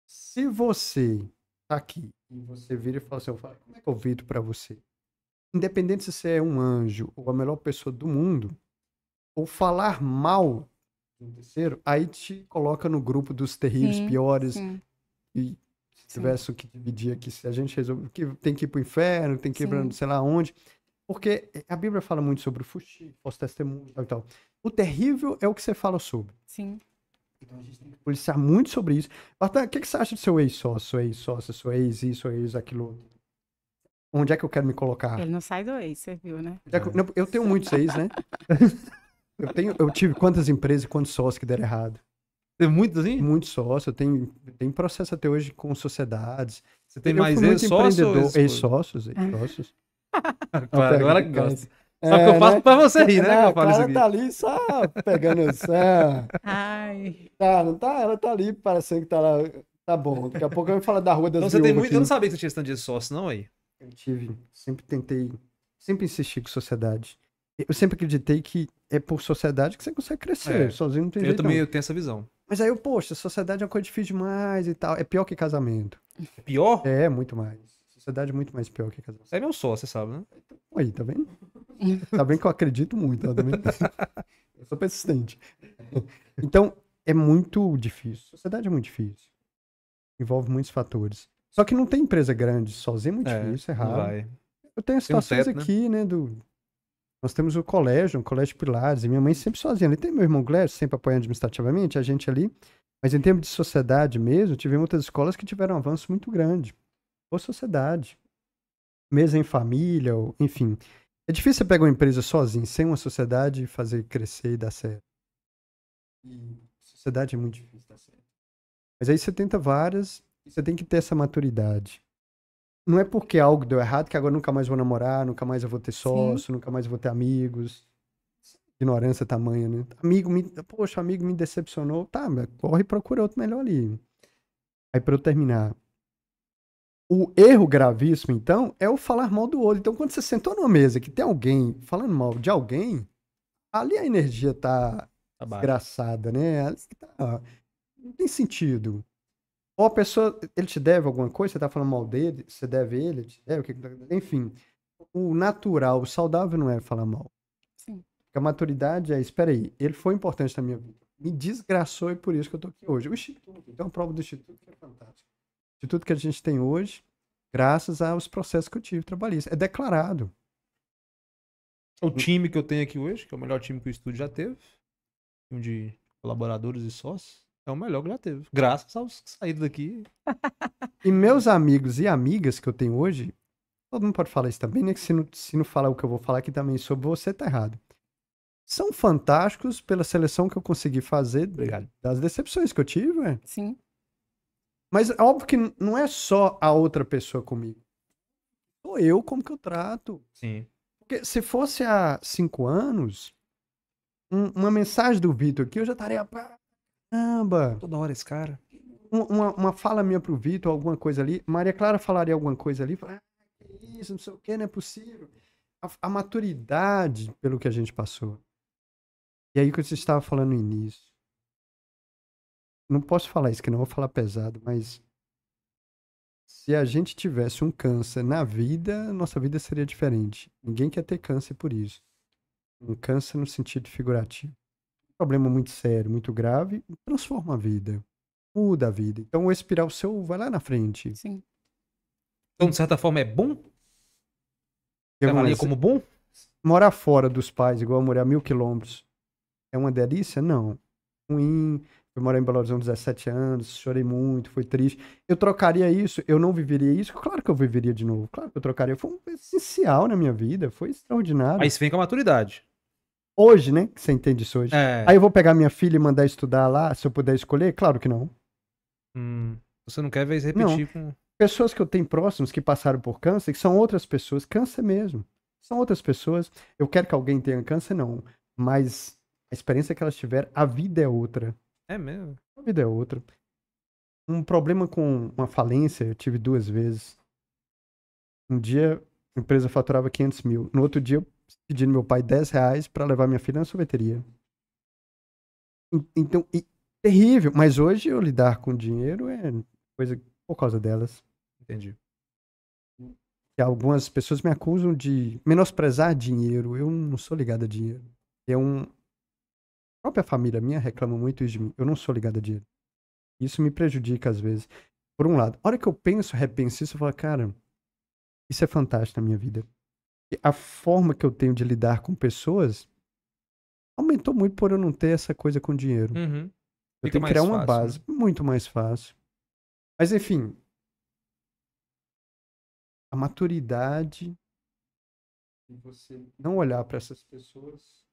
Speaker 3: Se você está aqui e você vira e fala assim, eu falo, como é que eu viro para você? Independente se você é um anjo ou a melhor pessoa do mundo, ou falar mal de um terceiro, aí te coloca no grupo dos terríveis sim, piores sim. e se sim. tivesse o que dividir aqui, se a gente resolve que tem que ir pro inferno, tem que ir pra sei lá onde, porque eh, a Bíblia fala muito sobre o fuxi, falso testemunho e tal. O terrível é o que você fala sobre.
Speaker 1: Sim. Então a gente tem que
Speaker 3: policiar muito sobre isso. Bartan, o que, que você acha do seu ex-sócio, ex-sócio, sua ex isso, ex aquilo? Onde é que eu quero me colocar? Ele
Speaker 4: não sai do ex, você viu, né? É
Speaker 3: eu tenho muitos ex, né? eu, tenho, eu tive quantas empresas e quantos sócios que deram errado. Tem muitos, hein? Muitos sócios. Eu tenho, processo até hoje com sociedades. Você tem eu mais ex-sócios? Ex-sócios, ex-sócios. claro, agora gosta. Só é, que eu é, faço né? pra você rir, né? Não, que eu falo isso aqui. tá ali só pegando o céu. Ai. Tá, não tá? Ela tá ali parecendo que tá lá. Tá bom, daqui a pouco eu vou falar da Rua das então, Você tem muito... Aqui. Eu não sabia que você tinha stand de sócio, não, aí? Eu tive. Sempre tentei. Sempre insisti com sociedade. Eu sempre acreditei que é por sociedade que você consegue crescer. É. Sozinho não tem eu jeito. Eu também
Speaker 2: tenho essa visão.
Speaker 3: Mas aí eu, poxa, sociedade é uma coisa difícil demais e tal. É pior que casamento. Pior? É, muito mais sociedade é muito mais pior que a casal. É
Speaker 2: meu sócio, você sabe, né?
Speaker 3: Aí, tá vendo? tá bem que eu acredito muito, eu também. Tá eu sou persistente. Então, é muito difícil. sociedade é muito difícil. Envolve muitos fatores. Só que não tem empresa grande sozinha, é muito é, difícil, é raro. Vai. Eu
Speaker 1: tenho situações tem um teto, né? aqui,
Speaker 3: né? né? do... Nós temos o colégio, um colégio Pilares, e minha mãe sempre sozinha. Ele tem meu irmão Glércio, sempre apoiando administrativamente, a gente ali. Mas em termos de sociedade mesmo, tivemos outras escolas que tiveram um avanço muito grande ou sociedade, mesa em família, ou, enfim. É difícil você pegar uma empresa sozinho, sem uma sociedade, fazer crescer e dar certo. E sociedade é muito difícil dar certo. Mas aí você tenta várias e você tem que ter essa maturidade. Não é porque algo deu errado que agora nunca mais vou namorar, nunca mais eu vou ter sócio, Sim. nunca mais vou ter amigos. Ignorância tamanha, né? Amigo me... Poxa, amigo me decepcionou. Tá, corre e procura outro melhor ali. Aí para eu terminar, o erro gravíssimo, então, é o falar mal do outro. Então, quando você sentou numa mesa que tem alguém falando mal de alguém, ali a energia tá Abaixo. Tá desgraçada, né? Ali tá, não tem sentido. Ou a pessoa, ele te deve alguma coisa, você tá falando mal dele, você deve ele, te deve, tá enfim. O natural, o saudável não é falar mal. Sim. A maturidade é, espera aí, ele foi importante na minha vida. Me desgraçou e por isso que eu tô aqui hoje. O Instituto, então, prova do Instituto que é fantástico de tudo que a gente tem hoje, graças aos processos que eu tive trabalhistas, É declarado. O hum. time que eu tenho aqui hoje, que é o
Speaker 2: melhor time que o estúdio já teve, um de colaboradores e sócios, é o melhor que já teve. Graças aos que saíram daqui.
Speaker 3: E meus amigos e amigas que eu tenho hoje, todo mundo pode falar isso também, né? Que se não, se não falar o que eu vou falar aqui também sobre você, tá errado. São fantásticos pela seleção que eu consegui fazer Obrigado. das decepções que eu tive, é? Sim. Mas é óbvio que não é só a outra pessoa comigo. Sou eu como que eu trato. Sim. Porque se fosse há cinco anos, um, uma mensagem do Vitor aqui, eu já estaria. Caramba! Toda hora esse cara. Uma, uma fala minha pro Vitor, alguma coisa ali. Maria Clara falaria alguma coisa ali. Falaria, ah, que isso, não sei o que, não é possível. A, a maturidade pelo que a gente passou. E aí que você estava falando no início não posso falar isso, que não vou falar pesado, mas. Se a gente tivesse um câncer na vida, nossa vida seria diferente. Ninguém quer ter câncer por isso. Um câncer no sentido figurativo. Um problema muito sério, muito grave, transforma a vida. Muda a vida. Então o espiral seu vai lá na frente. Sim. Então, de certa forma, é bom? Trabalha como bom? Morar fora dos pais, igual morar mil quilômetros, é uma delícia? Não. Ruim, eu morei em Belo Horizonte 17 anos, chorei muito, foi triste. Eu trocaria isso, eu não viveria isso. Claro que eu viveria de novo, claro que eu trocaria. Foi um essencial na minha vida, foi extraordinário. Aí
Speaker 2: você vem com a maturidade.
Speaker 3: Hoje, né? Que você entende isso hoje. É. Aí eu vou pegar minha filha e mandar estudar lá, se eu puder escolher? Claro que não.
Speaker 2: Hum, você não quer ver repetir não. com.
Speaker 3: Pessoas que eu tenho próximos que passaram por câncer, que são outras pessoas, câncer mesmo. São outras pessoas. Eu quero que alguém tenha câncer, não. Mas a experiência que elas tiveram, a vida é outra. É mesmo? A vida é outra. Um problema com uma falência eu tive duas vezes. Um dia a empresa faturava 500 mil. No outro dia eu pedi meu pai 10 reais para levar minha filha na sorveteria. Então, e, terrível. Mas hoje eu lidar com dinheiro é coisa por causa delas.
Speaker 2: Entendi. E
Speaker 3: algumas pessoas me acusam de menosprezar dinheiro. Eu não sou ligado a dinheiro. É um, própria família minha reclama muito isso de mim. Eu não sou ligado a dinheiro. Isso me prejudica às vezes. Por um lado, a hora que eu penso, repenso isso, eu falo, cara, isso é fantástico na minha vida. E a forma que eu tenho de lidar com pessoas aumentou muito por eu não ter essa coisa com dinheiro. Uhum.
Speaker 1: Eu tenho que criar uma fácil, base né?
Speaker 3: muito mais fácil. Mas enfim, a maturidade você não olhar para essas pessoas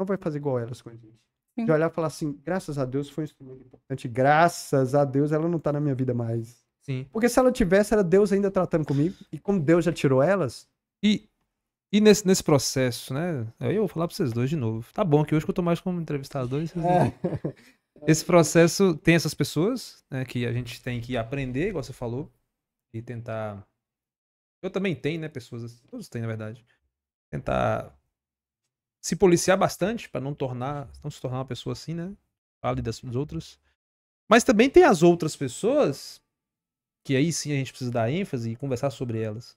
Speaker 3: não vai fazer igual elas com a gente. Sim. De olhar e falar assim, graças a Deus foi um instrumento importante, graças a Deus ela não tá na minha vida mais. Sim. Porque se ela tivesse, era Deus ainda tratando comigo, e como Deus já tirou elas.
Speaker 2: E, e nesse, nesse processo, né? Eu vou falar pra vocês dois de novo. Tá bom, que hoje que eu tô mais como entrevistador. Vocês é. Esse processo tem essas pessoas, né? Que a gente tem que aprender, igual você falou, e tentar. Eu também tenho, né? Pessoas, assim, todos têm, na verdade. Tentar se policiar bastante para não tornar, não se tornar uma pessoa assim, né? Fale das outras. Mas também tem as outras pessoas que aí sim a gente precisa dar ênfase e conversar sobre elas.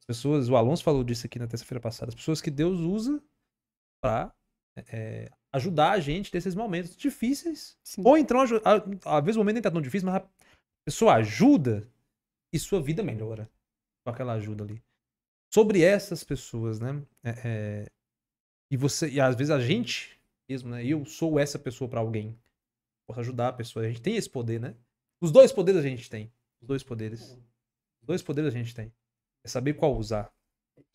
Speaker 2: As pessoas, o Alonso falou disso aqui na terça-feira passada, as pessoas que Deus usa para é, ajudar a gente nesses momentos difíceis. Sim. Ou então, às vezes o momento nem tá tão difícil, mas a pessoa ajuda e sua vida melhora com aquela ajuda ali. Sobre essas pessoas, né? É, é, e você, e às vezes a gente mesmo, né? Eu sou essa pessoa para alguém. Posso ajudar a pessoa. A gente tem esse poder, né? Os dois poderes a gente tem. Os dois poderes. Os dois poderes a gente tem. É saber
Speaker 3: qual usar.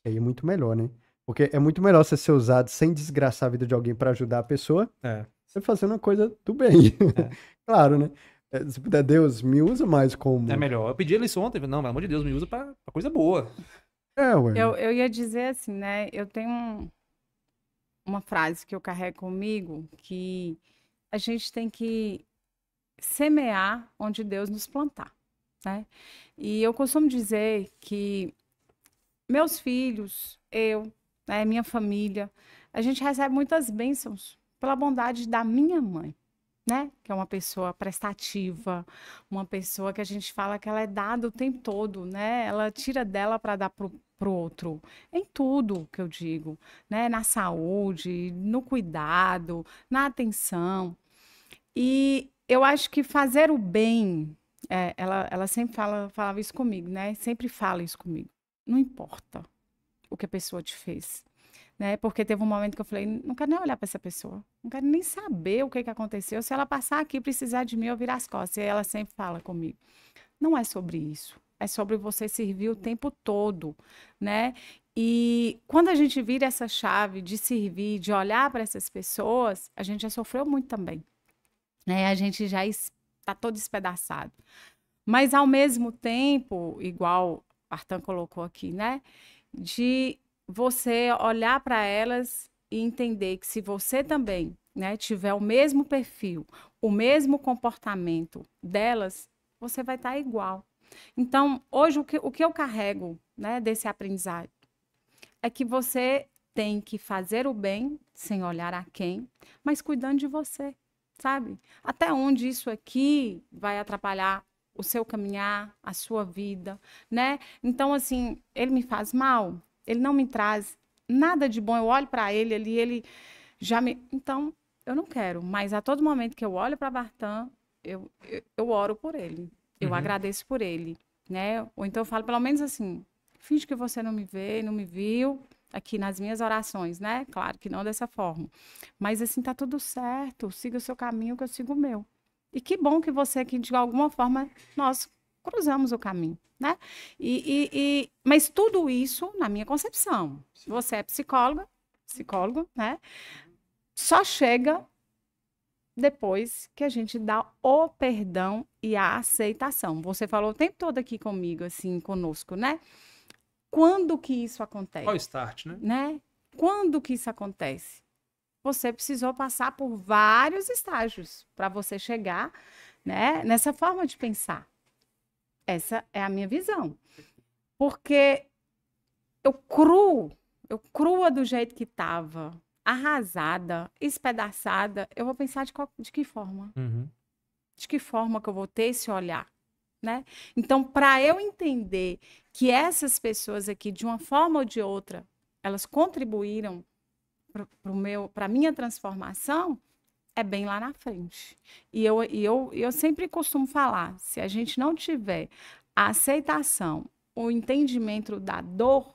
Speaker 3: É, e aí é muito melhor, né? Porque é muito melhor você ser usado sem desgraçar a vida de alguém para ajudar a pessoa. É. Você fazer uma coisa do bem. É. claro, né? É, se puder, Deus, me usa mais como. É
Speaker 2: melhor. Eu pedi isso ontem. Não, pelo amor de Deus, me usa pra, pra coisa boa.
Speaker 1: É, ué. Eu,
Speaker 4: eu ia dizer assim, né? Eu tenho um uma frase que eu carrego comigo, que a gente tem que semear onde Deus nos plantar, né? E eu costumo dizer que meus filhos, eu, né, minha família, a gente recebe muitas bênçãos pela bondade da minha mãe, né? Que é uma pessoa prestativa, uma pessoa que a gente fala que ela é dada o tempo todo, né? Ela tira dela para dar pro, para o outro. Em tudo que eu digo, né? Na saúde, no cuidado, na atenção. E eu acho que fazer o bem, é, ela, ela sempre fala, falava isso comigo, né? Sempre fala isso comigo. Não importa o que a pessoa te fez. Né? Porque teve um momento que eu falei, não quero nem olhar para essa pessoa, não quero nem saber o que, que aconteceu. Se ela passar aqui precisar de mim, eu virar as costas. E ela sempre fala comigo, não é sobre isso é sobre você servir o tempo todo, né? E quando a gente vira essa chave de servir, de olhar para essas pessoas, a gente já sofreu muito também, né? A gente já está todo despedaçado. Mas ao mesmo tempo, igual Artan colocou aqui, né? De você olhar para elas e entender que se você também né, tiver o mesmo perfil, o mesmo comportamento delas, você vai estar tá igual. Então, hoje, o que, o que eu carrego né, desse aprendizado é que você tem que fazer o bem, sem olhar a quem, mas cuidando de você, sabe? Até onde isso aqui vai atrapalhar o seu caminhar, a sua vida, né? Então, assim, ele me faz mal, ele não me traz nada de bom. Eu olho para ele ali, ele já me. Então, eu não quero, mas a todo momento que eu olho para Bartan, eu, eu, eu oro por ele. Eu uhum. agradeço por ele, né? Ou então eu falo pelo menos assim, finge que você não me vê, não me viu, aqui nas minhas orações, né? Claro que não dessa forma. Mas assim, tá tudo certo, siga o seu caminho que eu sigo o meu. E que bom que você é que de alguma forma nós cruzamos o caminho, né? E, e, e mas tudo isso na minha concepção. Você é psicóloga, psicólogo, né? Só chega depois que a gente dá o perdão e a aceitação. Você falou o tempo todo aqui comigo, assim, conosco, né? Quando que isso acontece? Qual
Speaker 2: start, né?
Speaker 4: né? Quando que isso acontece? Você precisou passar por vários estágios para você chegar né, nessa forma de pensar. Essa é a minha visão. Porque eu cru, eu crua do jeito que estava, arrasada, espedaçada, eu vou pensar de, qual, de que forma? Uhum. De que forma que eu vou ter esse olhar? Né? Então, para eu entender que essas pessoas aqui, de uma forma ou de outra, elas contribuíram para a minha transformação, é bem lá na frente. E eu, e eu, eu sempre costumo falar: se a gente não tiver a aceitação, o entendimento da dor,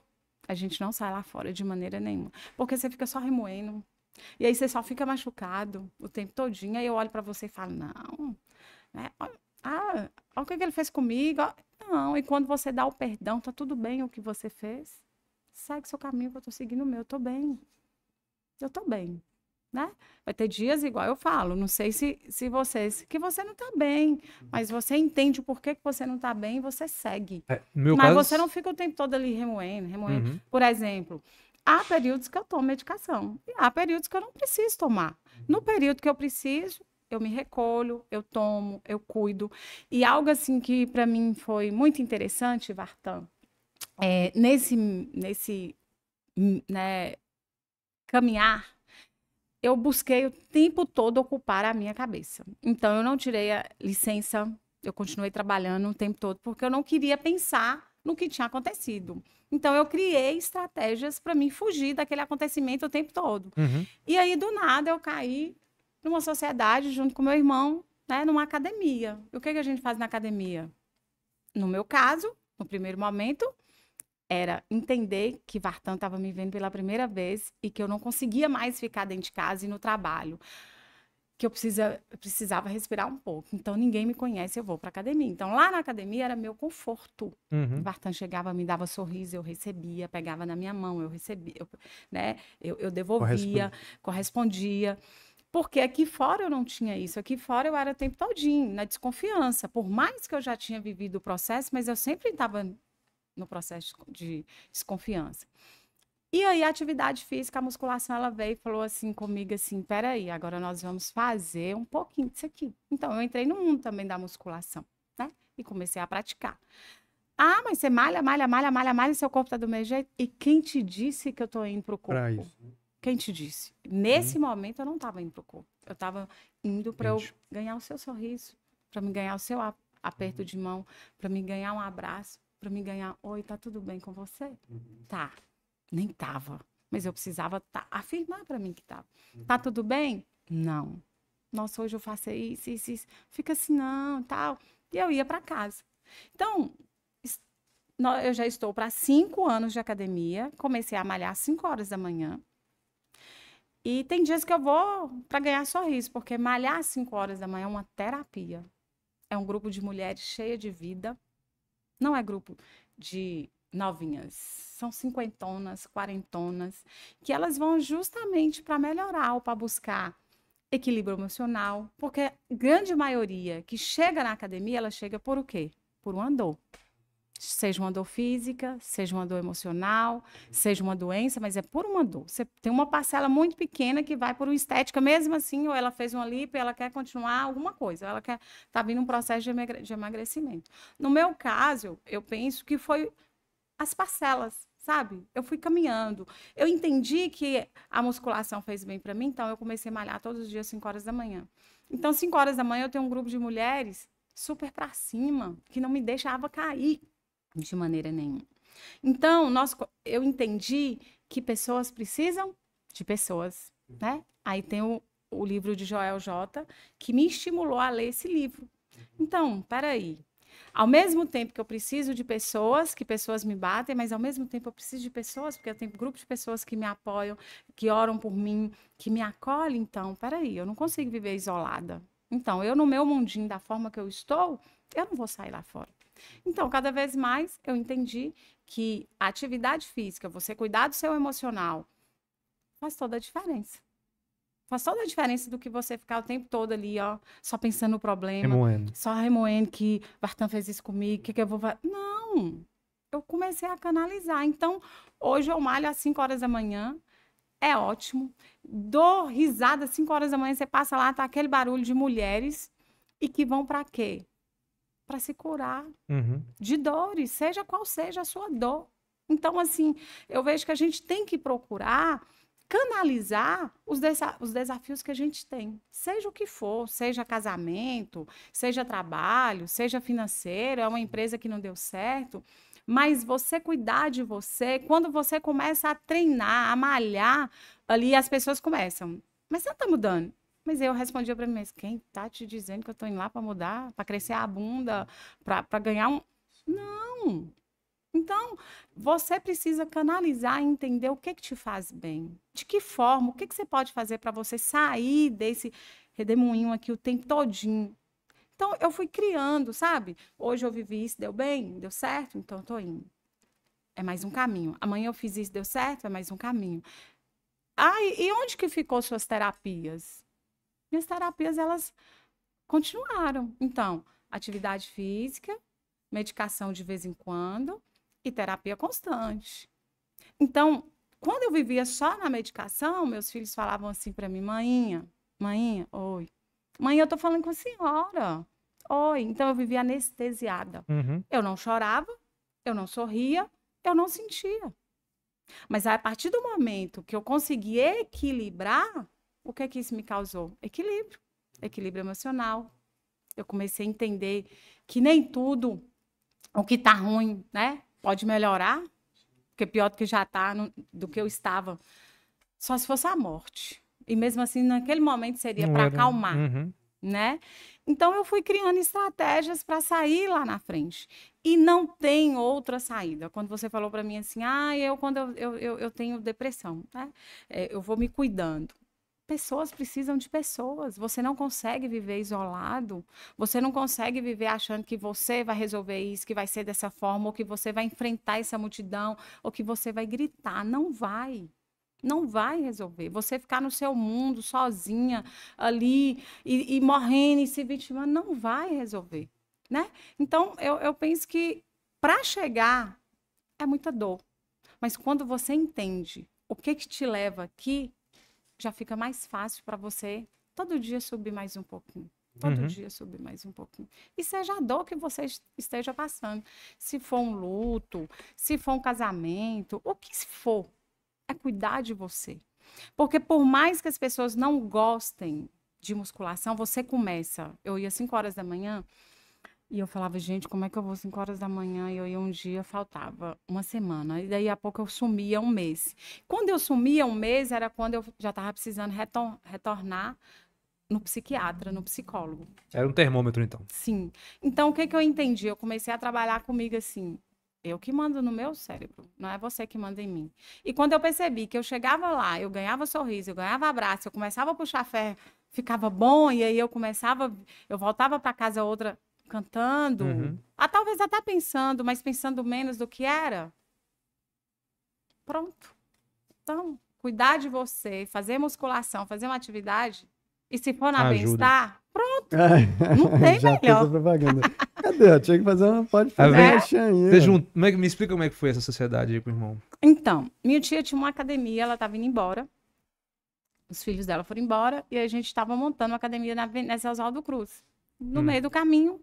Speaker 4: a gente não sai lá fora de maneira nenhuma. Porque você fica só remoendo. E aí você só fica machucado o tempo todinho. Aí eu olho para você e falo, não. Né? Ah, olha o que ele fez comigo. Não, e quando você dá o perdão, tá tudo bem o que você fez. Segue seu caminho que eu tô seguindo o meu, eu tô bem. Eu tô bem. Né? Vai ter dias igual eu falo, não sei se, se você, que você não está bem, mas você entende o porquê que você não está bem e você segue. É, mas caso... você não fica o tempo todo ali remoendo, remoendo. Uhum. Por exemplo, há períodos que eu tomo medicação e há períodos que eu não preciso tomar. No período que eu preciso, eu me recolho, eu tomo, eu cuido. E algo assim que para mim foi muito interessante, Vartan, é, nesse, nesse né, caminhar eu busquei o tempo todo ocupar a minha cabeça. Então, eu não tirei a licença, eu continuei trabalhando o tempo todo, porque eu não queria pensar no que tinha acontecido. Então, eu criei estratégias para mim fugir daquele acontecimento o tempo todo. Uhum. E aí, do nada, eu caí numa sociedade junto com meu irmão, né, numa academia. E o que, que a gente faz na academia? No meu caso, no primeiro momento, era entender que Vartan estava me vendo pela primeira vez e que eu não conseguia mais ficar dentro de casa e no trabalho. Que eu precisa, precisava respirar um pouco. Então, ninguém me conhece, eu vou para academia. Então, lá na academia era meu conforto.
Speaker 1: Uhum. Vartan
Speaker 4: chegava, me dava sorriso, eu recebia, pegava na minha mão, eu recebia, eu, né? eu, eu devolvia, correspondia. correspondia. Porque aqui fora eu não tinha isso. Aqui fora eu era o tempo todinho, na desconfiança. Por mais que eu já tinha vivido o processo, mas eu sempre estava no processo de desconfiança. E aí a atividade física, a musculação, ela veio e falou assim comigo assim, peraí, agora nós vamos fazer um pouquinho disso aqui. Então eu entrei no mundo também da musculação, né? E comecei a praticar. Ah, mas você malha, malha, malha, malha, malha, seu corpo tá do mesmo jeito. E quem te disse que eu tô indo pro corpo? Pra isso. Né? Quem te disse? Nesse hum. momento eu não tava indo pro corpo. Eu tava indo para eu ganhar o seu sorriso, para me ganhar o seu aperto hum. de mão, para me ganhar um abraço para me ganhar, oi, tá tudo bem com você? Uhum. Tá. Nem tava, mas eu precisava tá, afirmar para mim que tava. Tá uhum. Tá tudo bem? Não. Nossa, hoje eu faço isso, isso, isso. Fica assim, não, tal. E eu ia para casa. Então, eu já estou para cinco anos de academia. Comecei a malhar às cinco horas da manhã. E tem dias que eu vou para ganhar sorriso, porque malhar às cinco horas da manhã é uma terapia. É um grupo de mulheres cheia de vida, não é grupo de novinhas, são cinquentonas, quarentonas, que elas vão justamente para melhorar ou para buscar equilíbrio emocional, porque a grande maioria que chega na academia, ela chega por o quê? Por uma dor. Seja uma dor física, seja uma dor emocional, seja uma doença, mas é por uma dor. Você tem uma parcela muito pequena que vai por uma estética, mesmo assim, ou ela fez uma lipo ela quer continuar alguma coisa, ela quer tá vindo um processo de emagrecimento. No meu caso, eu penso que foi as parcelas sabe? Eu fui caminhando. Eu entendi que a musculação fez bem para mim, então eu comecei a malhar todos os dias 5 horas da manhã. Então, 5 horas da manhã eu tenho um grupo de mulheres super para cima, que não me deixava cair. De maneira nenhuma. Então, nós, eu entendi que pessoas precisam de pessoas, né? Aí tem o, o livro de Joel J, que me estimulou a ler esse livro. Então, peraí. Ao mesmo tempo que eu preciso de pessoas, que pessoas me batem, mas ao mesmo tempo eu preciso de pessoas, porque eu tenho um grupo de pessoas que me apoiam, que oram por mim, que me acolhem. Então, peraí, eu não consigo viver isolada. Então, eu no meu mundinho, da forma que eu estou, eu não vou sair lá fora. Então, cada vez mais eu entendi que a atividade física, você cuidar do seu emocional, faz toda a diferença. Faz toda a diferença do que você ficar o tempo todo ali, ó, só pensando no problema. Remoendo. Só remoendo que Bartan fez isso comigo, que, que eu vou. Não! Eu comecei a canalizar. Então, hoje eu malho às 5 horas da manhã, é ótimo. Dou risada às 5 horas da manhã, você passa lá, tá aquele barulho de mulheres e que vão para quê? para se curar uhum. de dores, seja qual seja a sua dor. Então, assim, eu vejo que a gente tem que procurar canalizar os, desa os desafios que a gente tem, seja o que for, seja casamento, seja trabalho, seja financeiro, é uma empresa que não deu certo, mas você cuidar de você, quando você começa a treinar, a malhar, ali as pessoas começam. Mas você não está mudando. Mas eu respondia para mim mas quem tá te dizendo que eu tô indo lá para mudar, para crescer a bunda, para ganhar um... Não! Então, você precisa canalizar e entender o que, que te faz bem. De que forma, o que, que você pode fazer para você sair desse redemoinho aqui o tempo todinho. Então, eu fui criando, sabe? Hoje eu vivi isso, deu bem, deu certo, então eu tô indo. É mais um caminho. Amanhã eu fiz isso, deu certo, é mais um caminho. Ah, e onde que ficou suas terapias? minhas terapias elas continuaram. Então, atividade física, medicação de vez em quando e terapia constante. Então, quando eu vivia só na medicação, meus filhos falavam assim para mim, mãinha, mãinha, oi. Mãe, eu tô falando com a senhora. Oi. Então eu vivia anestesiada. Uhum. Eu não chorava, eu não sorria, eu não sentia. Mas a partir do momento que eu consegui equilibrar, o que é que isso me causou? Equilíbrio, equilíbrio emocional. Eu comecei a entender que nem tudo o que está ruim, né, pode melhorar, porque pior do que já está, do que eu estava, só se fosse a morte. E mesmo assim, naquele momento seria para acalmar, uhum. né? Então eu fui criando estratégias para sair lá na frente. E não tem outra saída. Quando você falou para mim assim, ah, eu quando eu, eu, eu, tenho depressão, né? É, eu vou me cuidando pessoas precisam de pessoas. Você não consegue viver isolado. Você não consegue viver achando que você vai resolver isso, que vai ser dessa forma, ou que você vai enfrentar essa multidão, ou que você vai gritar. Não vai. Não vai resolver. Você ficar no seu mundo, sozinha, ali, e, e morrendo e se vitimando, não vai resolver. Né? Então, eu, eu penso que para chegar é muita dor. Mas quando você entende o que, que te leva aqui, já fica mais fácil para você todo dia subir mais um pouquinho. Todo uhum. dia subir mais um pouquinho. E seja a dor que você esteja passando. Se for um luto, se for um casamento, o que for, é cuidar de você. Porque por mais que as pessoas não gostem de musculação, você começa. Eu ia às 5 horas da manhã, e eu falava, gente, como é que eu vou 5 horas da manhã? E eu ia um dia, faltava uma semana. E daí a pouco eu sumia um mês. Quando eu sumia um mês, era quando eu já estava precisando retor retornar no psiquiatra, no psicólogo.
Speaker 2: Era um termômetro, então.
Speaker 4: Sim. Então, o que, que eu entendi? Eu comecei a trabalhar comigo assim. Eu que mando no meu cérebro, não é você que manda em mim. E quando eu percebi que eu chegava lá, eu ganhava sorriso, eu ganhava abraço, eu começava a puxar fé ficava bom, e aí eu começava, eu voltava para casa outra cantando, uhum. ah, talvez até pensando, mas pensando menos do que era. Pronto. Então, cuidar de você, fazer musculação, fazer uma atividade, e se for na bem-estar, pronto.
Speaker 3: É, Não tem Já melhor. Fez a propaganda. Cadê? Eu tinha que fazer uma. Pode fazer tá é. uma Você
Speaker 2: me, me explica como é que foi essa sociedade aí com o irmão.
Speaker 4: Então, minha tia tinha uma academia, ela estava indo embora. Os filhos dela foram embora e a gente estava montando uma academia na, nessa do Cruz. No hum. meio do caminho,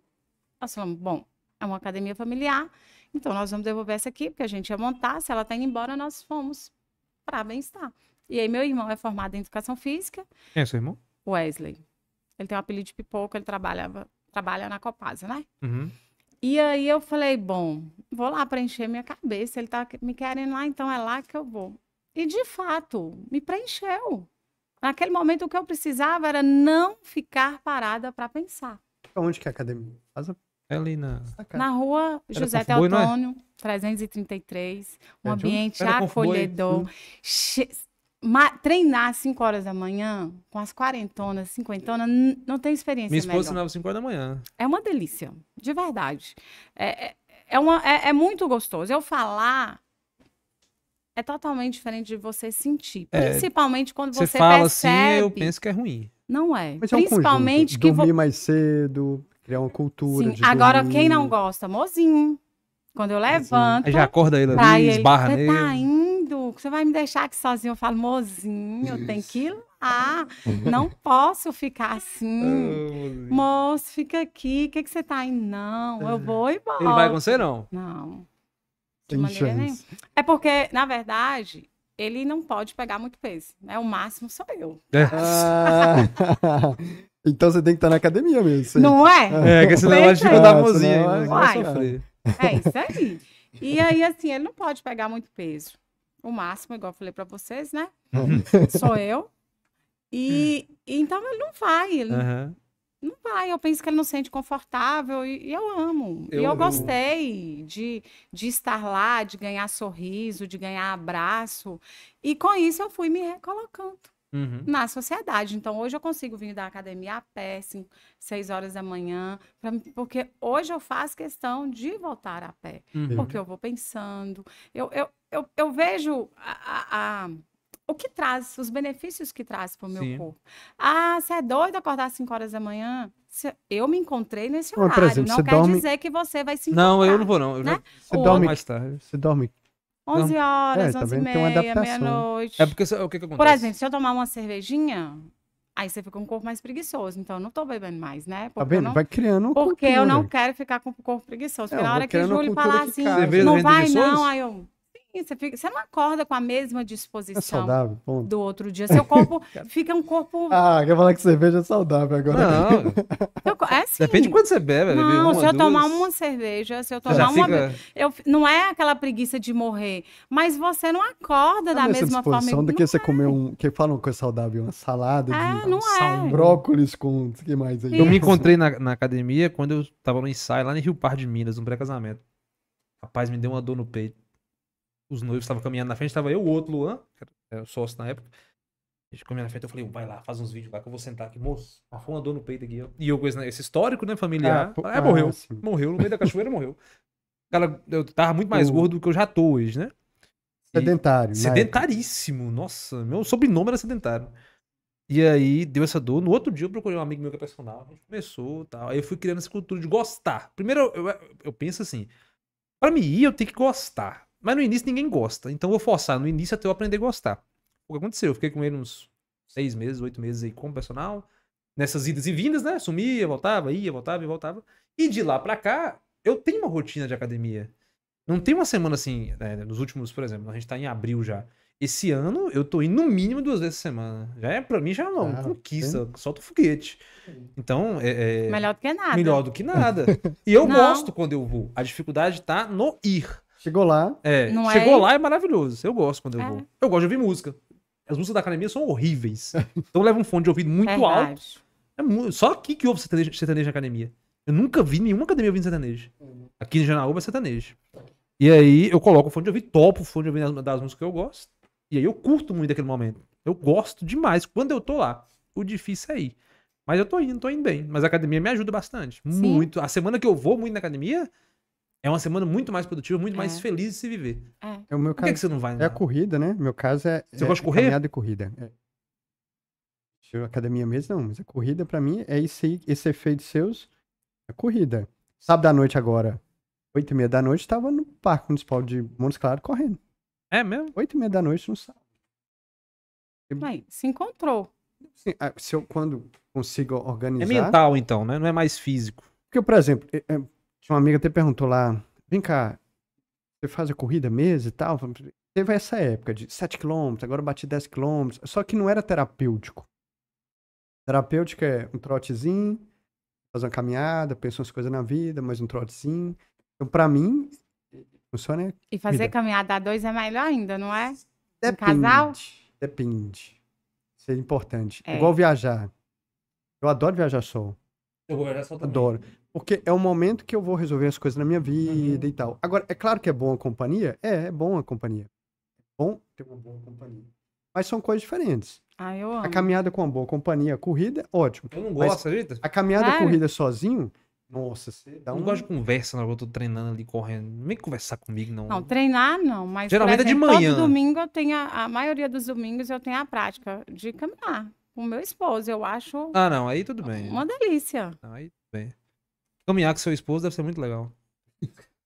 Speaker 4: nós falamos, bom, é uma academia familiar, então nós vamos devolver essa aqui, porque a gente ia montar, se ela está indo embora, nós fomos para bem-estar. E aí meu irmão é formado em educação física. Quem é seu irmão? Wesley. Ele tem um apelido de pipoca, ele trabalha trabalha na Copasa, né? Uhum. E aí eu falei, bom, vou lá preencher minha cabeça, ele tá me querendo lá, então é lá que eu vou. E de fato, me preencheu. Naquele momento o que eu precisava era não ficar parada para pensar.
Speaker 3: Onde que é a academia? Faz a é ali na.
Speaker 2: Na rua José Teotônio,
Speaker 4: é? 333. Um é ambiente um... acolhedor. Che... Ma... Treinar às 5 horas da manhã, com as quarentonas, cinquentonas, não tem experiência. Minha esposa treinava às
Speaker 2: 5 horas da manhã.
Speaker 4: É uma delícia, de verdade. É, é, é, uma, é, é muito gostoso. Eu falar é totalmente diferente de você sentir. É, principalmente quando você, você fala percebe... assim, eu penso que é ruim. Não é. Mas Principalmente é um que. Dormir
Speaker 3: vo... mais cedo Criar uma cultura. Sim,
Speaker 4: agora dormir. quem não gosta, mozinho. Quando eu levanto. Aí já acorda ele ali, esbarra ele. Você tá nele. tá indo? Você vai me deixar aqui sozinho? Eu falo, mozinho, eu tenho que ir lá. Não posso ficar assim. Oh, Moço, fica aqui. O que, que você tá indo? Não, eu ah. vou e volto. Ele vai com você, não? Não. De maneira Nenhuma. É porque, na verdade, ele não pode pegar muito peso. Né? O máximo sou eu. É. Ah.
Speaker 3: Então você tem que estar na academia mesmo. Não é? É, porque é, senão ela fica da
Speaker 1: mãozinha.
Speaker 4: É isso aí. E aí, assim, ele não pode pegar muito peso. O máximo, igual eu falei para vocês, né? Uhum. Sou eu. E então ele não vai. Ele uhum. Não vai. Eu penso que ele não se sente confortável. E, e eu amo. Eu e eu gostei de, de estar lá, de ganhar sorriso, de ganhar abraço. E com isso eu fui me recolocando uhum. na sociedade. Então, hoje eu consigo vir da academia a pé, cinco, assim, seis horas da manhã, pra, porque hoje eu faço questão de voltar a pé, uhum. porque eu vou pensando, eu, eu, eu, eu vejo a, a, a o que traz, os benefícios que traz para o meu Sim. corpo. Ah, você é doido acordar às 5 horas da manhã? Eu me encontrei nesse horário. Não, exemplo, não quer dorme... dizer que você vai se encontrar.
Speaker 2: Não, eu não vou, não. Né? Já... Você, dorme... Mais tarde. você dorme
Speaker 4: 11 então, é, horas, é, tá 11 e meia, meia-noite. É porque o que, que acontece? Por exemplo, se eu tomar uma cervejinha, Aí você fica com o corpo mais preguiçoso. Então, eu não tô bebendo mais, né? Tá porque tá vendo? Não... Vai criando um Porque cultura. eu não quero ficar com o corpo preguiçoso. É, porque é, na hora que o Júlio falar assim, não vai não, aí eu você, fica, você não acorda com a mesma é disposição é saudável, do outro dia. Seu corpo fica um corpo.
Speaker 3: Ah, quer falar que cerveja é saudável agora. Não. Eu, é assim. Depende de quanto você bebe.
Speaker 2: Não, bebe uma, se eu
Speaker 4: duas... tomar uma cerveja, se eu tomar uma. Fica... Eu, não é aquela preguiça de morrer, mas você não acorda não da é mesma forma. Não do que
Speaker 3: você é. comer um. Que falam coisa saudável, uma salada é, de
Speaker 4: não sal, é. um brócolis
Speaker 3: com. O que mais
Speaker 4: aí? Eu me encontrei na,
Speaker 2: na academia quando eu tava no ensaio lá em Rio Par de Minas, num pré-casamento. Rapaz, me deu uma dor no peito os noivos estavam caminhando na frente, estava eu, o outro Luan, que era o sócio na época. A gente caminhando na frente, eu falei, vai lá, faz uns vídeos lá que eu vou sentar aqui, moço. Arrumou uma dor no peito aqui, ó. E eu com esse né, histórico, né, familiar. Ah, é, morreu. Ah, sim. Morreu no meio da cachoeira, morreu. Cara, eu tava muito mais gordo do que eu já tô hoje, né?
Speaker 3: Sedentário. E...
Speaker 2: Sedentaríssimo, nossa. Meu sobrenome era sedentário. E aí deu essa dor. No outro dia eu procurei um amigo meu que é personal. A gente começou tal. Aí eu fui criando essa cultura de gostar. Primeiro, eu, eu, eu penso assim: para me ir, eu tenho que gostar. Mas no início ninguém gosta. Então eu vou forçar no início até eu aprender a gostar. O que aconteceu? Eu fiquei com ele uns seis meses, oito meses aí com o personal. Nessas idas e vindas, né? Sumia, voltava, ia, voltava e voltava. E de lá pra cá, eu tenho uma rotina de academia. Não tem uma semana assim, né? nos últimos, por exemplo, a gente tá em abril já. Esse ano eu tô indo no mínimo duas vezes a semana. Já é, pra mim já não, é ah, conquista, sim. solta o foguete. Então, é, é, Melhor do que nada. Melhor do que nada. e eu não. gosto quando eu vou. A dificuldade tá no ir. Chegou lá. É, Não chegou é... lá é maravilhoso. Eu gosto quando eu é. vou. Eu gosto de ouvir música. As músicas da academia são horríveis. É. então leva um fone de ouvido muito alto. É muito. Só aqui que ouve sertanejo, sertanejo na academia. Eu nunca vi nenhuma academia ouvindo sertanejo. Uhum. Aqui em Janaúba é sertanejo. E aí eu coloco o fone de ouvido, topo o fone de ouvido das, das músicas que eu gosto. E aí eu curto muito aquele momento. Eu gosto demais quando eu tô lá. O difícil é ir. Mas eu tô indo, tô indo bem. Mas a academia me ajuda bastante. Sim. Muito. A semana que eu vou muito na academia, é uma semana muito mais produtiva, muito é. mais feliz de se viver. É. é o meu Por caso, que, é que você não vai? Né? É a né?
Speaker 3: corrida, né? Meu caso é. Você é, gosta de correr? Caminhada e corrida. É. Academia mesmo, não. Mas a corrida, para mim, é esse, esse efeito seus. É corrida. Sábado à noite agora, oito e meia da noite, tava no parque municipal de Montes Claros correndo.
Speaker 4: É mesmo? Oito e meia
Speaker 3: da noite no sábado.
Speaker 4: Mas se encontrou. Sim, ah,
Speaker 3: se eu, quando consigo organizar... É mental, então, né? Não é mais físico. Porque, por exemplo, é, é, tinha uma amiga até perguntou lá, vem cá, você faz a corrida mesmo e tal? Teve essa época de 7 km, agora bati 10 km, só que não era terapêutico. Terapêutico é um trotezinho, fazer uma caminhada, pensar umas coisas na vida, mais um trotezinho. Então, pra mim, funciona é E fazer vida.
Speaker 4: caminhada a dois é melhor ainda, não é? Depende. Um casal?
Speaker 3: Depende. Isso é importante. É. Igual viajar. Eu adoro viajar só. Eu vou viajar só também. Adoro. Porque é o momento que eu vou resolver as coisas na minha vida uhum. e tal. Agora, é claro que é bom a companhia? É, é bom a companhia. É bom ter uma boa companhia. Mas são coisas diferentes.
Speaker 4: Ah, eu amo. A caminhada
Speaker 3: com uma boa companhia, a corrida, ótimo.
Speaker 4: Eu não
Speaker 2: gosto, acredita? A caminhada claro. corrida
Speaker 3: sozinho, nossa, você
Speaker 4: dá um... Não gosto de
Speaker 2: conversa, não. Eu tô treinando ali, correndo. Não vem conversar comigo, não. Não,
Speaker 4: treinar não, mas... Geralmente exemplo, é de manhã. Todo domingo eu tenho... A, a maioria dos domingos eu tenho a prática de caminhar com o meu esposo. Eu acho... Ah,
Speaker 2: não. Aí tudo bem. Uma
Speaker 4: delícia. aí
Speaker 2: tudo bem. Caminhar com seu esposo deve
Speaker 3: ser muito legal.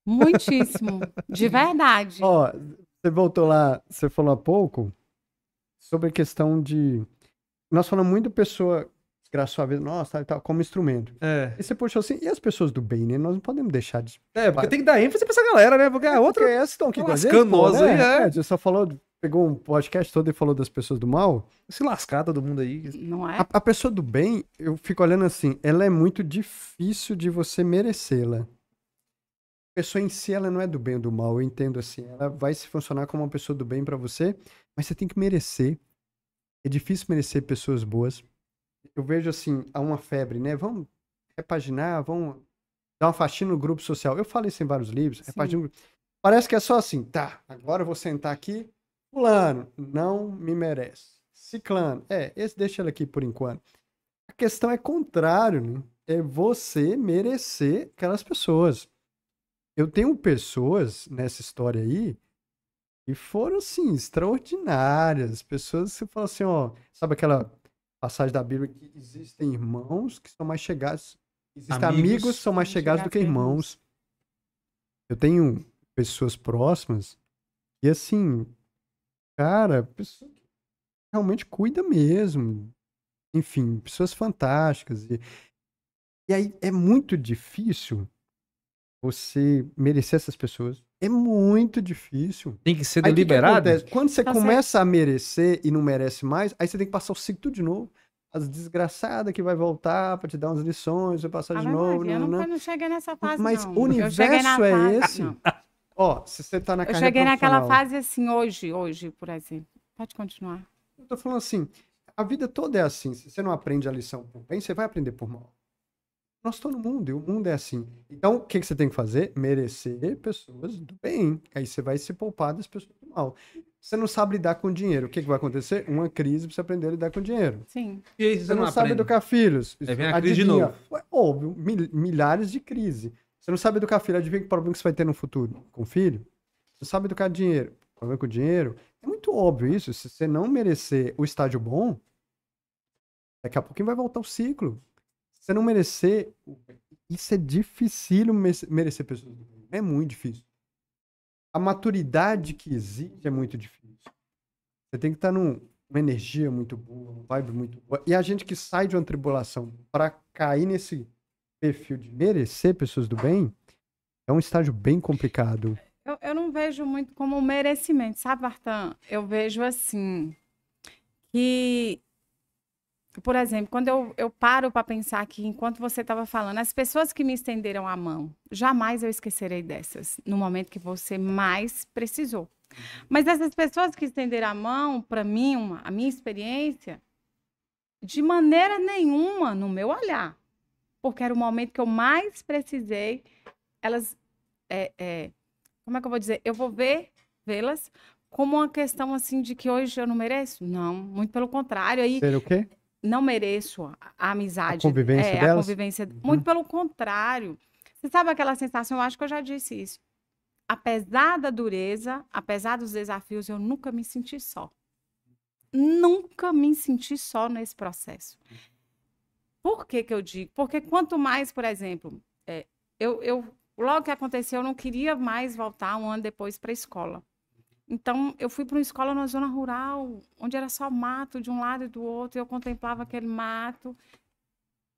Speaker 4: Muitíssimo. de verdade. Ó, você voltou
Speaker 3: lá, você falou há pouco sobre a questão de. Nós falamos muito pessoa desgraçou a vida, nossa, tal, tal, como instrumento. É. E você puxou assim, e as pessoas do bem, né? Nós não podemos deixar de.
Speaker 2: É, porque tem que dar ênfase pra essa galera, né? Porque a é é, outra. Porque é essa estão aqui é né? aí, é. Né? é. Você
Speaker 3: só falou pegou um podcast todo e falou das pessoas do mal. Se lascar todo mundo aí. Não é? A, a pessoa do bem, eu fico olhando assim, ela é muito difícil de você merecê-la. A pessoa em si, ela não é do bem ou do mal, eu entendo assim. Ela vai se funcionar como uma pessoa do bem para você, mas você tem que merecer. É difícil merecer pessoas boas. Eu vejo assim, há uma febre, né? Vamos repaginar, vamos dar uma faxina no grupo social. Eu falei isso em vários livros, repaginar. Parece que é só assim, tá, agora eu vou sentar aqui, Fulano, não me merece. Ciclano, é, esse deixa ele aqui por enquanto. A questão é contrário, né? É você merecer aquelas pessoas. Eu tenho pessoas nessa história aí que foram, assim, extraordinárias. Pessoas que falam assim, ó, sabe aquela passagem da Bíblia que existem irmãos que são mais chegados. Existem amigos, amigos que são mais chegados do que irmãos. Eu tenho pessoas próximas e assim, Cara, pessoa que realmente cuida mesmo. Enfim, pessoas fantásticas. E, e aí é muito difícil você merecer essas pessoas. É muito difícil. Tem que ser aí deliberado. Que que Quando você tá começa certo. a merecer e não merece mais, aí você tem que passar o ciclo de novo. As desgraçadas que vai voltar para te dar umas lições, vai passar ah, de novo. Não, eu não, não, não
Speaker 4: cheguei nessa fase. Mas o universo é fase, esse.
Speaker 3: Não. Ó, se você tá na Eu cheguei naquela
Speaker 4: fase assim, hoje, hoje, por exemplo. Pode continuar.
Speaker 3: Eu tô falando assim, a vida toda é assim. Se você não aprende a lição por bem, você vai aprender por mal. Nós estamos no mundo, e o mundo é assim. Então, o que, que você tem que fazer? Merecer pessoas do bem. Aí você vai se poupar das pessoas do mal. Você não sabe lidar com dinheiro. O que, que vai acontecer? Uma crise para você aprender a lidar com dinheiro.
Speaker 1: Sim. E aí você, você não, não sabe educar filhos. Aí vem a crise Adivinha. de novo.
Speaker 3: Ué, óbvio, milhares de crises. Você não sabe educar filho. Adivinha que problema que você vai ter no futuro com filho? Você sabe educar dinheiro. Problema com dinheiro. É muito óbvio isso. Se você não merecer o estádio bom, daqui a pouquinho vai voltar o ciclo. Se você não merecer. Isso é difícil merecer pessoas do bem. É muito difícil. A maturidade que exige é muito difícil. Você tem que estar num, uma energia muito boa, uma vibe muito boa. E a gente que sai de uma tribulação para cair nesse perfil de merecer pessoas do bem, é um estágio bem complicado.
Speaker 4: Eu, eu não vejo muito como merecimento, sabe, Bartan? Eu vejo assim, que, por exemplo, quando eu, eu paro para pensar que, enquanto você estava falando, as pessoas que me estenderam a mão, jamais eu esquecerei dessas, no momento que você mais precisou. Uhum. Mas essas pessoas que estenderam a mão, para mim, uma, a minha experiência, de maneira nenhuma, no meu olhar, porque era o momento que eu mais precisei. Elas, é, é, como é que eu vou dizer? Eu vou ver, vê-las como uma questão assim de que hoje eu não mereço? Não, muito pelo contrário. Aí, Ser o quê? Não mereço a, a amizade. A convivência é, delas? A convivência. Uhum. Muito pelo contrário. Você sabe aquela sensação? Eu acho que eu já disse isso. Apesar da dureza, apesar dos desafios, eu nunca me senti só. Nunca me senti só nesse processo. Por que, que eu digo? Porque quanto mais, por exemplo, é, eu, eu, logo que aconteceu, eu não queria mais voltar um ano depois para a escola. Então, eu fui para uma escola na zona rural, onde era só mato de um lado e do outro, e eu contemplava aquele mato.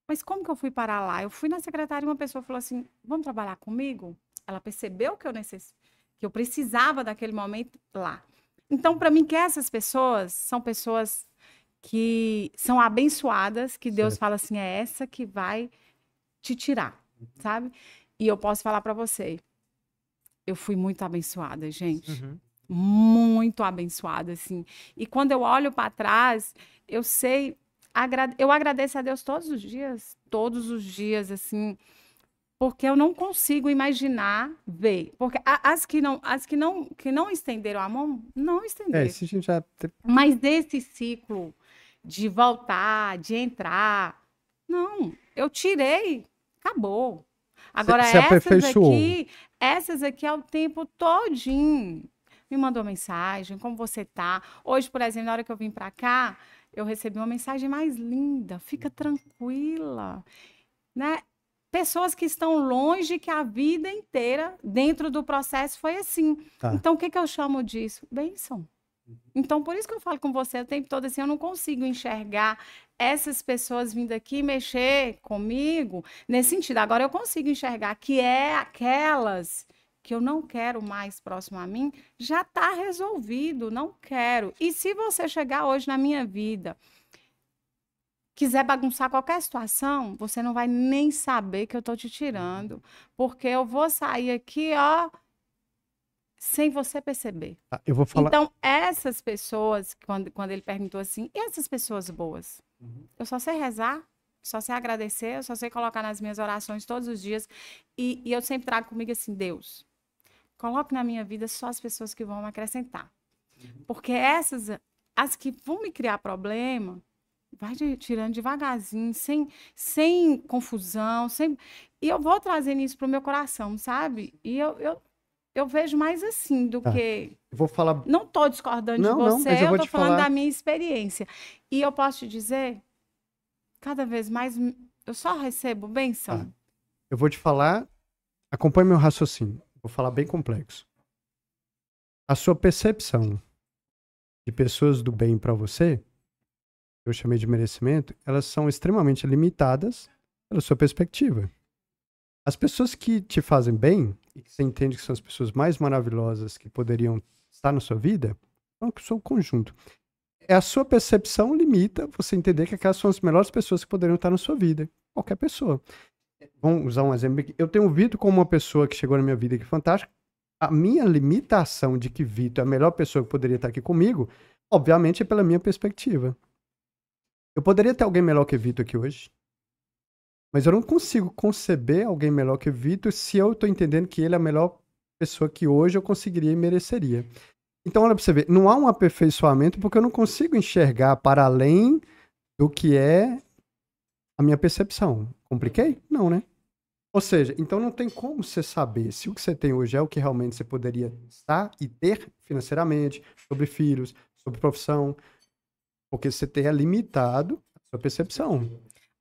Speaker 4: Mas como que eu fui parar lá? Eu fui na secretária e uma pessoa falou assim: vamos trabalhar comigo? Ela percebeu que eu, necess... que eu precisava daquele momento lá. Então, para mim, que essas pessoas são pessoas que são abençoadas, que Deus certo. fala assim, é essa que vai te tirar, uhum. sabe? E eu posso falar para você, eu fui muito abençoada, gente. Uhum. Muito abençoada, assim. E quando eu olho para trás, eu sei, eu agradeço a Deus todos os dias, todos os dias, assim, porque eu não consigo imaginar ver. Porque as que não, as que não, que não estenderam a mão, não é, estenderam. É, isso a gente já... Mas desse ciclo de voltar, de entrar. Não, eu tirei, acabou. Agora essas aqui, essas aqui é o tempo todinho. Me mandou mensagem, como você tá? Hoje, por exemplo, na hora que eu vim para cá, eu recebi uma mensagem mais linda, fica tranquila, né? Pessoas que estão longe, que a vida inteira dentro do processo foi assim. Tá. Então, o que, que eu chamo disso? Bênção. Então, por isso que eu falo com você o tempo todo assim, eu não consigo enxergar essas pessoas vindo aqui mexer comigo nesse sentido. Agora eu consigo enxergar que é aquelas que eu não quero mais próximo a mim, já está resolvido, não quero. E se você chegar hoje na minha vida, quiser bagunçar qualquer situação, você não vai nem saber que eu estou te tirando, porque eu vou sair aqui, ó, sem você perceber. Ah, eu vou falar. Então, essas pessoas, quando, quando ele perguntou assim, e essas pessoas boas? Uhum. Eu só sei rezar, só sei agradecer, eu só sei colocar nas minhas orações todos os dias. E, e eu sempre trago comigo assim, Deus, coloque na minha vida só as pessoas que vão me acrescentar. Uhum. Porque essas, as que vão me criar problema, vai de, tirando devagarzinho, sem, sem confusão, sem... E eu vou trazendo isso pro meu coração, sabe? E eu, eu eu vejo mais assim do tá. que. Vou falar. Não estou discordando não, de você, não, eu estou falando falar... da minha experiência. E eu posso te dizer, cada vez mais eu só recebo bênção. Tá.
Speaker 3: Eu vou te falar, acompanhe meu raciocínio. Vou falar bem complexo. A sua percepção de pessoas do bem para você, eu chamei de merecimento, elas são extremamente limitadas pela sua perspectiva. As pessoas que te fazem bem e que você entende que são as pessoas mais maravilhosas que poderiam estar na sua vida, são o seu conjunto. É a sua percepção limita você entender que aquelas são as melhores pessoas que poderiam estar na sua vida. Qualquer pessoa. Vamos usar um exemplo aqui. Eu tenho Vitor como uma pessoa que chegou na minha vida que é fantástica. A minha limitação de que Vitor é a melhor pessoa que poderia estar aqui comigo, obviamente é pela minha perspectiva. Eu poderia ter alguém melhor que Vitor aqui hoje. Mas eu não consigo conceber alguém melhor que o Vitor se eu estou entendendo que ele é a melhor pessoa que hoje eu conseguiria e mereceria. Então, olha para você ver, não há um aperfeiçoamento porque eu não consigo enxergar para além do que é a minha percepção. Compliquei? Não, né? Ou seja, então não tem como você saber se o que você tem hoje é o que realmente você poderia estar e ter financeiramente, sobre filhos, sobre profissão, porque você tem é limitado a sua percepção.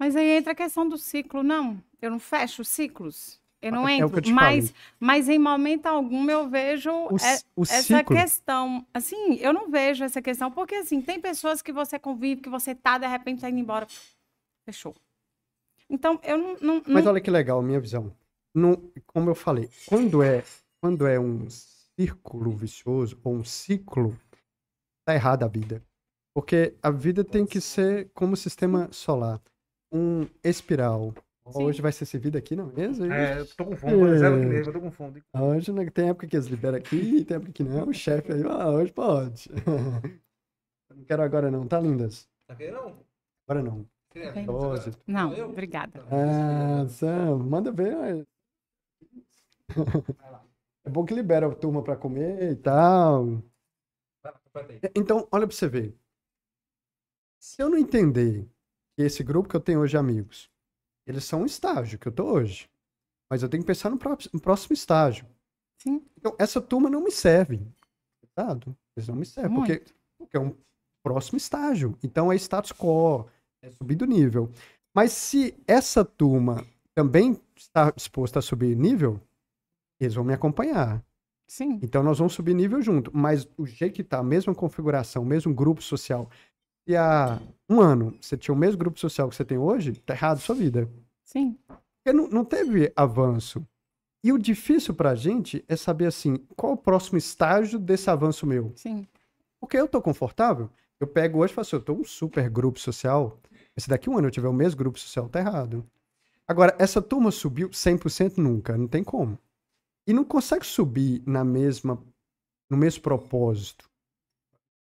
Speaker 4: Mas aí entra a questão do ciclo, não. Eu não fecho ciclos. Eu não é, é entro, eu mas, mas em momento algum eu vejo o, é, o essa ciclo. questão. Assim, eu não vejo essa questão, porque assim, tem pessoas que você convive, que você tá, de repente, tá indo embora. Fechou. Então, eu não. não mas não... olha
Speaker 3: que legal, minha visão. Não, como eu falei, quando é, quando é um círculo vicioso ou um ciclo, tá errada a vida. Porque a vida tem que ser como o sistema solar um espiral. Sim. Hoje vai ser servido aqui, não é mesmo? É, né? é. eu tô com fome, é. eu tô com fome. Hoje né, tem época que eles liberam aqui, tem época que não. O chefe aí, ah, hoje pode. não quero agora não, tá, lindas? Tá querendo? Agora não. Hoje. Tá não, eu? obrigada. Tá. Ah, Sam, manda ver. é bom que libera a turma pra comer e tal. Então, olha pra você ver. Se eu não entender esse grupo que eu tenho hoje, amigos, eles são um estágio que eu tô hoje. Mas eu tenho que pensar no, próximo, no próximo estágio. Sim. Então, essa turma não me serve. Eles não me servem. Porque, porque é um próximo estágio. Então, é status quo, é subir do nível. Mas se essa turma também está disposta a subir nível, eles vão me acompanhar. Sim. Então nós vamos subir nível junto. Mas o jeito que está, a mesma configuração, o mesmo grupo social, e há um ano você tinha o mesmo grupo social que você tem hoje, tá errado a sua vida. Sim. Porque não, não teve avanço. E o difícil pra gente é saber assim, qual o próximo estágio desse avanço meu? Sim. Porque eu tô confortável, eu pego hoje e falo assim, eu tô um super grupo social, mas se daqui um ano eu tiver o mesmo grupo social, tá errado. Agora, essa turma subiu 100% nunca, não tem como. E não consegue subir na mesma no mesmo propósito.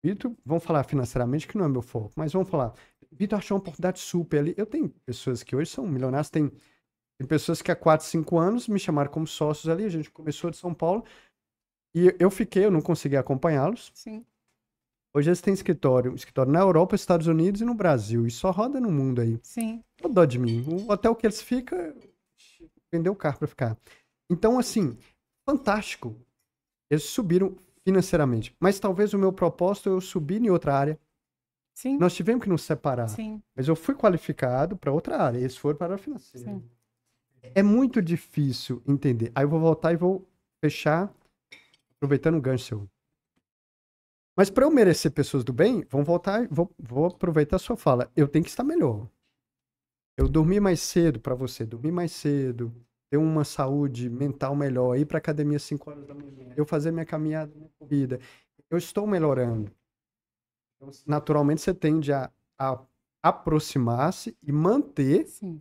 Speaker 3: Vitor, vamos falar financeiramente, que não é meu foco, mas vamos falar. Vitor achou uma oportunidade super ali. Eu tenho pessoas que hoje são milionários, tem, tem pessoas que há 4, 5 anos me chamaram como sócios ali, a gente começou de São Paulo, e eu fiquei, eu não consegui acompanhá-los. Sim. Hoje eles têm escritório, escritório na Europa, Estados Unidos e no Brasil, e só roda no mundo aí. Sim. Tô dó de mim. O hotel que eles ficam, vendeu o carro para ficar. Então, assim, fantástico. Eles subiram financeiramente. Mas talvez o meu propósito é eu subir em outra área. Sim. Nós tivemos que nos separar. Sim. Mas eu fui qualificado para outra área. Eles foram para a financeira. Sim. É muito difícil entender. Aí eu vou voltar e vou fechar, aproveitando o gancho seu. Mas para eu merecer pessoas do bem, vão voltar, vou, vou aproveitar a sua fala. Eu tenho que estar melhor. Eu dormi mais cedo para você, dormi mais cedo, ter uma saúde mental melhor, ir para academia 5 horas da manhã, eu fazer minha caminhada, minha corrida, eu estou melhorando. Então, assim, naturalmente você tende a, a aproximar-se e manter, Sim.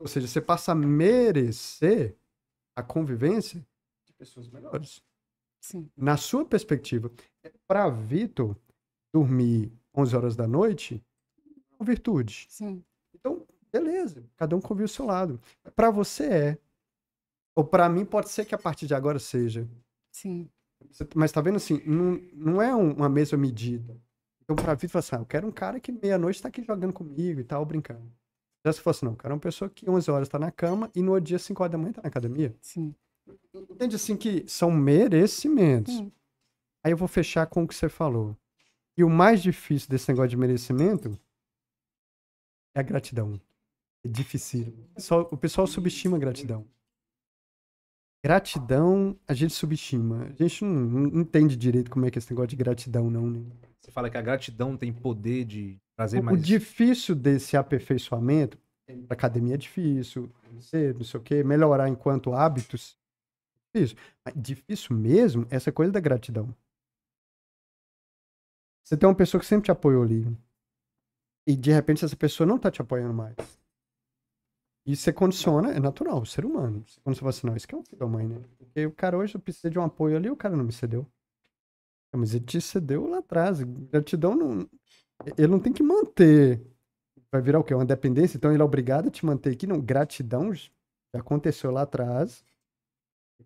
Speaker 3: ou seja, você passa a merecer a convivência de pessoas melhores. Sim. Na sua perspectiva, é para Vitor dormir 11 horas da noite, é uma virtude. Sim. Então, Beleza, cada um convive o seu lado. Para você é. Ou para mim pode ser que a partir de agora seja. Sim. Mas tá vendo assim, não, não é uma mesma medida. Então pra vida, fala assim, ah, eu quero um cara que meia-noite tá aqui jogando comigo e tal, brincando. Já se fosse, não, eu quero uma pessoa que 11 horas tá na cama e no dia 5 horas da manhã tá na academia. Sim. Entende assim que são merecimentos. Sim. Hum. Aí eu vou fechar com o que você falou. E o mais difícil desse negócio de merecimento é a gratidão difícil. Só, o pessoal subestima a gratidão. Gratidão, a gente subestima. A gente não, não entende direito como é que é esse negócio de gratidão, não. Né?
Speaker 2: Você fala que a gratidão tem poder de trazer o, mais. O
Speaker 3: difícil desse aperfeiçoamento, pra academia é difícil, não sei o quê, melhorar enquanto hábitos, difícil. Mas difícil mesmo essa coisa da gratidão. Você tem uma pessoa que sempre te apoiou ali. E de repente essa pessoa não tá te apoiando mais. E você condiciona, é natural, o ser humano. Quando você fala assim, não, isso que é um filho da mãe, né? Porque o cara hoje precisa de um apoio ali, o cara não me cedeu. Mas ele te cedeu lá atrás. Gratidão não. Ele não tem que manter. Vai virar o quê? Uma dependência? Então ele é obrigado a te manter aqui. Não, gratidão já aconteceu lá atrás.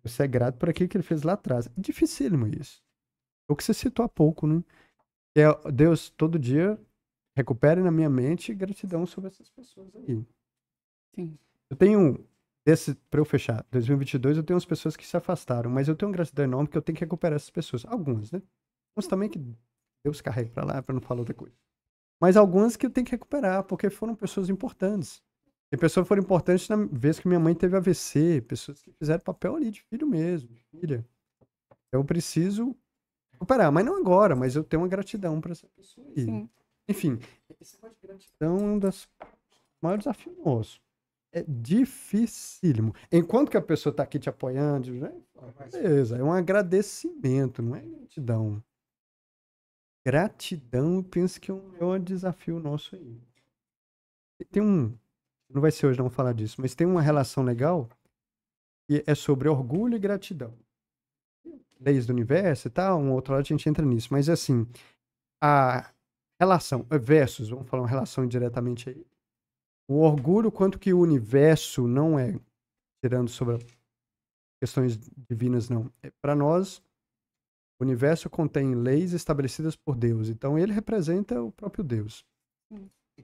Speaker 3: Você é grato por aquilo que ele fez lá atrás. É dificílimo isso. É o que você citou há pouco, né? É, Deus, todo dia, recupere na minha mente gratidão sobre essas pessoas aí. Sim. Eu tenho, desse, pra eu fechar, 2022 eu tenho umas pessoas que se afastaram, mas eu tenho uma gratidão enorme que eu tenho que recuperar essas pessoas. Algumas, né? Uns também que Deus carrega pra lá, pra não falar outra coisa. Mas algumas que eu tenho que recuperar, porque foram pessoas importantes. E pessoas foram importantes na vez que minha mãe teve AVC, pessoas que fizeram papel ali de filho mesmo, de filha. Então, eu preciso recuperar, mas não agora, mas eu tenho uma gratidão para essa pessoa aí. Sim. Enfim, esse de gratidão é um dos maiores desafios nossos é dificílimo. Enquanto que a pessoa está aqui te apoiando, né? É beleza, é um agradecimento, não é gratidão. Gratidão, eu penso que é um, maior desafio nosso aí. Tem um. Não vai ser hoje não falar disso, mas tem uma relação legal que é sobre orgulho e gratidão. Leis do universo e tal, um outro lado a gente entra nisso, mas é assim, a relação, versus, vamos falar uma relação diretamente aí, o orgulho quanto que o universo não é, tirando sobre questões divinas, não. É, Para nós, o universo contém leis estabelecidas por Deus. Então, ele representa o próprio Deus.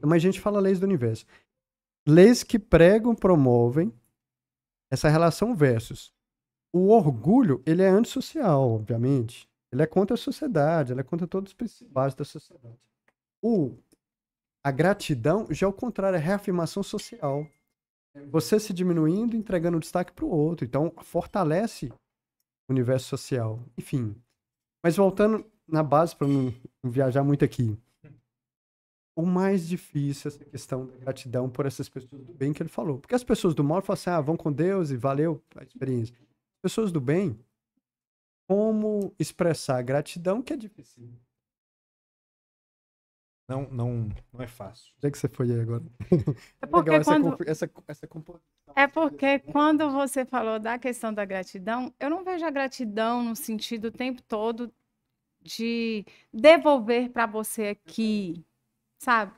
Speaker 3: mas a gente fala leis do universo. Leis que pregam, promovem essa relação versus. O orgulho, ele é antissocial, obviamente. Ele é contra a sociedade, ele é contra todos os princípios da sociedade. O a gratidão já é o contrário, é reafirmação social. É você se diminuindo, entregando destaque para o outro. Então, fortalece o universo social. Enfim. Mas voltando na base, para não viajar muito aqui. O mais difícil é essa questão da gratidão por essas pessoas do bem que ele falou. Porque as pessoas do mal falam assim, ah, vão com Deus e valeu a experiência. Pessoas do bem, como expressar gratidão que é difícil. Não, não, não é fácil. Onde é que você foi aí agora? É porque Legal, quando... essa, essa, essa
Speaker 4: É porque quando você falou da questão da gratidão, eu não vejo a gratidão no sentido o tempo todo de devolver para você aqui, sabe?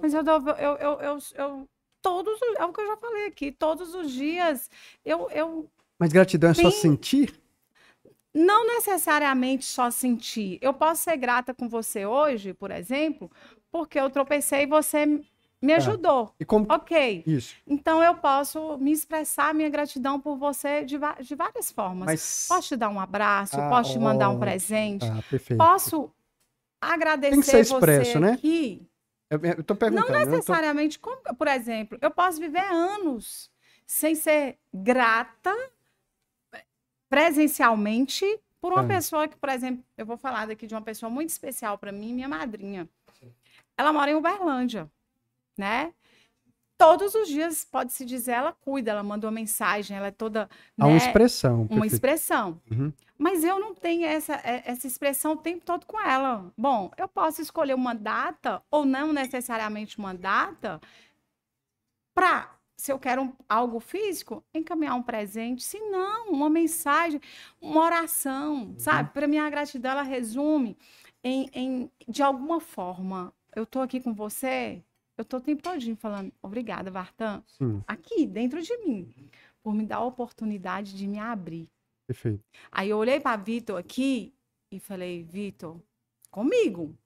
Speaker 4: Mas eu, dou, eu, eu, eu, eu todos, os, é o que eu já falei aqui, todos os dias eu, eu
Speaker 3: mas gratidão é só sentir?
Speaker 4: não necessariamente só sentir. Eu posso ser grata com você hoje, por exemplo, porque eu tropecei e você me é. ajudou. É. Como... Ok. Isso. Então eu posso me expressar minha gratidão por você de, de várias formas. Mas... Posso te dar um abraço, ah, posso te mandar oh... um presente. Ah, perfeito. Posso agradecer Tem que ser expresso, você né? aqui.
Speaker 3: Eu, eu tô perguntando. Não necessariamente,
Speaker 4: tô... como, por exemplo, eu posso viver anos sem ser grata presencialmente por uma é. pessoa que, por exemplo, eu vou falar daqui de uma pessoa muito especial para mim, minha madrinha. Ela mora em Uberlândia, né? Todos os dias, pode-se dizer, ela cuida, ela manda uma mensagem, ela é toda. Há né, uma expressão. Perfeito. Uma expressão. Uhum. Mas eu não tenho essa, é, essa expressão o tempo todo com ela. Bom, eu posso escolher uma data, ou não necessariamente uma data, para se eu quero um, algo físico, encaminhar um presente, se não, uma mensagem, uma oração, uhum. sabe? Para mim, a gratidão, ela resume em, em, de alguma forma, eu estou aqui com você, eu estou o tempo todinho falando, obrigada, Vartan, Sim. aqui, dentro de mim, por me dar a oportunidade de me abrir. Perfeito. Aí eu olhei para Vitor aqui e falei, Vitor, comigo,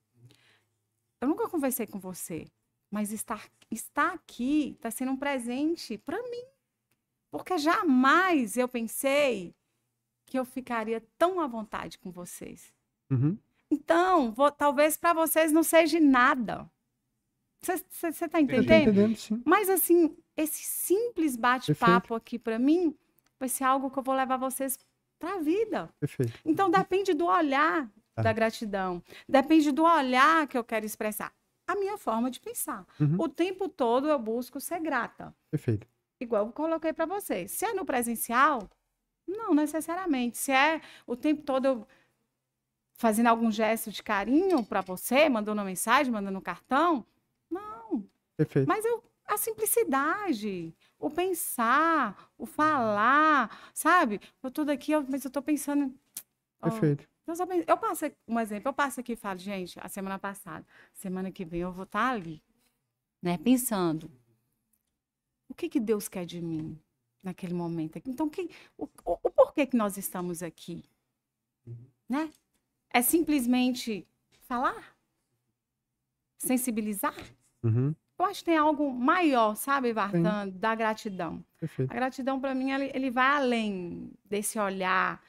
Speaker 4: eu nunca conversei com você, mas estar, estar aqui está sendo um presente para mim. Porque jamais eu pensei que eu ficaria tão à vontade com vocês. Uhum. Então, vou, talvez para vocês não seja nada. Você está entendendo? entendendo sim. Mas assim, esse simples bate-papo aqui para mim vai ser algo que eu vou levar vocês para a vida. Perfeito. Então depende do olhar da gratidão, depende do olhar que eu quero expressar a minha forma de pensar. Uhum. O tempo todo eu busco ser grata. Perfeito. Igual eu coloquei para vocês. Se é no presencial, não necessariamente. Se é o tempo todo eu fazendo algum gesto de carinho para você, mandando uma mensagem, mandando um cartão,
Speaker 1: não. Perfeito.
Speaker 4: Mas eu, a simplicidade, o pensar, o falar, sabe? Eu estou aqui mas eu tô pensando. Oh, Perfeito. Deus então, abençoe. Eu passo um exemplo, eu passo aqui e falo, gente, a semana passada, semana que vem eu vou estar tá ali, né, pensando. O que que Deus quer de mim naquele momento? Então, que, o, o, o porquê que nós estamos aqui? Né? É simplesmente falar? Sensibilizar? Uhum. Eu acho que tem algo maior, sabe, Vartan, da gratidão. Perfeito. A gratidão, para mim, ele, ele vai além desse olhar,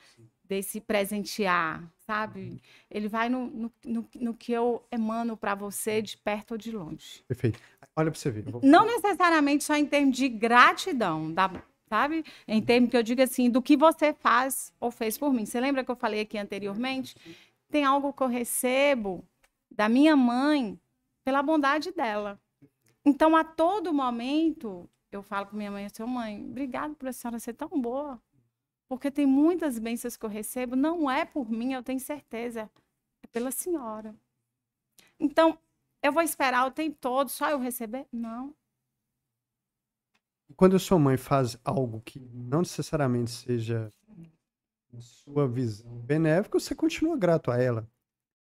Speaker 4: desse presentear, sabe? Uhum. Ele vai no, no, no, no que eu emano para você, de perto ou de longe.
Speaker 3: Perfeito. Olha para você ver. Vou... Não
Speaker 4: necessariamente só em termos de gratidão, da, sabe? Em uhum. termos que eu digo assim, do que você faz ou fez por mim. Você lembra que eu falei aqui anteriormente? Tem algo que eu recebo da minha mãe pela bondade dela. Então, a todo momento, eu falo com minha mãe, sua mãe, obrigado por a senhora ser tão boa porque tem muitas bênçãos que eu recebo, não é por mim, eu tenho certeza, é pela senhora. Então, eu vou esperar o tempo todo só eu receber? Não.
Speaker 3: Quando a sua mãe faz algo que não necessariamente seja na sua visão benéfica, você continua grato a ela.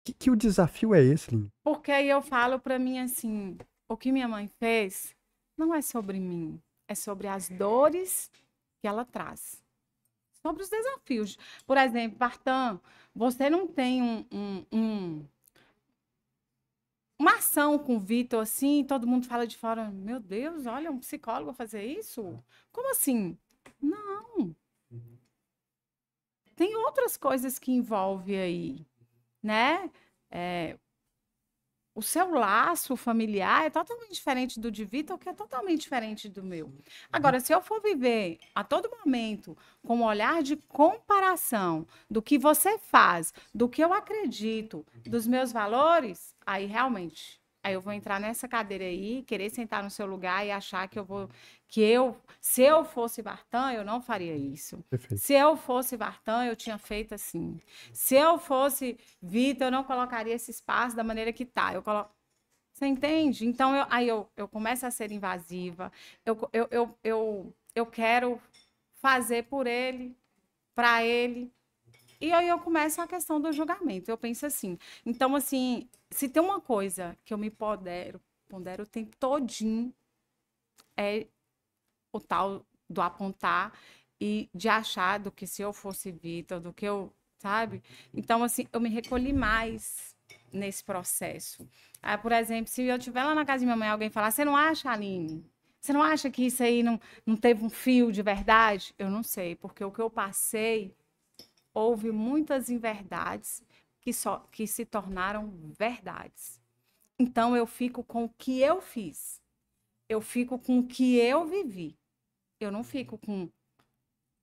Speaker 3: Que, que o desafio é esse, Lin?
Speaker 4: Porque eu falo para mim assim, o que minha mãe fez não é sobre mim, é sobre as dores que ela traz sobre os desafios. Por exemplo, Bartão, você não tem um, um, um uma ação com o Vitor, assim, todo mundo fala de fora, meu Deus, olha, um psicólogo fazer isso? Como assim? Não. Tem outras coisas que envolve aí, né? É, o seu laço familiar é totalmente diferente do de Vitor, que é totalmente diferente do meu. Agora, se eu for viver a todo momento com um olhar de comparação do que você faz, do que eu acredito, dos meus valores, aí realmente Aí eu vou entrar nessa cadeira aí, querer sentar no seu lugar e achar que eu vou. Que eu, se eu fosse Bartan, eu não faria isso. Perfeito. Se eu fosse Bartan, eu tinha feito assim. Se eu fosse Vitor, eu não colocaria esse espaço da maneira que tá. Eu coloco. Você entende? Então eu, aí eu, eu começo a ser invasiva, eu, eu, eu, eu, eu quero fazer por ele, para ele, e aí eu começo a questão do julgamento. Eu penso assim, então assim, se tem uma coisa que eu me pondero, pondero o tempo todinho, é o tal do apontar e de achar do que se eu fosse Vitor, do que eu, sabe? Então assim, eu me recolhi mais nesse processo. Ah, por exemplo, se eu estiver lá na casa de minha mãe alguém falar, você não acha, Aline? Você não acha que isso aí não, não teve um fio de verdade? Eu não sei, porque o que eu passei houve muitas inverdades que, só, que se tornaram verdades. Então eu fico com o que eu fiz, eu fico com o que eu vivi. Eu não fico com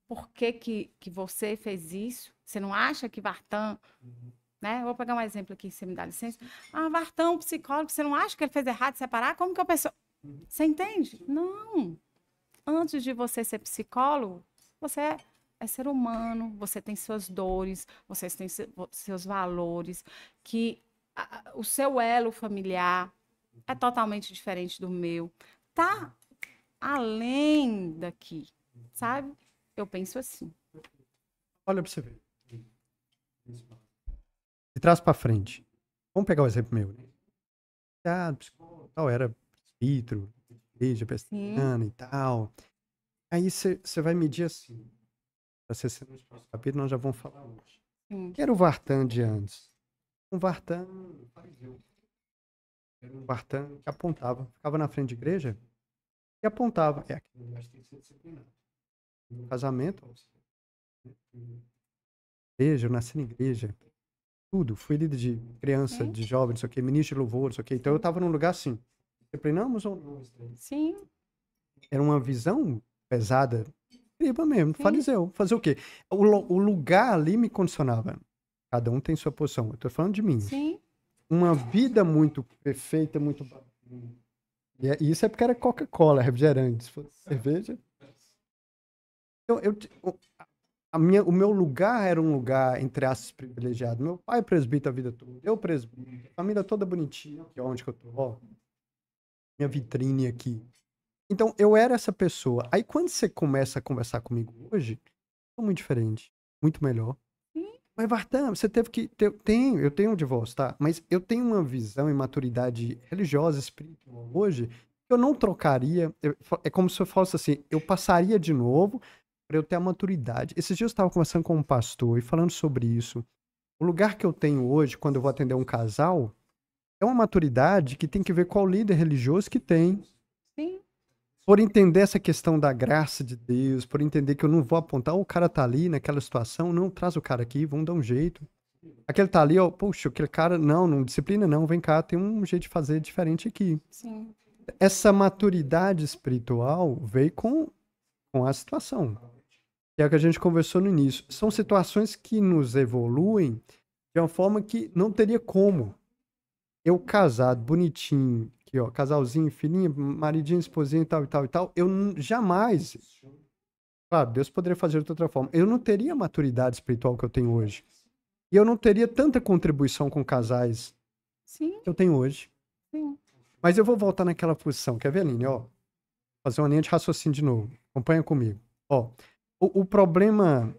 Speaker 4: por que, que, que você fez isso. Você não acha que Vartan. Uhum. Né? Vou pegar um exemplo aqui, se me dá licença. Ah, Vartan, psicólogo, você não acha que ele fez errado separar? Como que a pessoa. Uhum. Você entende? Não. Antes de você ser psicólogo, você é é ser humano, você tem suas dores, você tem seus valores, que a, o seu elo familiar é uhum. totalmente diferente do meu. Tá além daqui, sabe? Eu penso assim.
Speaker 3: Olha para você ver. De trás para frente. Vamos pegar o exemplo meu. Ah, tal era presbítero, igreja pestana e tal. Aí você vai medir assim vai ser se nos próximos capítulos, nós já vamos falar hoje. Sim. Que era o Vartan de antes? Um Vartan Era um Vartan que apontava, ficava na frente de igreja e apontava. É aqui.
Speaker 1: No casamento,
Speaker 3: igreja, eu nasci na igreja, tudo. Fui líder de criança, de jovem, não sei o quê, ministro de louvor, não sei o quê. Então eu estava num lugar assim. Disciplinamos ou
Speaker 4: não, Sim.
Speaker 3: Era uma visão pesada Iba mesmo, Sim. Fazer o quê? O, o, lugar ali me condicionava. Cada um tem sua posição. Eu tô falando de mim. Sim. Uma vida muito perfeita, muito. É, e isso é porque era Coca-Cola, refrigerante. Se fosse cerveja. Então, eu, a minha, o meu lugar era um lugar, entre aspas, privilegiado. Meu pai presbítero a vida toda, eu presbítero, família toda bonitinha, aqui é onde que eu tô, ó. Minha vitrine aqui. Então, eu era essa pessoa. Aí, quando você começa a conversar comigo hoje, tô é muito diferente, muito melhor. Mas, Vartan, você teve que. Ter, tenho, eu tenho um divórcio, tá? Mas eu tenho uma visão e maturidade religiosa, espiritual hoje, que eu não trocaria. Eu, é como se eu fosse assim: eu passaria de novo para eu ter a maturidade. Esses dias eu estava conversando com um pastor e falando sobre isso. O lugar que eu tenho hoje, quando eu vou atender um casal, é uma maturidade que tem que ver qual líder religioso que tem por entender essa questão da graça de Deus, por entender que eu não vou apontar, o cara tá ali naquela situação, não, traz o cara aqui, vamos dar um jeito. Aquele tá ali, ó, poxa, aquele cara, não, não disciplina, não, vem cá, tem um jeito de fazer diferente aqui. Sim. Essa maturidade espiritual veio com, com a situação. é o que a gente conversou no início. São situações que nos evoluem de uma forma que não teria como. Eu casado, bonitinho, aqui, ó, casalzinho, filhinha, maridinho, esposinha e tal e tal e tal, eu jamais. Claro, ah, Deus poderia fazer de outra forma. Eu não teria a maturidade espiritual que eu tenho hoje. E eu não teria tanta contribuição com casais Sim. que eu tenho hoje. Sim. Mas eu vou voltar naquela posição. Quer ver, Aline? Ó, fazer uma linha de raciocínio de novo. Acompanha comigo. Ó, o, o problema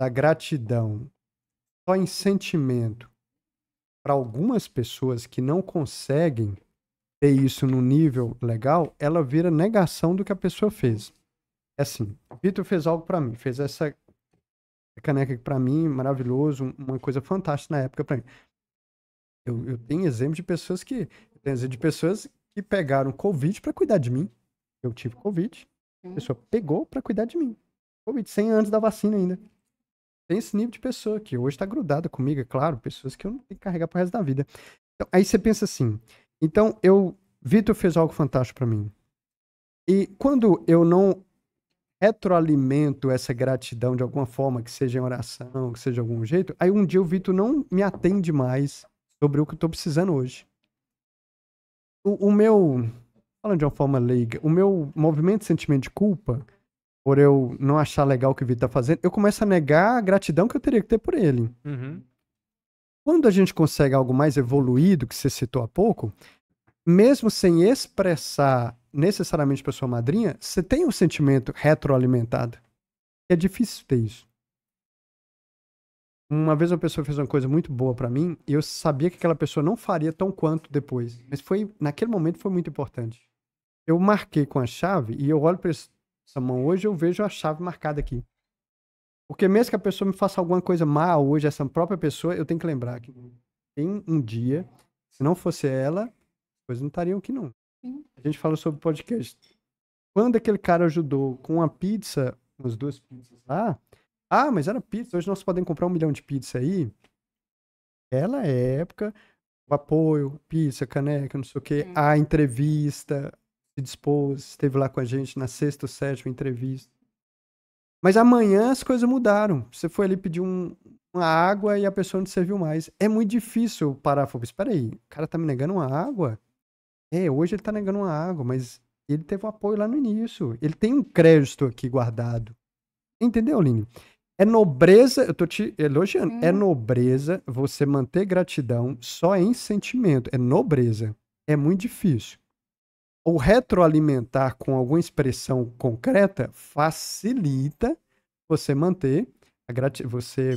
Speaker 3: da gratidão só em sentimento para algumas pessoas que não conseguem ter isso num nível legal, ela vira negação do que a pessoa fez. É assim, Vitor fez algo para mim, fez essa caneca aqui pra mim, maravilhoso, uma coisa fantástica na época para mim. Eu, eu, tenho exemplo de pessoas que de pessoas que pegaram Covid para cuidar de mim. Eu tive Covid, a pessoa pegou para cuidar de mim. Covid, 100 antes da vacina ainda. Tem esse nível de pessoa que hoje está grudada comigo, é claro, pessoas que eu não tenho que carregar pro resto da vida. Então, aí você pensa assim, então, eu, Vitor fez algo fantástico para mim. E quando eu não retroalimento essa gratidão de alguma forma, que seja em oração, que seja de algum jeito, aí um dia o Vitor não me atende mais sobre o que eu tô precisando hoje. O, o meu, falando de uma forma leiga, o meu movimento de sentimento de culpa, por eu não achar legal o que o Vitor tá fazendo, eu começo a negar a gratidão que eu teria que ter por ele. Uhum. Quando a gente consegue algo mais evoluído, que você citou há pouco, mesmo sem expressar necessariamente para sua madrinha, você tem um sentimento retroalimentado. É difícil ter isso. Uma vez uma pessoa fez uma coisa muito boa para mim e eu sabia que aquela pessoa não faria tão quanto depois, mas foi naquele momento foi muito importante. Eu marquei com a chave e eu olho para essa mão hoje eu vejo a chave marcada aqui. Porque mesmo que a pessoa me faça alguma coisa má hoje, essa própria pessoa, eu tenho que lembrar que tem um dia, se não fosse ela, as coisas não estariam aqui não. A gente falou sobre podcast. Quando aquele cara ajudou com uma pizza, umas duas pizzas lá, ah, mas era pizza, hoje nós podemos comprar um milhão de pizza aí. Aquela é época, o apoio, pizza, caneca, não sei o quê, a entrevista, se dispôs, esteve lá com a gente na sexta ou sétima entrevista. Mas amanhã as coisas mudaram. Você foi ali pedir um, uma água e a pessoa não serviu mais. É muito difícil parar e falar, espera aí, o cara tá me negando uma água? É, hoje ele tá negando uma água, mas ele teve um apoio lá no início. Ele tem um crédito aqui guardado. Entendeu, Lini? É nobreza, eu tô te elogiando, é uhum. nobreza você manter gratidão só em sentimento. É nobreza. É muito difícil o retroalimentar com alguma expressão concreta facilita você manter a grat... você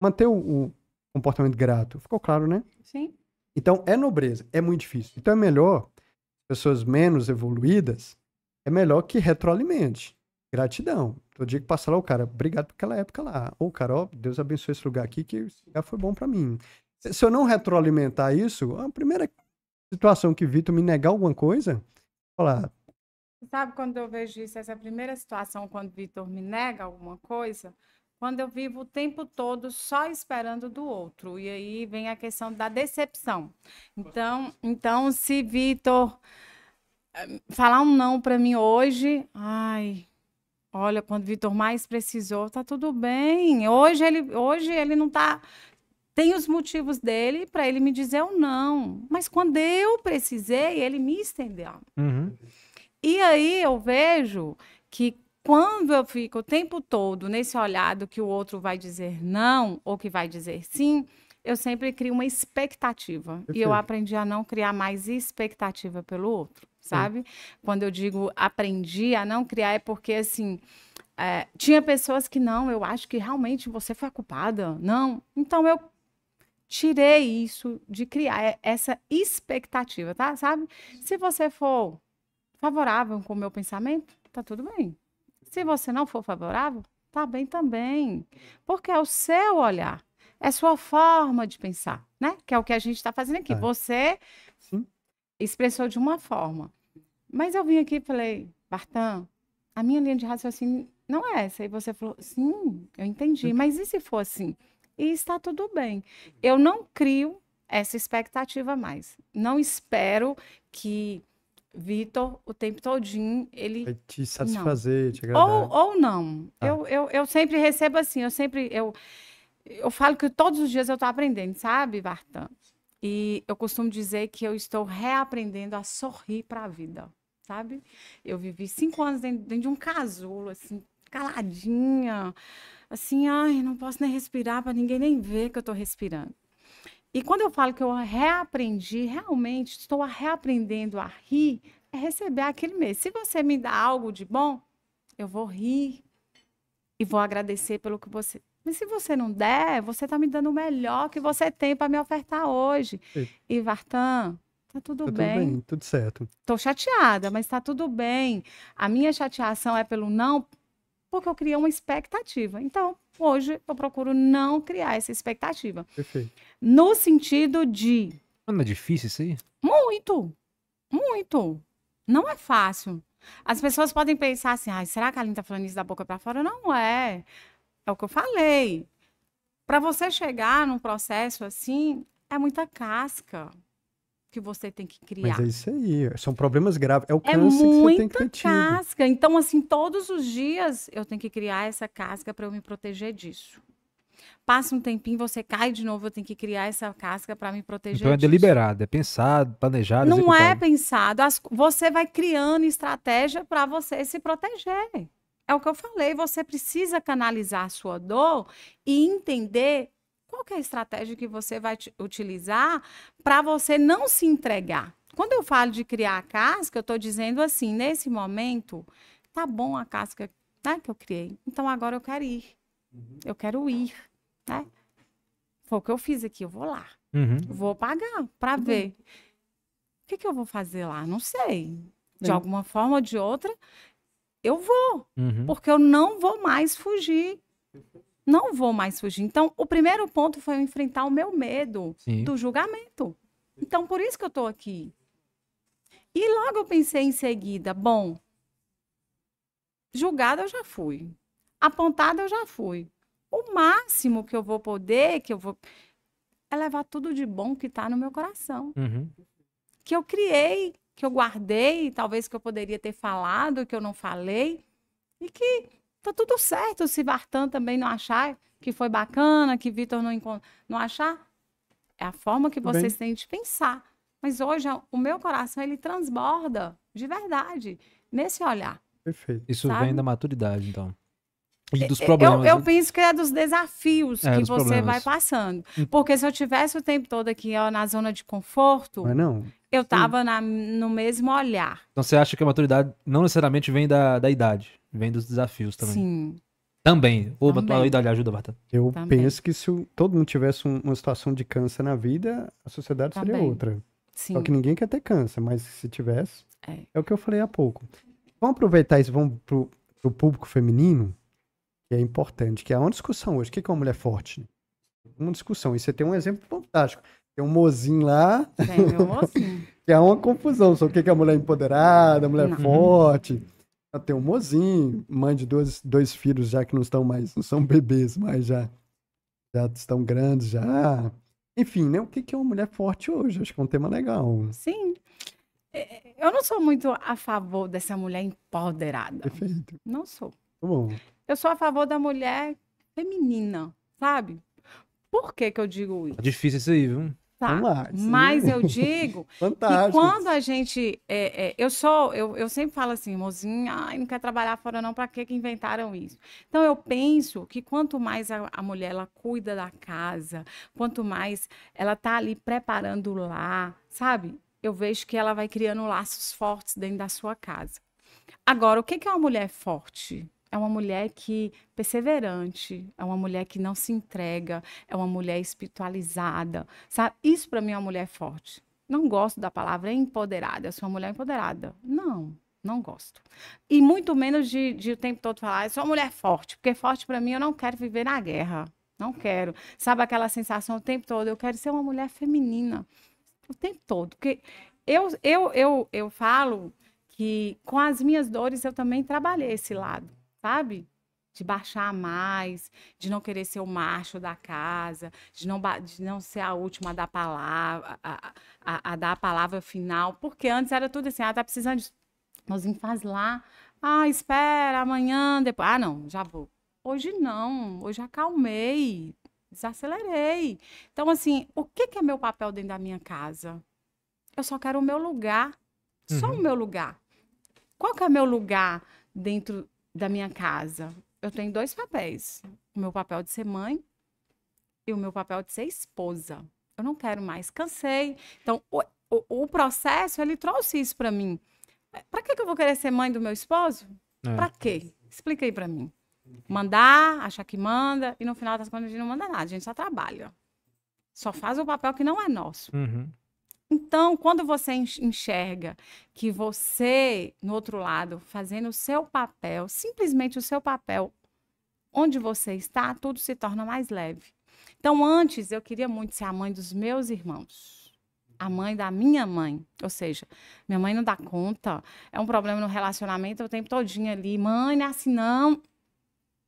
Speaker 3: manter o, o comportamento grato. Ficou claro, né? Sim. Então é nobreza, é muito difícil. Então é melhor pessoas menos evoluídas, é melhor que retroalimente. Gratidão. Todo dia que passar lá, o cara, obrigado por aquela época lá. Ou, cara, ó, Deus abençoe esse lugar aqui, que esse lugar foi bom para mim. Se eu não retroalimentar isso, a primeira situação que Vitor me negar alguma coisa, falar.
Speaker 4: Sabe quando eu vejo isso? Essa é a primeira situação quando Vitor me nega alguma coisa, quando eu vivo o tempo todo só esperando do outro. E aí vem a questão da decepção. Então, então se Vitor eh, falar um não para mim hoje, ai, olha, quando o Vitor mais precisou, tá tudo bem. Hoje ele, hoje ele não tá tem os motivos dele para ele me dizer ou não. Mas quando eu precisei, ele me estendeu. Uhum. E aí eu vejo que quando eu fico o tempo todo nesse olhado que o outro vai dizer não ou que vai dizer sim, eu sempre crio uma expectativa. Perfeito. E eu aprendi a não criar mais expectativa pelo outro, sabe? Sim. Quando eu digo aprendi a não criar, é porque assim. É, tinha pessoas que não, eu acho que realmente você foi a culpada. Não. Então eu tirei isso de criar essa expectativa, tá? Sabe? Uhum. Se você for favorável com o meu pensamento, tá tudo bem. Se você não for favorável, tá bem também. Porque é o seu olhar, é sua forma de pensar, né? Que é o que a gente está fazendo aqui. É. Você Sim. expressou de uma forma. Mas eu vim aqui e falei, Bartão, a minha linha de raciocínio não é essa. E você falou, sim, eu entendi. Uhum. Mas e se for assim? e está tudo bem. Eu não crio essa expectativa mais. Não espero que Vitor, o tempo todinho, ele... Vai te satisfazer,
Speaker 3: não. te agradar. Ou,
Speaker 4: ou não. Ah. Eu, eu, eu sempre recebo assim, eu sempre... Eu, eu falo que todos os dias eu estou aprendendo, sabe, Bartan? E eu costumo dizer que eu estou reaprendendo a sorrir para a vida, sabe? Eu vivi cinco anos dentro, dentro de um casulo, assim, caladinha, assim, ai, não posso nem respirar para ninguém nem ver que eu estou respirando. E quando eu falo que eu reaprendi, realmente estou reaprendendo a rir, é receber aquele mês. Se você me dá algo de bom, eu vou rir e vou agradecer pelo que você. Mas se você não der, você está me dando o melhor que você tem para me ofertar hoje. E, e Vartan, tá tudo, tá bem. tudo bem. Tudo certo. Estou chateada, mas está tudo bem. A minha chateação é pelo não porque eu criei uma expectativa. Então, hoje eu procuro não criar essa expectativa. Perfeito. No sentido de.
Speaker 2: Mano, é difícil isso aí?
Speaker 4: Muito! Muito! Não é fácil. As pessoas podem pensar assim, ah, será que a Aline tá falando isso da boca para fora? Não é. É o que eu falei. Para você chegar num processo assim, é muita casca que você tem que criar. Mas é
Speaker 3: isso aí, são problemas graves, é o é câncer é muita que você
Speaker 4: tem que ter tido. casca, então assim, todos os dias eu tenho que criar essa casca para eu me proteger disso. Passa um tempinho, você cai de novo, eu tenho que criar essa casca para me proteger. Então é disso.
Speaker 2: deliberado, é pensado, planejado. Não é executado. é
Speaker 4: pensado. As, você vai criando estratégia para você se proteger. É o que eu falei, você precisa canalizar a sua dor e entender qual é a estratégia que você vai utilizar para você não se entregar? Quando eu falo de criar a casca, eu estou dizendo assim, nesse momento, tá bom a casca né, que eu criei. Então agora eu quero ir. Uhum. Eu quero ir. Né? Foi o que eu fiz aqui, eu vou lá. Uhum. Vou pagar para uhum. ver. O que, que, eu vou fazer lá? Não sei. De uhum. alguma forma ou de outra, eu vou. Uhum. Porque eu não vou mais fugir não vou mais fugir. Então, o primeiro ponto foi eu enfrentar o meu medo Sim. do julgamento. Então, por isso que eu estou aqui. E logo eu pensei em seguida, bom, julgado eu já fui, apontado eu já fui. O máximo que eu vou poder, que eu vou, é levar tudo de bom que está no meu coração, uhum. que eu criei, que eu guardei, talvez que eu poderia ter falado, que eu não falei, e que tá tudo certo se Bartan também não achar que foi bacana, que Vitor não, não achar. É a forma que vocês Bem. têm de pensar. Mas hoje o meu coração ele transborda de verdade nesse olhar.
Speaker 2: Perfeito. Isso sabe? vem da maturidade, então. E é, dos é, problemas. Eu, eu né?
Speaker 4: penso que é dos desafios é, que dos você problemas. vai passando. Hum. Porque se eu tivesse o tempo todo aqui ó, na zona de conforto, não eu estava hum. no mesmo olhar.
Speaker 2: Então você acha que a maturidade não necessariamente vem da, da idade, vem dos
Speaker 3: desafios
Speaker 4: também. Sim.
Speaker 3: Também.
Speaker 2: Ou Também. idade
Speaker 3: ajuda, Marta. Eu Também. penso que se todo mundo tivesse uma situação de câncer na vida, a sociedade Também. seria outra. Sim. Só que ninguém quer ter câncer, mas se tivesse, é, é o que eu falei há pouco. Vamos aproveitar isso, vamos pro, pro público feminino, que é importante, que é uma discussão hoje. O que é uma mulher forte? Uma discussão. E você tem um exemplo fantástico. Tem um mozinho lá. Tem meu mozinho. que é uma confusão. Só o que é mulher é empoderada, mulher é não. forte. Tem um mozinho, mãe de dois, dois filhos já que não estão mais, não são bebês, mas já, já estão grandes já. Enfim, né? O que é uma mulher forte hoje? Acho que é um tema legal.
Speaker 4: Sim. É, eu não sou muito a favor dessa mulher empoderada. Perfeito. Não sou. Tá bom. Eu sou a favor da mulher feminina, sabe? Por que que eu digo isso? É
Speaker 2: difícil isso aí, viu? Tá. Lá,
Speaker 4: Mas eu digo que quando a gente. É, é, eu sou, eu, eu sempre falo assim, mozinha, ai, não quer trabalhar fora, não, para que inventaram isso? Então eu penso que quanto mais a, a, mulher ela cuida da casa, quanto mais ela tá ali preparando lá, sabe? Eu vejo que ela vai criando laços fortes dentro da sua casa. Agora, o que, que é uma mulher forte? é uma mulher que perseverante, é uma mulher que não se entrega, é uma mulher espiritualizada, sabe? Isso para mim é uma mulher forte. Não gosto da palavra empoderada, eu sou uma mulher empoderada. Não, não gosto. E muito menos de, de o tempo todo falar, ah, eu sou uma mulher forte, porque forte para mim eu não quero viver na guerra. Não quero. Sabe aquela sensação o tempo todo? Eu quero ser uma mulher feminina. O tempo todo. Porque eu, eu, eu, eu falo que com as minhas dores eu também trabalhei esse lado sabe? De baixar mais, de não querer ser o macho da casa, de não, de não ser a última a dar palavra, a, a, a dar a palavra final, porque antes era tudo assim, ah, tá precisando de. Nozinho faz lá, ah, espera, amanhã, depois. Ah, não, já vou. Hoje não, hoje acalmei, desacelerei. Então, assim, o que, que é meu papel dentro da minha casa? Eu só quero o meu lugar, só uhum. o meu lugar. Qual que é o meu lugar dentro da minha casa. Eu tenho dois papéis: o meu papel de ser mãe e o meu papel de ser esposa. Eu não quero mais, cansei. Então, o, o, o processo, ele trouxe isso para mim. É, para que, que eu vou querer ser mãe do meu esposo? É. Para quê? Explica aí para mim. Mandar, achar que manda, e no final das contas a gente não manda nada, a gente só trabalha. Só faz o papel que não é nosso. Uhum. Então, quando você enxerga que você, no outro lado, fazendo o seu papel, simplesmente o seu papel, onde você está, tudo se torna mais leve. Então, antes, eu queria muito ser a mãe dos meus irmãos. A mãe da minha mãe. Ou seja, minha mãe não dá conta. É um problema no relacionamento o tempo todinho ali. Mãe, não é assim, não.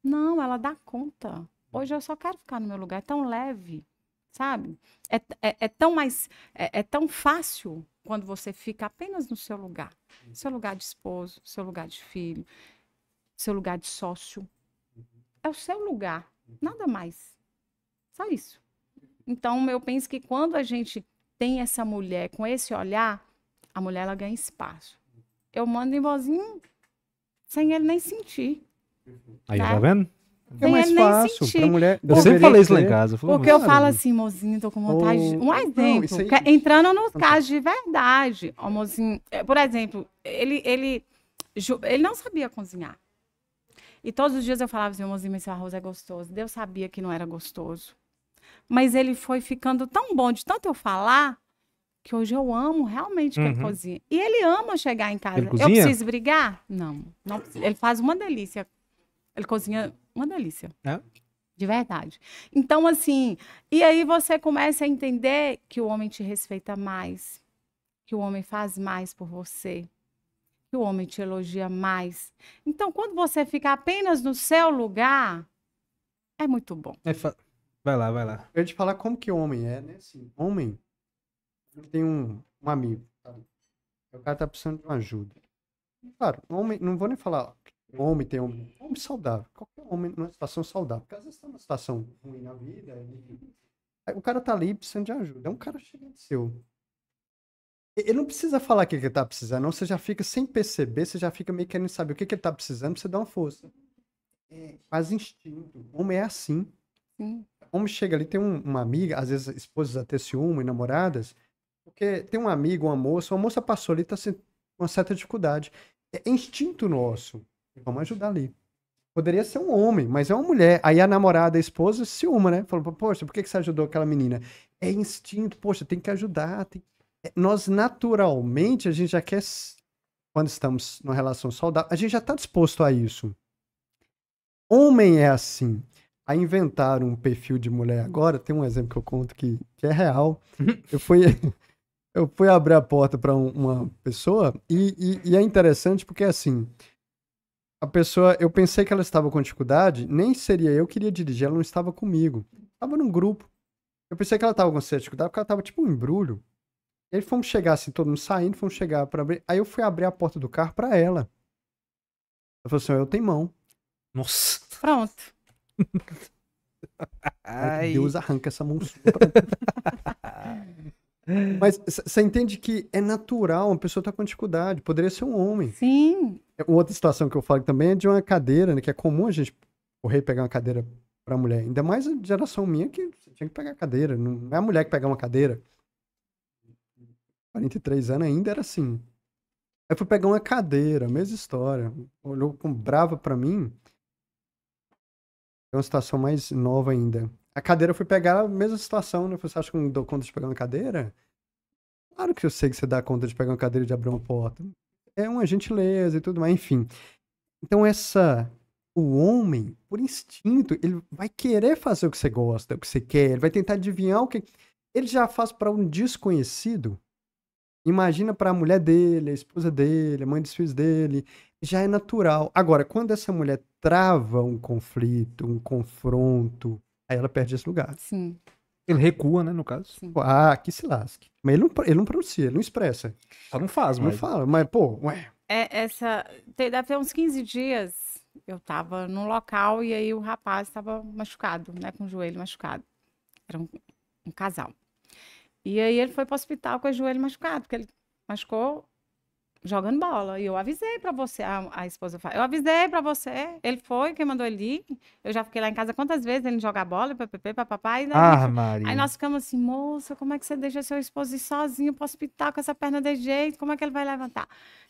Speaker 4: Não, ela dá conta. Hoje eu só quero ficar no meu lugar. É tão leve sabe? É, é, é tão mais, é, é, tão fácil quando você fica apenas no seu lugar, uhum. seu lugar de esposo, seu lugar de filho, seu lugar de sócio, uhum. é o seu lugar, uhum. nada mais, só isso. Então eu penso que quando a gente tem essa mulher com esse olhar, a mulher ela ganha espaço. Eu mando em vozinho sem ele nem sentir.
Speaker 1: Aí, tá, tá vendo? É mais fácil pra mulher. Eu sempre falei isso lá em casa. O falei, porque eu falo assim,
Speaker 4: mozinho, tô com vontade. Ou... Um exemplo, não, aí... entrando no caso de verdade, ó, mozinho, é, por exemplo, ele, ele, ele não sabia cozinhar. E todos os dias eu falava assim, mozinho, esse arroz é gostoso. Deus sabia que não era gostoso. Mas ele foi ficando tão bom de tanto eu falar que hoje eu amo realmente uhum. que ele cozinha. E ele ama chegar em casa. Eu preciso brigar? Não. não. Ele faz uma delícia. Ele cozinha uma delícia. É? De verdade. Então, assim, e aí você começa a entender que o homem te respeita mais, que o homem faz mais por você, que o homem te elogia mais. Então, quando você fica apenas no seu lugar, é muito bom.
Speaker 3: É fa... Vai lá, vai lá. Eu ia te falar como que homem é, né? Assim, homem, ele tem um, um amigo, sabe? O cara tá precisando de uma ajuda. Claro, homem, não vou nem falar, homem tem homem, homem saudável, qualquer homem numa situação saudável. Porque às vezes está numa situação ruim na vida, e... o cara tá ali precisando de ajuda. É um cara de seu. Ele não precisa falar o que ele tá precisando, não. Você já fica sem perceber, você já fica meio querendo saber o que, que ele tá precisando pra você dar uma força. É, faz instinto. Homem é assim. Sim. Homem chega ali, tem um, uma amiga, às vezes esposas até ciúme, namoradas, porque tem um amigo, uma moça, uma moça passou ali, tá sentindo uma certa dificuldade. É instinto nosso. Vamos ajudar ali. Poderia ser um homem, mas é uma mulher. Aí a namorada, a esposa, ciúma, né? Falou, poxa, por que você ajudou aquela menina? É instinto, poxa, tem que ajudar. Tem... É, nós, naturalmente, a gente já quer, quando estamos numa relação saudável, a gente já está disposto a isso. Homem é assim. A inventar um perfil de mulher agora, tem um exemplo que eu conto que, que é real. Eu fui, eu fui abrir a porta para um, uma pessoa e, e, e é interessante porque, assim, a pessoa, eu pensei que ela estava com dificuldade, nem seria eu que queria dirigir, ela não estava comigo. Estava num grupo. Eu pensei que ela estava com certa dificuldade, porque ela estava tipo um embrulho. E aí fomos chegar assim, todo mundo saindo, fomos chegar para abrir. Aí eu fui abrir a porta do carro para ela. Ela falou assim: eu tenho mão. Nossa.
Speaker 4: Pronto. Ai. Deus arranca essa mão.
Speaker 3: Mas você entende que é natural, uma pessoa tá com dificuldade, poderia ser um homem. Sim. É, outra situação que eu falo também é de uma cadeira, né? Que é comum a gente correr e pegar uma cadeira pra mulher. Ainda mais a geração minha que tinha que pegar a cadeira. Não é a mulher que pega uma cadeira. 43 anos ainda era assim. Aí fui pegar uma cadeira, mesma história. Olhou com brava pra mim. É uma situação mais nova ainda. A cadeira eu fui pegar mesma situação, né? Você acha que não dou conta de pegar uma cadeira? Claro que eu sei que você dá conta de pegar uma cadeira e de abrir uma porta. É uma gentileza e tudo mais, enfim. Então essa o homem, por instinto, ele vai querer fazer o que você gosta, o que você quer, ele vai tentar adivinhar o que ele já faz para um desconhecido. Imagina para a mulher dele, a esposa dele, a mãe dos filhos dele, já é natural. Agora, quando essa mulher trava um conflito, um confronto, aí ela perde esse lugar. Sim. Ele recua, né, no caso. Sim. Ah, que se lasque. Mas ele não, ele não pronuncia, ele não expressa. Só não faz, mas... Não fala, mas, pô, ué.
Speaker 4: É, essa... Tem, deve ter uns 15 dias, eu tava num local e aí o rapaz estava machucado, né, com o joelho machucado. Era um, um casal. E aí ele foi para o hospital com o joelho machucado, porque ele machucou jogando bola. E eu avisei para você, a, a esposa fala, eu avisei para você. Ele foi, quem mandou ele ir. Eu já fiquei lá em casa quantas vezes ele jogar bola, papapá, papapá. E ah, Maria. Aí nós ficamos assim, moça, como é que você deixa seu esposo ir sozinho pro hospital com essa perna de jeito? Como é que ele vai levantar?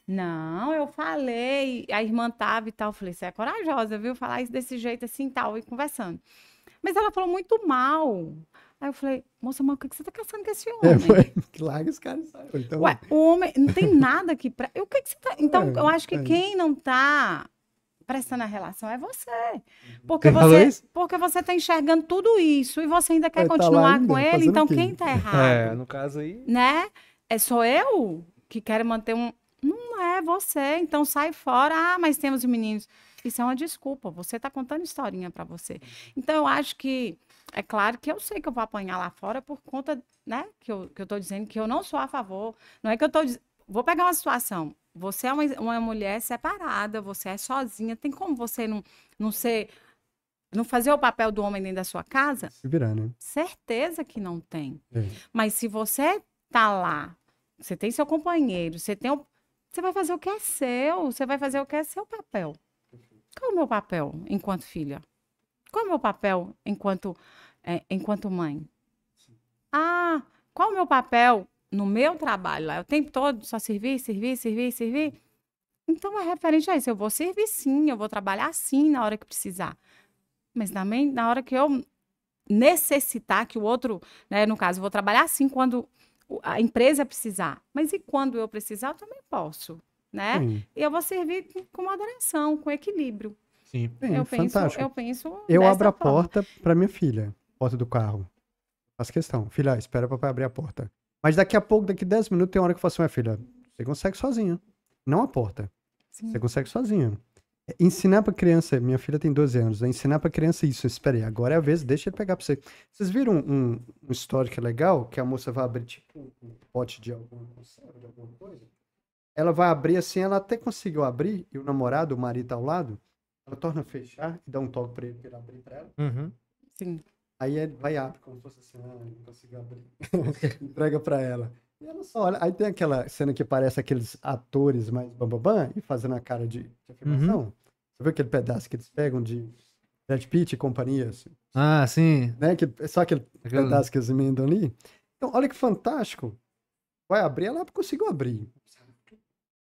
Speaker 4: Não, eu falei. A irmã tava e tal. falei, você é corajosa, viu? Falar isso desse jeito assim tal, e conversando. Mas ela falou muito mal. Aí eu falei, moça, mas o que, você tá caçando com esse é, homem? É, foi,
Speaker 3: larga os caras. Então... Ué,
Speaker 4: o homem, não tem nada aqui pra... O que, que você tá... Então, é, eu acho que é. quem não tá prestando a relação é você. Uhum. Porque você porque você tá enxergando tudo isso e você ainda quer é, continuar tá ainda, com tá ele, então quem tá errado? É,
Speaker 2: no caso aí...
Speaker 4: Né? É só eu que quero manter um... Não é você, então sai fora. Ah, mas temos meninos. Isso é uma desculpa, você tá contando historinha para você. Uhum. Então, eu acho que é claro que eu sei que eu vou apanhar lá fora por conta, né? Que eu, que eu tô dizendo que eu não sou a favor. Não é que eu tô dizendo. Vou pegar uma situação. Você é uma, uma mulher separada, você é sozinha. Tem como você não, não ser. Não fazer o papel do homem dentro da sua casa? Se virar, né? Certeza que não tem. É. Mas se você tá lá, você tem seu companheiro, você tem o... Você vai fazer o que é seu, você vai fazer o que é seu papel. Qual é o meu papel enquanto filha? Qual é o meu papel enquanto é, enquanto mãe? Sim. Ah, qual o meu papel no meu trabalho lá? O tempo todo só servir, servir, servir, servir? Então é referente a isso. Eu vou servir sim, eu vou trabalhar sim na hora que precisar. Mas também na hora que eu necessitar que o outro, né, no caso, eu vou trabalhar sim quando a empresa precisar. Mas e quando eu precisar, eu também posso, né? E eu vou servir com moderação, com equilíbrio. Sim, eu é, penso, fantástico. eu penso. Eu abro a
Speaker 3: porta para minha filha porta do carro. Faz questão. Filha, espera o papai abrir a porta. Mas daqui a pouco, daqui 10 minutos, tem hora que eu falo assim, minha filha, você consegue sozinha. Não a porta. Sim. Você consegue sozinha. É, ensinar pra criança, minha filha tem 12 anos, né, ensinar pra criança isso. Espera aí, agora é a vez, deixa ele pegar pra você. Vocês viram um, um story que é legal? Que a moça vai abrir tipo um pote de alguma, de alguma coisa? Ela vai abrir assim, ela até conseguiu abrir, e o namorado, o marido tá ao lado, ela torna a fechar e dá um toque pra ele, pra ele abrir pra ela. Uhum. Sim. Aí ele vai abre como se fosse assim, ah, não consigo abrir. Entrega para ela. E ela só olha. Aí tem aquela cena que parece aqueles atores mais bambambam e fazendo a cara de, de
Speaker 1: afirmação. Uhum.
Speaker 3: Você viu aquele pedaço que eles pegam de Brad Pitt e companhia? Assim, ah, sim. Né? Que, só aquele pedaço que eles emendam ali. Então, olha que fantástico. Vai abrir, ela conseguiu abrir.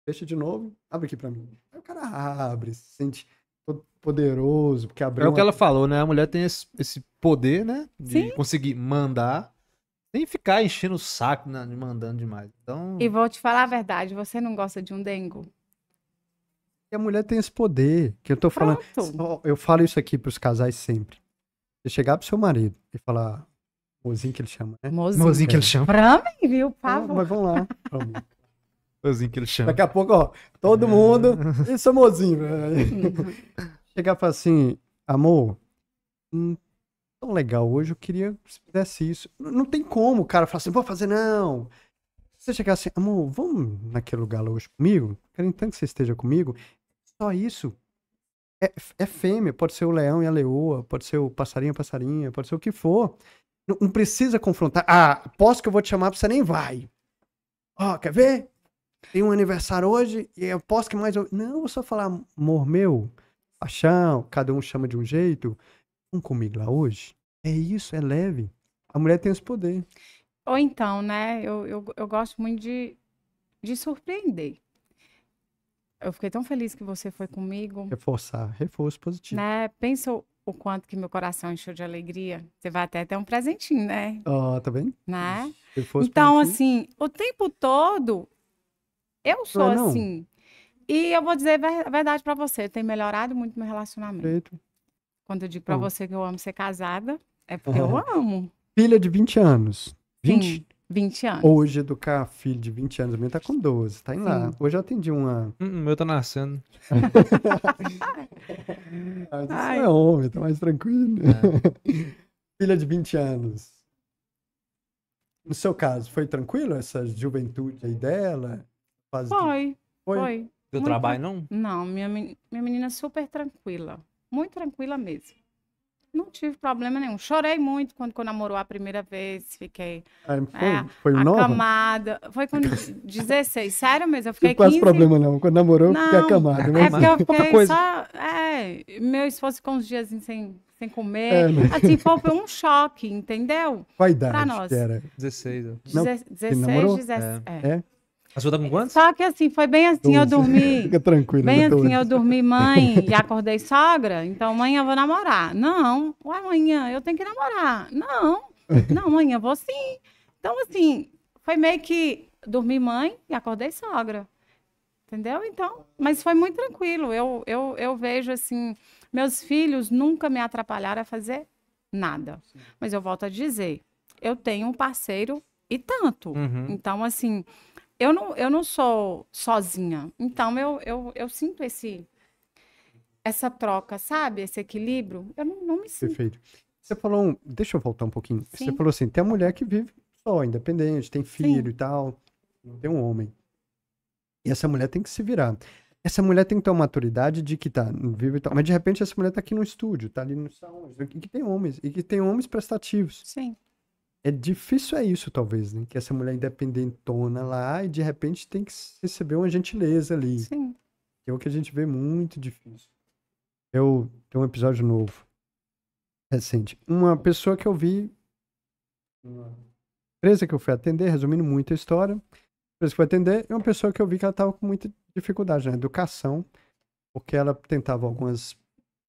Speaker 3: Fecha de novo, abre aqui para mim. Aí o cara abre, se sente poderoso, porque abriu. É o que ela
Speaker 2: falou, né? A mulher tem esse, esse poder, né? De Sim. conseguir mandar.
Speaker 3: Sem ficar enchendo o
Speaker 2: saco, né? De
Speaker 3: mandando demais. Então...
Speaker 2: E
Speaker 4: vou te falar a verdade: você não gosta de um dengo?
Speaker 3: E a mulher tem esse poder, que eu tô Pronto. falando. Eu falo isso aqui pros casais sempre. Você chegar pro seu marido e falar. Mozinho que ele chama, né?
Speaker 4: Mozinho, Mozinho que ele chama. Pra mim, viu, Pavo? Mas vamos lá.
Speaker 3: Mozinho que ele chama. Daqui a pouco, ó, todo é. mundo. Isso é mozinho, Chegar e falar assim, amor, hum, tão legal hoje, eu queria que você fizesse isso. Não tem como o cara falar assim, vou fazer não. Se você chegar assim, amor, vamos naquele lugar hoje comigo? Quero tanto que você esteja comigo. Só isso. É, é fêmea, pode ser o leão e a leoa, pode ser o passarinho e a passarinha, pode ser o que for. Não, não precisa confrontar. Ah, aposto que eu vou te chamar, você nem vai. Ó, oh, quer ver? tem um aniversário hoje e eu posso que mais. Eu... Não, eu vou só falar amor meu, paixão, cada um chama de um jeito. Vamos comigo lá hoje? É isso, é leve. A mulher tem esse poder.
Speaker 4: Ou então, né? Eu, eu, eu gosto muito de, de surpreender. Eu fiquei tão feliz que você foi comigo.
Speaker 3: Reforçar, reforço positivo.
Speaker 4: Né? Pensa o, quanto que meu coração encheu de alegria. Você vai até ter um presentinho, né? Ó, oh, tá vendo? Né? Reforço então, positivo. assim, o tempo todo eu sou ah, assim. E eu vou dizer a verdade para você, tem melhorado muito meu relacionamento. Perfeito. Quando eu digo para você que eu amo ser casada, é porque uhum. eu amo.
Speaker 3: Filha de 20 anos. 20? Sim,
Speaker 4: 20 anos. Hoje
Speaker 3: educar filho de 20 anos, a minha tá com 12, tá em lá. Hoje eu atendi uma. Hum, o meu tá nascendo.
Speaker 1: Mas isso é homem, tá mais tranquilo.
Speaker 3: É. filha de 20 anos. No seu caso, foi tranquilo essa juventude aí dela? fase? Foi,
Speaker 4: foi. foi. trabalho, não? Não, minha, minha menina é super tranquila. Muito tranquila mesmo. Não tive problema nenhum. Chorei muito quando, quando namorou a primeira vez. Fiquei
Speaker 3: Ai, ah, foi, é, foi acamada.
Speaker 4: Foi com 16. Sério mesmo, eu fiquei não 15. problema
Speaker 3: não. Quando namorou, não, fiquei acamada.
Speaker 4: É mas... É porque eu fiquei coisa. só... É, meu esposo ficou uns dias assim, sem, sem comer. É, mas... Assim, foi um choque, entendeu? Qual idade pra nós. era?
Speaker 2: 16. Não, 16, 17. É. é. é? A sua tá com é, quantos?
Speaker 4: Só que assim, foi bem assim, 12. eu dormi.
Speaker 2: Fica tranquilo. Bem né,
Speaker 4: assim, eu dormi mãe e acordei sogra, então amanhã eu vou namorar. Não, ué, amanhã eu tenho que namorar. Não, não, amanhã eu vou sim. Então assim, foi meio que dormi mãe e acordei sogra. Entendeu? Então, mas foi muito tranquilo. Eu, eu, eu vejo assim, meus filhos nunca me atrapalharam a fazer nada. Sim. Mas eu volto a dizer, eu tenho um parceiro e tanto. Uhum. Então, assim, eu não, eu não sou sozinha. Então, eu, eu, eu sinto esse essa troca, sabe? Esse equilíbrio. Eu não, não me sinto. Perfeito.
Speaker 3: Você falou, um... deixa eu voltar um pouquinho. Sim. Você falou assim, tem a mulher que vive só, independente, tem filho Sim. e tal, não tem um homem. E essa mulher tem que se virar. Essa mulher tem que ter uma maturidade de que tá, vive e tal. Mas de repente essa mulher tá aqui no estúdio, tá ali no salão, e que tem homens, e que tem homens prestativos. Sim é difícil é isso, talvez, né? Que essa mulher independentona lá e de repente tem que receber uma gentileza ali. Sim. É o que a gente vê muito difícil. Eu tenho um episódio novo, recente. Uma pessoa que eu vi, uma empresa que eu fui atender, resumindo muito a história, empresa que foi atender, é uma pessoa que eu vi que ela estava com muita dificuldade na educação, porque ela tentava algumas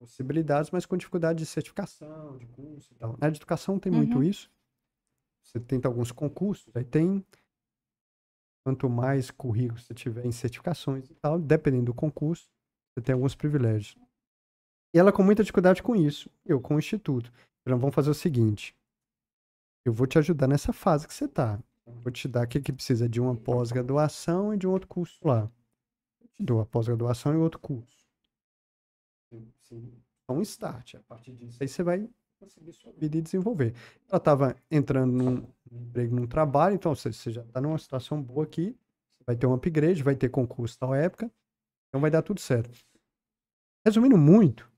Speaker 3: possibilidades, mas com dificuldade de certificação, de curso e tal. Na educação tem uhum. muito isso você tenta alguns concursos, aí tem quanto mais currículo você tiver em certificações e tal, dependendo do concurso, você tem alguns privilégios. E ela com muita dificuldade com isso, eu com o instituto. Então vamos fazer o seguinte, eu vou te ajudar nessa fase que você está. Vou te dar aqui que precisa de uma pós-graduação e de um outro curso lá. Eu te dou a pós-graduação e outro curso.
Speaker 1: Sim, sim.
Speaker 3: É um start. A partir disso aí você vai
Speaker 1: seguir sua vida
Speaker 3: e desenvolver. Ela estava entrando num emprego, num trabalho, então você, você já está numa situação boa aqui, vai ter um upgrade, vai ter concurso tal época, então vai dar tudo certo. Resumindo muito,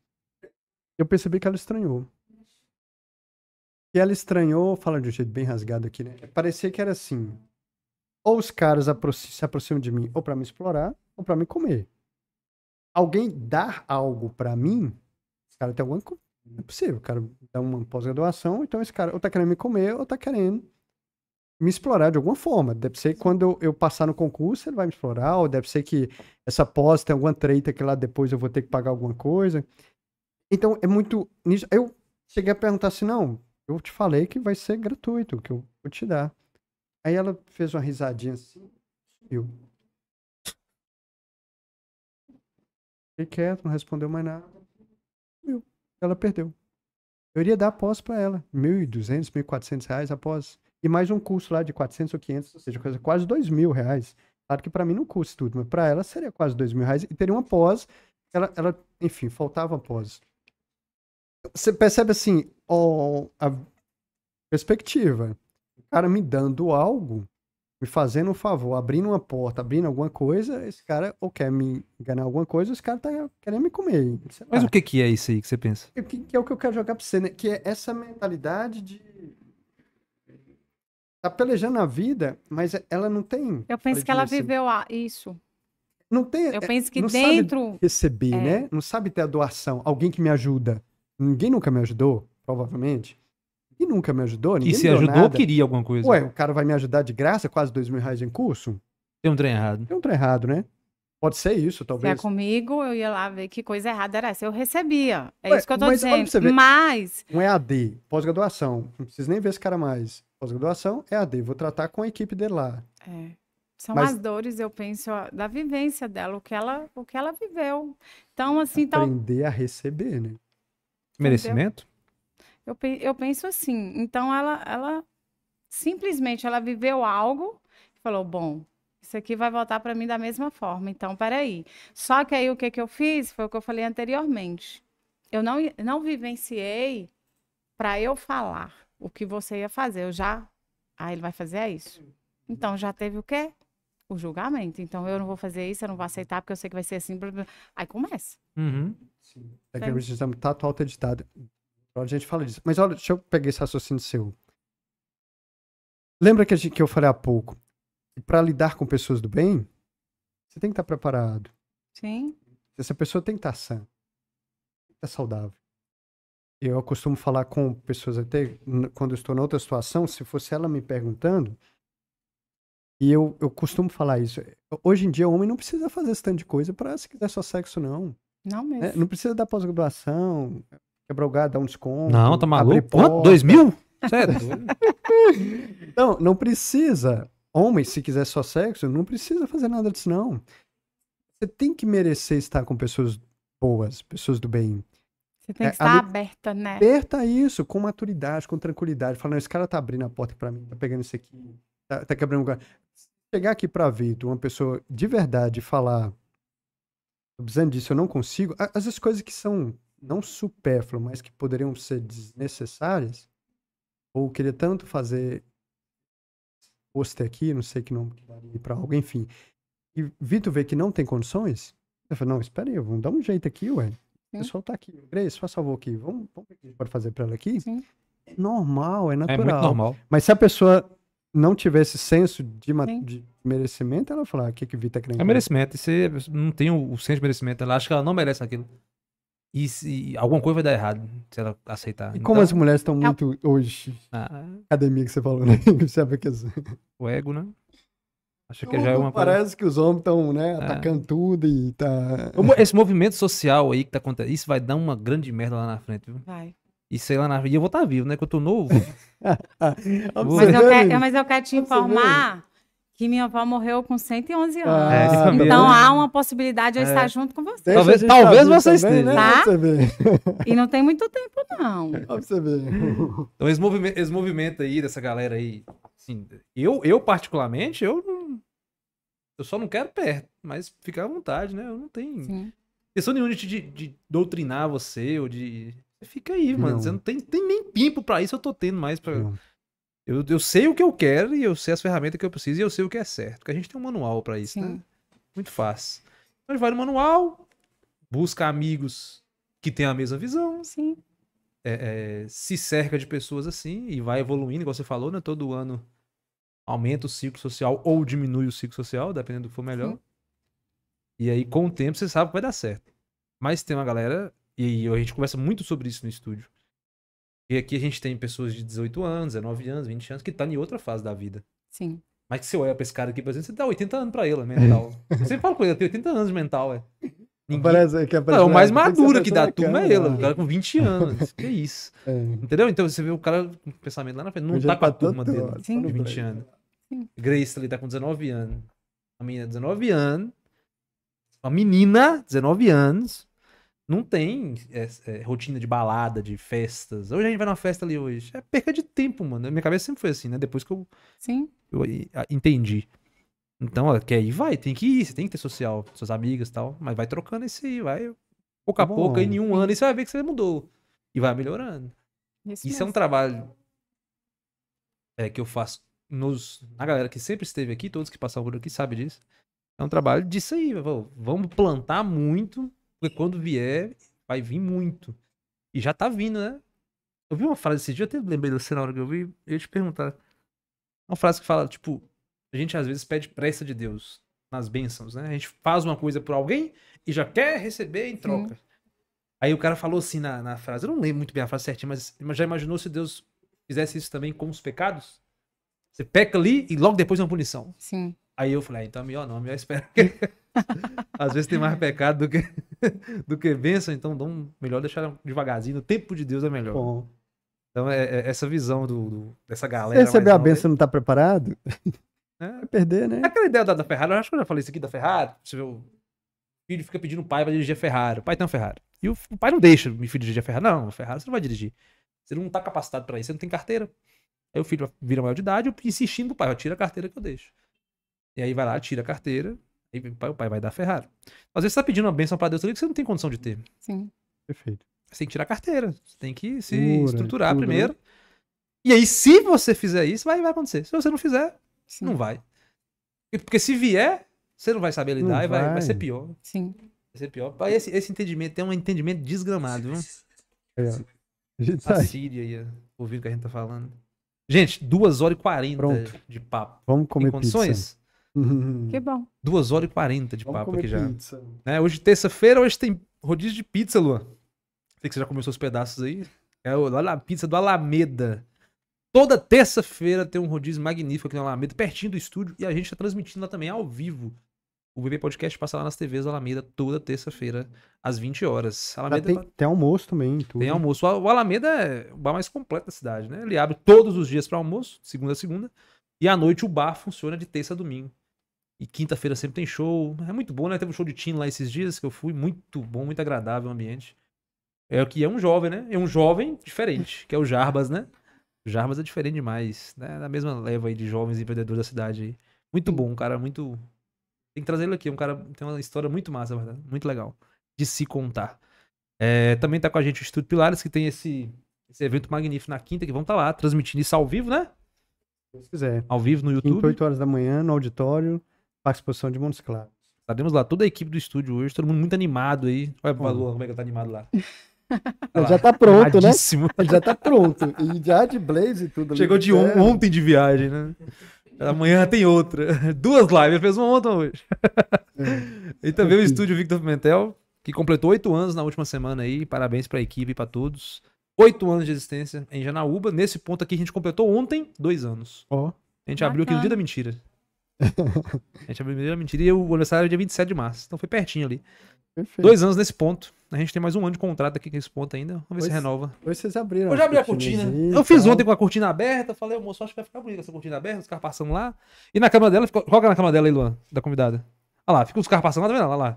Speaker 3: eu percebi que ela estranhou. E ela estranhou, fala de um jeito bem rasgado aqui, né? Parecia que era assim: ou os caras se aproximam de mim ou para me explorar, ou para me comer. Alguém dar algo para mim, os caras têm alguma, não é possível, o cara dá uma pós-graduação, então esse cara ou tá querendo me comer ou tá querendo me explorar de alguma forma. Deve ser que quando eu, passar no concurso ele vai me explorar, ou deve ser que essa pós tem alguma treta que lá depois eu vou ter que pagar alguma coisa. Então é muito. Eu cheguei a perguntar assim: não, eu te falei que vai ser gratuito, que eu vou te dar. Aí ela fez uma risadinha assim, sumiu. Fiquei quieto, não respondeu mais nada. Sumiu ela perdeu. Eu iria dar após pós para ela, R$ 1.200, R$ 1.400 a pós. E mais um curso lá de 400 ou 500, ou seja, coisa quase R$ 2.000. Claro que para mim não custa tudo, mas para ela seria quase R$ 2.000 e teria uma pós. Ela, ela enfim, faltava pós. Você percebe assim, ó, a perspectiva. O cara me dando algo me fazendo um favor, abrindo uma porta, abrindo alguma coisa, esse cara ou quer me enganar alguma coisa, esse cara tá querendo me comer. Mas o que
Speaker 2: que é isso aí que você pensa?
Speaker 3: O que, que, é o que eu quero jogar pra você, né? Que é essa mentalidade de tá pelejando a vida, mas ela não tem. Eu penso que ela assim. viveu
Speaker 4: a... isso. Não tem. Eu é, penso que não dentro sabe
Speaker 3: receber, é... né? Não sabe ter a doação, alguém que me ajuda. Ninguém nunca me ajudou, provavelmente. E nunca me ajudou, ninguém E se ajudou, nada. queria alguma coisa. Ué, o cara vai me ajudar de graça, quase dois mil reais em curso? Tem um trem errado. Tem um trem errado, né? Pode ser isso, talvez. Se é
Speaker 4: comigo, eu ia lá ver que coisa errada era essa. Eu recebia. É Ué, isso que eu tô mas dizendo. Mas.
Speaker 3: Um EAD, pós-graduação. Não preciso nem ver esse cara mais. Pós-graduação, EAD. Vou tratar com a equipe dele lá.
Speaker 4: É. São mas... as dores, eu penso, da vivência dela, o que ela, o que ela viveu. Então, assim. Então
Speaker 3: Aprender tal... a receber, né?
Speaker 4: Merecimento? Eu, eu penso assim. Então ela, ela simplesmente ela viveu algo e falou: bom, isso aqui vai voltar para mim da mesma forma. Então, peraí. Só que aí o que, que eu fiz foi o que eu falei anteriormente. Eu não, não vivenciei para eu falar o que você ia fazer. Eu já. Ah, ele vai fazer é isso. Então já teve o quê? O julgamento. Então eu não vou fazer isso, eu não vou aceitar, porque eu sei que vai ser assim. Blá, blá. Aí começa. Uhum. Sim. É que a gente
Speaker 3: chama tatual a gente fala disso. Mas olha, deixa eu pegar esse raciocínio seu. Lembra que, gente, que eu falei há pouco? Para lidar com pessoas do bem, você tem que estar tá preparado. Sim. Essa pessoa tem que estar tá sã. Tem que estar tá saudável. Eu costumo falar com pessoas até quando eu estou em outra situação, se fosse ela me perguntando, e eu, eu costumo falar isso. Hoje em dia, o homem não precisa fazer esse tanto de coisa para se quiser só sexo, não. Não né? mesmo. não precisa dar pós-graduação. Quebrar o gado, dar um desconto. Não, tá maluco? Quanto? Dois mil? É Sério? não, não precisa. Homem, se quiser só sexo, não precisa fazer nada disso, não. Você tem que merecer estar com pessoas boas, pessoas do bem.
Speaker 4: Você tem é, que é, estar ali, aberta, né? Aberta
Speaker 3: a isso, com maturidade, com tranquilidade. Falando, esse cara tá abrindo a porta para mim, tá pegando isso aqui, tá, tá quebrando o gado. Chegar aqui pra ver uma pessoa de verdade falar, tô precisando disso, eu não consigo. As, as coisas que são não supérfluo, mas que poderiam ser desnecessárias, ou querer tanto fazer poster aqui, não sei que nome que daria para algo, enfim. E Vitor vê que não tem condições, eu falei, não, espera aí, vamos dar um jeito aqui, ué. O pessoal tá aqui. Grace, faz favor aqui. Vamos, vamos ver o que a gente pode fazer para ela aqui. Sim. É normal, é natural. É muito normal. Mas se a pessoa não tivesse esse senso de, de merecimento, ela vai falar, ah, o que que Vitor tá querendo? É
Speaker 2: merecimento. E se não tem o, o senso de merecimento, ela acha que ela não merece aquilo. E se alguma coisa vai dar errado se ela aceitar. E então, como as mulheres
Speaker 3: estão muito hoje. Na ah. Academia que você falou, né? Que sabe que é
Speaker 2: O ego, né? Acho que já é uma Parece
Speaker 3: coisa... que os homens estão, né, é. atacando tudo e tá. Esse
Speaker 2: movimento social aí que tá acontecendo, isso vai dar uma grande merda lá na frente, viu? Vai. E sei lá na frente. E eu vou estar tá vivo, né? Que eu tô novo. mas, eu quero,
Speaker 4: mas eu quero te informar que minha avó morreu com 111 ah, anos. Ah, então há uma possibilidade de eu é. estar junto com você.
Speaker 2: Talvez, talvez você também, esteja.
Speaker 4: Né? Tá? E não tem muito tempo, não. você ver.
Speaker 2: Então, esse movimento, esse movimento aí dessa galera aí, assim, eu, eu particularmente, eu não, eu só não quero perto, mas fica à vontade, né? Eu não tenho Sim. questão nenhuma de, de, de doutrinar você ou de... Fica aí, mano. Não. Você não tem, tem nem pimpo pra isso, eu tô tendo mais pra... Não eu, eu sei o que eu quero e eu sei as ferramentas que eu preciso e eu sei o que é certo. Porque a gente tem um manual para isso, né? Sim. né? Muito fácil. Então a gente vai no manual, busca amigos que têm a mesma visão. Sim. É, é, se cerca de pessoas assim e vai evoluindo, igual você falou, né? Todo ano aumenta o ciclo social ou diminui o ciclo social, dependendo do que for melhor. Sim. E aí, com o tempo, você sabe que vai dar certo. Mas tem uma galera, e a gente conversa muito sobre isso no estúdio. E aqui a gente tem pessoas de 18 anos, 19 anos, 20 anos, que tá em outra fase da vida. Sim. Mas que você olha pra esse cara aqui, por exemplo, você dá 80 anos pra ele, né, mental. você fala com ele, eu tenho 80 anos de mental, é. Ninguém... Parece que aparece, o mais maduro que, que dá turma é ele, né? o cara com 20 é. anos. que isso. É. Entendeu? Então você vê o cara com pensamento lá na frente, não tá, com a tá turma dele, hora, Sim. de 20 anos. Sim. Grace ali tá com 19 anos. A menina, 19 anos. Uma menina, 19 anos, não tem é, é, rotina de balada, de festas. Hoje a gente vai numa festa ali hoje. É perca de tempo, mano. Minha cabeça sempre foi assim, né? Depois que eu, Sim. eu entendi. Então, ó, quer ir, vai. Tem que ir. Você tem que ter social, suas amigas e tal. Mas vai trocando isso aí, vai. Pouco a tá Bom. pouco, em um ano, e você vai ver que você mudou. E vai melhorando. Isso, isso é um trabalho é, que eu faço nos, a galera que sempre esteve aqui, todos que passaram por aqui sabem disso. É um trabalho disso aí. Vamos plantar muito porque quando vier, vai vir muito. E já tá vindo, né? Eu vi uma frase esse dia, eu até lembrei da cena, na hora que eu vi, eu ia te perguntar. Uma frase que fala, tipo, a gente às vezes pede pressa de Deus nas bênçãos, né? A gente faz uma coisa por alguém e já quer receber em troca. Sim. Aí o cara falou assim na, na frase, eu não lembro muito bem a frase certinha, mas, mas já imaginou se Deus fizesse isso também com os pecados? Você peca ali e logo depois é uma punição. Sim. Aí eu falei, ah, então é melhor não, é melhor espera. Às vezes tem mais pecado do que, do que bênção, então um, melhor deixar devagarzinho. o tempo de Deus é melhor. Bom. Então, é, é, essa visão do, do dessa galera. Receber a
Speaker 3: bênção e não tá preparado? É. Vai
Speaker 2: perder, né? Aquela ideia da, da, Ferrari, eu acho que eu já falei isso aqui da Ferrari. Você vê o filho fica pedindo o pai pra dirigir a Ferrari. O pai tem uma Ferrari. E o, o pai não deixa o filho dirigir a Ferrari. Não, a Ferrari você não vai dirigir. Você não tá capacitado para isso, você não tem carteira. Aí o filho vira maior de idade, eu insistindo pro pai, tira a carteira que eu deixo. E aí vai lá, tira a carteira, e o pai, o pai vai dar ferrado. Às vezes você tá pedindo uma bênção para Deus ali que você não tem condição de ter.
Speaker 1: Sim.
Speaker 3: Perfeito.
Speaker 2: Você tem que tirar a carteira. Você tem que se Pura, né? estruturar tudo. Né? primeiro. E aí, se você fizer isso, vai, vai acontecer. Se você não fizer, Sim. não vai. Porque se vier, você não vai saber lidar não e vai, vai. vai ser pior.
Speaker 4: Sim. Vai
Speaker 2: ser pior. Esse, esse entendimento é um entendimento desgramado, viu? É. A, a Síria aí, ouvindo o que a gente tá falando. Gente, 2 horas e 40 Pronto. de papo. Vamos comer em condições? Pizza. Uhum. que bom. 2 horas e 40 de Vamos papo aqui já. Pizza. É, hoje, terça-feira, hoje tem rodízio de pizza, Luan. Sei que você já começou os pedaços aí. É a pizza do Alameda. Toda terça-feira tem um rodízio magnífico aqui no Alameda, pertinho do estúdio, e a gente está transmitindo lá também ao vivo. O BB Podcast passa lá nas TVs da Alameda toda terça-feira, às 20 horas. Alameda, tem, tá
Speaker 3: tem, almoço também. Tudo. Tem
Speaker 2: almoço. O Alameda é o bar mais completo da cidade, né? Ele abre todos os dias para almoço, segunda a segunda. E à noite o bar funciona de terça a domingo. E quinta-feira sempre tem show. É muito bom, né? Teve um show de Tim lá esses dias que eu fui. Muito bom, muito agradável o ambiente. É o que é um jovem, né? É um jovem diferente, que é o Jarbas, né? O Jarbas é diferente demais, né? Na mesma leva aí de jovens empreendedores da cidade. Aí. Muito bom, um cara muito. Tem que trazer ele aqui. É um cara tem uma história muito massa, verdade? Muito legal. De se contar. É, também tá com a gente o Instituto Pilares, que tem esse, esse evento magnífico na quinta, que vão estar tá lá transmitindo isso ao vivo, né? Se quiser. Ao vivo no YouTube. 8
Speaker 3: horas da manhã, no auditório participação de Montes Claros.
Speaker 2: Estaremos lá, toda a equipe do estúdio hoje, todo mundo muito animado aí. Olha o hum. valor, como é que tá animado lá.
Speaker 3: Olha já tá pronto, né? né? Já tá pronto. E já de Blaze e tudo. Chegou de on ontem de viagem, né? Amanhã tem outra.
Speaker 2: Duas lives, fez uma ontem hoje. É. E também é. o estúdio Victor Pimentel, que completou oito anos na última semana aí. Parabéns pra equipe e pra todos. Oito anos de existência em Janaúba. Nesse ponto aqui a gente completou ontem dois anos. Ó. Oh. A gente Bacana. abriu aqui no dia da mentira a gente abriu a mentira e o aniversário é dia 27 de março. Então foi pertinho ali. Perfeito. Dois anos nesse ponto. A gente tem mais um ano de contrato aqui com esse ponto ainda. Vamos ver pois, se renova.
Speaker 3: Hoje vocês abriram.
Speaker 2: Eu já abri a cortina. Eu fiz tal. ontem com a cortina aberta. Falei, moço, acho que vai ficar bonito essa cortina aberta. Os caras passando lá. E na cama dela, ficou... coloca é na cama dela aí, Luan, da convidada. Olha lá, fica os carros passando lá, tá vendo? Olha lá.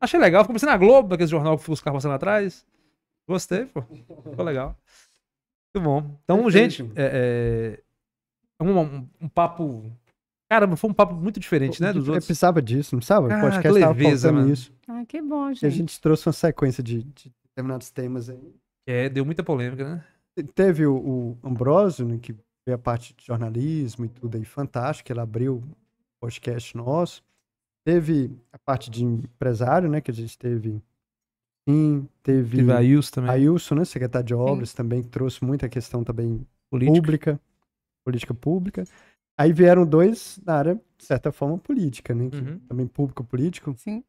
Speaker 2: Achei legal. Ficou pensando na Globo, aquele jornal que ficou os carros passando atrás. Gostei, pô. Ficou legal. Muito bom. Então, Perfeito. gente, é, é... Um, um, um papo Caramba, foi um papo
Speaker 3: muito diferente, né? Dos eu precisava disso, não precisava? Ah, podcast que leveza, mano. Isso. Ah, que bom, gente. E a gente trouxe uma sequência de, de
Speaker 2: determinados temas aí. É, deu muita polêmica, né?
Speaker 3: Teve o, o Ambrosio, né, que veio a parte de jornalismo e tudo aí, fantástico. Ele abriu o podcast nosso. Teve a parte de empresário, né? Que a gente teve. Sim, teve. Teve a Ilso também. Ilso, né? Secretário de Obras Sim. também, que trouxe muita questão também Política. pública. Política pública. Aí vieram dois na área, de certa forma, política, né? Uhum. Também público-político. Sim.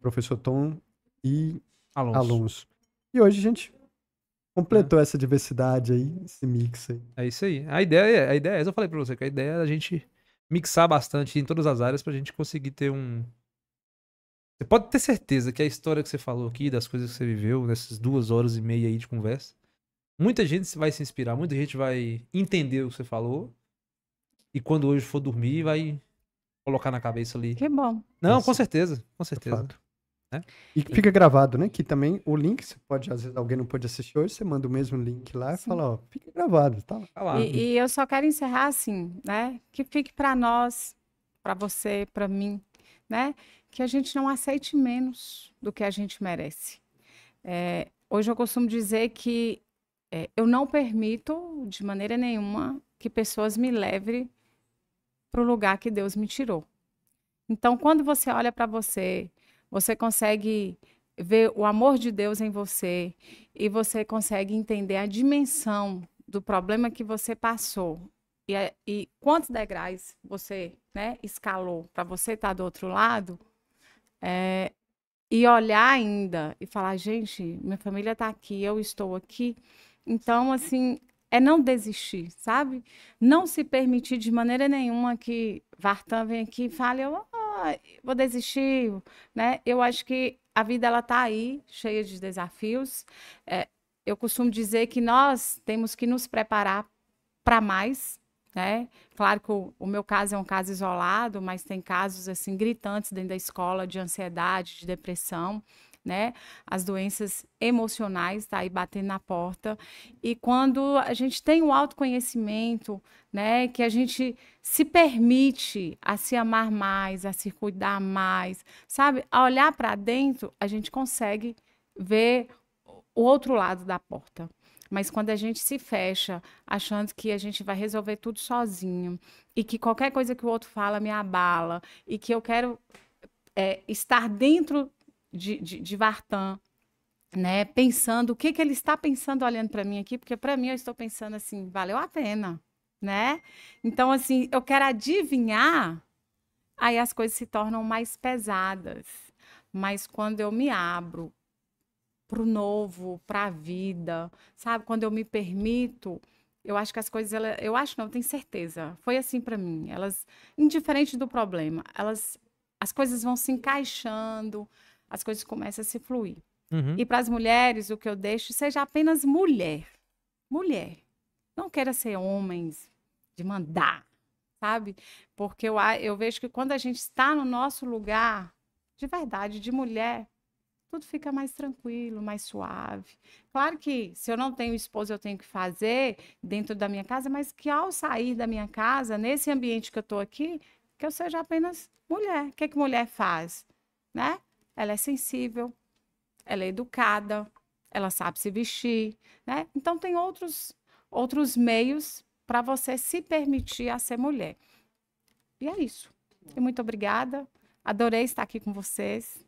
Speaker 3: Professor Tom e Alonso. Alonso. E hoje a gente completou é. essa diversidade aí, esse mix aí.
Speaker 2: É isso aí. A ideia, é, a ideia é eu falei pra você, que a ideia é a gente mixar bastante em todas as áreas pra gente conseguir ter um. Você pode ter certeza que a história que você falou aqui, das coisas que você viveu, nessas duas horas e meia aí de conversa, muita gente vai se inspirar, muita gente vai entender o que você falou e quando hoje for dormir, vai colocar na cabeça ali. Que bom. Não, Isso. com
Speaker 3: certeza, com é certeza. É. E fica gravado, né? Que também o link, você pode, às vezes alguém não pode assistir hoje, você manda o mesmo link lá e fala, ó, fica gravado, tá, tá lá. E,
Speaker 4: e eu só quero encerrar assim, né? Que fique para nós, para você, para mim, né? Que a gente não aceite menos do que a gente merece. É, hoje eu costumo dizer que é, eu não permito, de maneira nenhuma, que pessoas me levem para o lugar que Deus me tirou. Então, quando você olha para você, você consegue ver o amor de Deus em você e você consegue entender a dimensão do problema que você passou e, e quantos degraus você né, escalou para você estar tá do outro lado é, e olhar ainda e falar gente minha família está aqui eu estou aqui então assim é não desistir, sabe? Não se permitir de maneira nenhuma que Vartan venha aqui e fale, oh, vou desistir, né? Eu acho que a vida ela tá aí, cheia de desafios. É, eu costumo dizer que nós temos que nos preparar para mais, né? Claro que o, o, meu caso é um caso isolado, mas tem casos assim gritantes dentro da escola de ansiedade, de depressão né? As doenças emocionais tá aí batendo na porta. E quando a gente tem o autoconhecimento, né, que a gente se permite a se amar mais, a se cuidar mais, sabe? A olhar para dentro, a gente consegue ver o outro lado da porta. Mas quando a gente se fecha, achando que a gente vai resolver tudo sozinho e que qualquer coisa que o outro fala me abala e que eu quero é, estar dentro de, de, de Vartan, né? Pensando o que, que ele está pensando olhando para mim aqui, porque para mim eu estou pensando assim, valeu a pena, né? Então, assim, eu quero adivinhar, aí as coisas se tornam mais pesadas. Mas quando eu me abro para o novo, para a vida, sabe? Quando eu me permito, eu acho que as coisas, ela, eu acho não, eu tenho certeza. Foi assim para mim. Elas, indiferente do problema, elas, as coisas vão se encaixando, as coisas começam a se fluir. Uhum. E para as mulheres, o que eu deixo, seja apenas mulher. Mulher. Não queira ser homens de mandar, sabe? Porque eu, eu vejo que quando a gente está no nosso lugar, de verdade, de mulher, tudo fica mais tranquilo, mais suave. Claro que se eu não tenho esposa, eu tenho que fazer dentro da minha casa, mas que ao sair da minha casa, nesse ambiente que eu estou aqui, que eu seja apenas mulher. O que, é que mulher faz? Né? ela é sensível, ela é educada, ela sabe se vestir, né? Então tem outros outros meios para você se permitir a ser mulher. E é isso. E muito obrigada. Adorei estar aqui com vocês,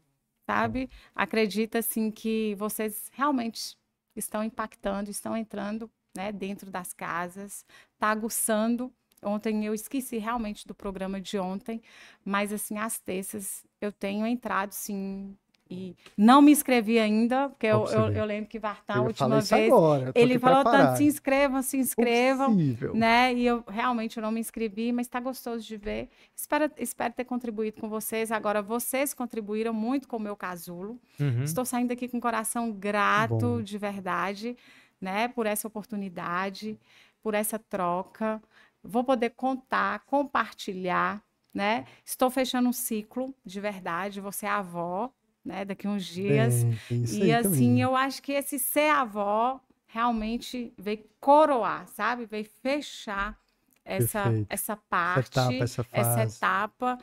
Speaker 4: sabe? Acredito assim que vocês realmente estão impactando, estão entrando, né, dentro das casas, tá aguçando Ontem eu esqueci realmente do programa de ontem, mas assim, as terças eu tenho entrado sim e não me inscrevi ainda, porque eu, eu, eu, lembro que Vartan, a última vez, agora, ele falou preparado. tanto, se inscrevam, se inscrevam, né? E eu realmente eu não me inscrevi, mas está gostoso de ver. Espero, espero ter contribuído com vocês. Agora, vocês contribuíram muito com o meu casulo. Uhum. Estou saindo aqui com o coração grato, Bom. de verdade, né? Por essa oportunidade, por essa troca vou poder contar, compartilhar, né? Estou fechando um ciclo de verdade, você é avó, né? Daqui uns dias. É, e assim, também. Né? eu acho que esse ser avó realmente veio coroar, sabe? Veio fechar essa, essa parte, essa etapa, essa, etapa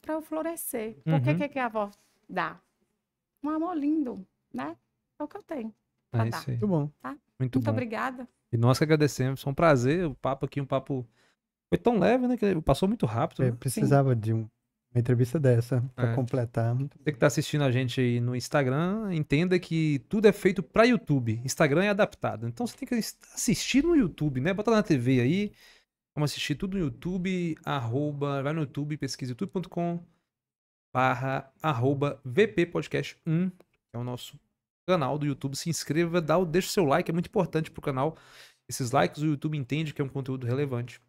Speaker 4: para eu florescer. Uhum. Porque o que, é que a avó dá? Um amor lindo, né? É o que eu tenho.
Speaker 2: É dar. Muito bom. Tá? Muito, Muito bom. obrigada. E nós que agradecemos. Foi um prazer. O papo aqui, um papo. Foi tão leve, né? Que passou muito rápido. Eu né? precisava
Speaker 3: Sim. de um, uma entrevista dessa para é. completar. Você
Speaker 2: que tá assistindo a gente aí no Instagram, entenda que tudo é feito para YouTube. Instagram é adaptado. Então você tem que assistir no YouTube, né? Bota na TV aí. Vamos assistir tudo no YouTube, arroba, vai no YouTube, pesquisa youtube.com barra arroba VP Podcast 1, que é o nosso canal do YouTube, se inscreva, dá, deixa o seu like, é muito importante pro canal. Esses likes o YouTube entende que é um conteúdo relevante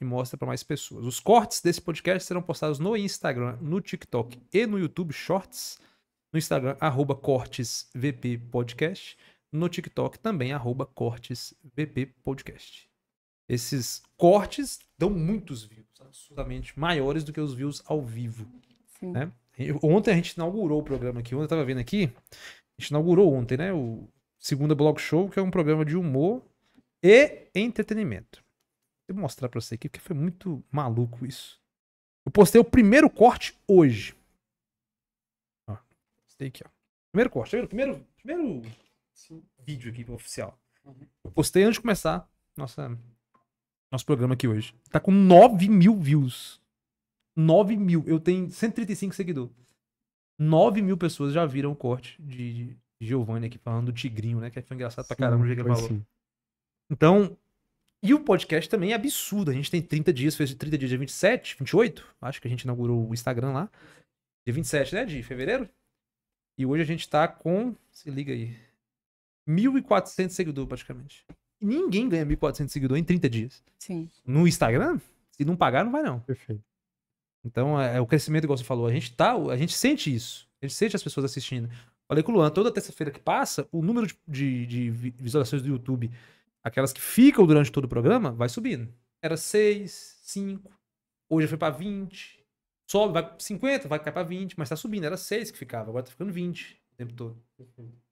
Speaker 2: e mostra para mais pessoas. Os cortes desse podcast serão postados no Instagram, no TikTok e no YouTube Shorts. No Instagram, arroba cortesvppodcast. No TikTok também, arroba cortesvppodcast. Esses cortes dão muitos views, absolutamente maiores do que os views ao vivo. Né? Ontem a gente inaugurou o programa aqui. Ontem eu estava vendo aqui, a gente inaugurou ontem, né? O Segunda Blog Show, que é um programa de humor e entretenimento. Vou mostrar pra você aqui, porque foi muito maluco isso. Eu postei o primeiro corte hoje. Ó, postei aqui, ó. Primeiro corte, tá Primeiro, primeiro vídeo aqui oficial. Eu postei antes de começar nossa, nosso programa aqui hoje. Tá com 9 mil views. 9 mil. Eu tenho 135 seguidores. 9 mil pessoas já viram o corte de, Giovanni aqui falando do Tigrinho, né? Que foi engraçado sim, pra caramba o jeito que ele falou. Sim. Então, e o podcast também é absurdo. A gente tem 30 dias, fez 30 dias, dia 27, 28. Acho que a gente inaugurou o Instagram lá. Dia 27, né? De fevereiro. E hoje a gente tá com, se liga aí, 1.400 seguidores praticamente. E ninguém ganha 1.400 seguidores em 30 dias. Sim. No Instagram, se não pagar, não vai não. Perfeito. Então, é, é o crescimento, igual você falou, a gente tá, a gente sente isso. A gente sente as pessoas assistindo. Falei com o Luan, toda terça-feira que passa, o número de, de, de, visualizações do YouTube, aquelas que ficam durante todo o programa, vai subindo. Era 6, 5, hoje foi para 20, sobe, vai 50, vai cair para 20, mas tá subindo, era 6 que ficava, agora tá ficando 20 o tempo todo.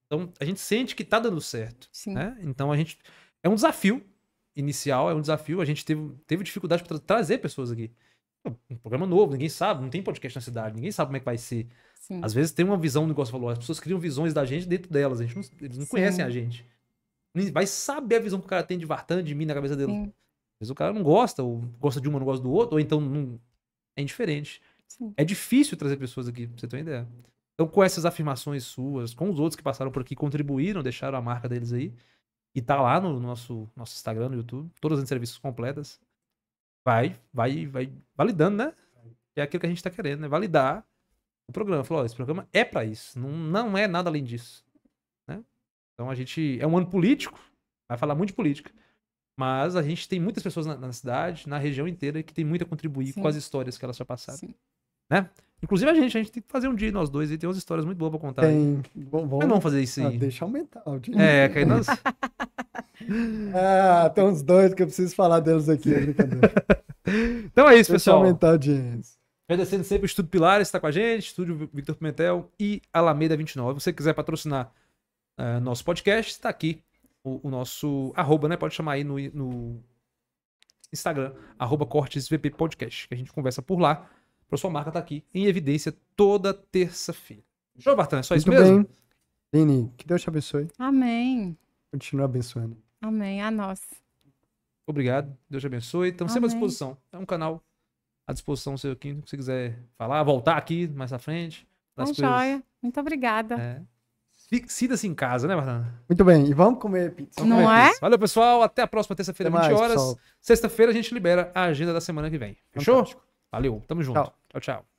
Speaker 2: Então a gente sente que tá dando certo. Né? Então a gente. É um desafio inicial, é um desafio. A gente teve, teve dificuldade para trazer pessoas aqui um programa novo, ninguém sabe, não tem podcast na cidade, ninguém sabe como é que vai ser. Sim. Às vezes tem uma visão do negócio falou, as pessoas criam visões da gente dentro delas, a gente não, eles não Sim. conhecem a gente. Vai saber a visão que o cara tem de Vartan, de mim na cabeça dele. Às vezes o cara não gosta, ou gosta de uma, não gosta do outro, ou então não... é indiferente. Sim. É difícil trazer pessoas aqui, pra você ter uma ideia. Então, com essas afirmações suas, com os outros que passaram por aqui, contribuíram, deixaram a marca deles aí, e tá lá no nosso, nosso Instagram, no YouTube, todas as entrevistas completas vai, vai, vai validando, né? É aquilo que a gente está querendo, né? Validar o programa. Falou, esse programa é para isso, não, não é nada além disso. Né? Então a gente é um ano político, vai falar muito de política, mas a gente tem muitas pessoas na, na cidade, na região inteira, que tem muito a contribuir Sim. com as histórias que elas já passaram. Sim né? Inclusive a gente, a gente tem que fazer um dia nós dois e tem umas histórias muito boas pra contar. Tem. vamos,
Speaker 3: Mas vamos fazer isso aí. Ah, deixa aumentar o
Speaker 1: dia. É, que aí nós... ah,
Speaker 3: tem uns dois que eu preciso falar deles aqui. É
Speaker 1: então é isso, deixa pessoal. aumentar
Speaker 2: Agradecendo sempre o Estúdio Pilares está com a gente, Estúdio Victor Pimentel e Alameda 29. Se você quiser patrocinar uh, nosso podcast, está aqui o, o, nosso arroba, né? Pode chamar aí no, no Instagram, arroba cortes VP Podcast, que a gente conversa por lá para sua marca estar tá aqui em evidência toda terça-feira. João Bartão, é só Muito isso mesmo? Bem.
Speaker 3: Lini, que Deus te abençoe.
Speaker 4: Amém.
Speaker 3: Continua abençoando.
Speaker 4: Amém. A nós.
Speaker 2: Obrigado. Deus te abençoe. Estamos sempre à disposição. É um canal à disposição seu aqui, se você quiser falar, voltar aqui mais à frente. Tá um coisas... joia.
Speaker 4: Muito obrigada. É.
Speaker 2: se em casa, né, Martana?
Speaker 3: Muito bem, e vamos comer pizza. Vamos Não
Speaker 2: comer é? Pizza. Valeu, pessoal. Até a próxima terça-feira, 20 mais, horas. Sexta-feira a gente libera a agenda da semana que vem. Fechou? Fantástico. Valeu, tamo junto. Tchau,
Speaker 1: tchau. tchau.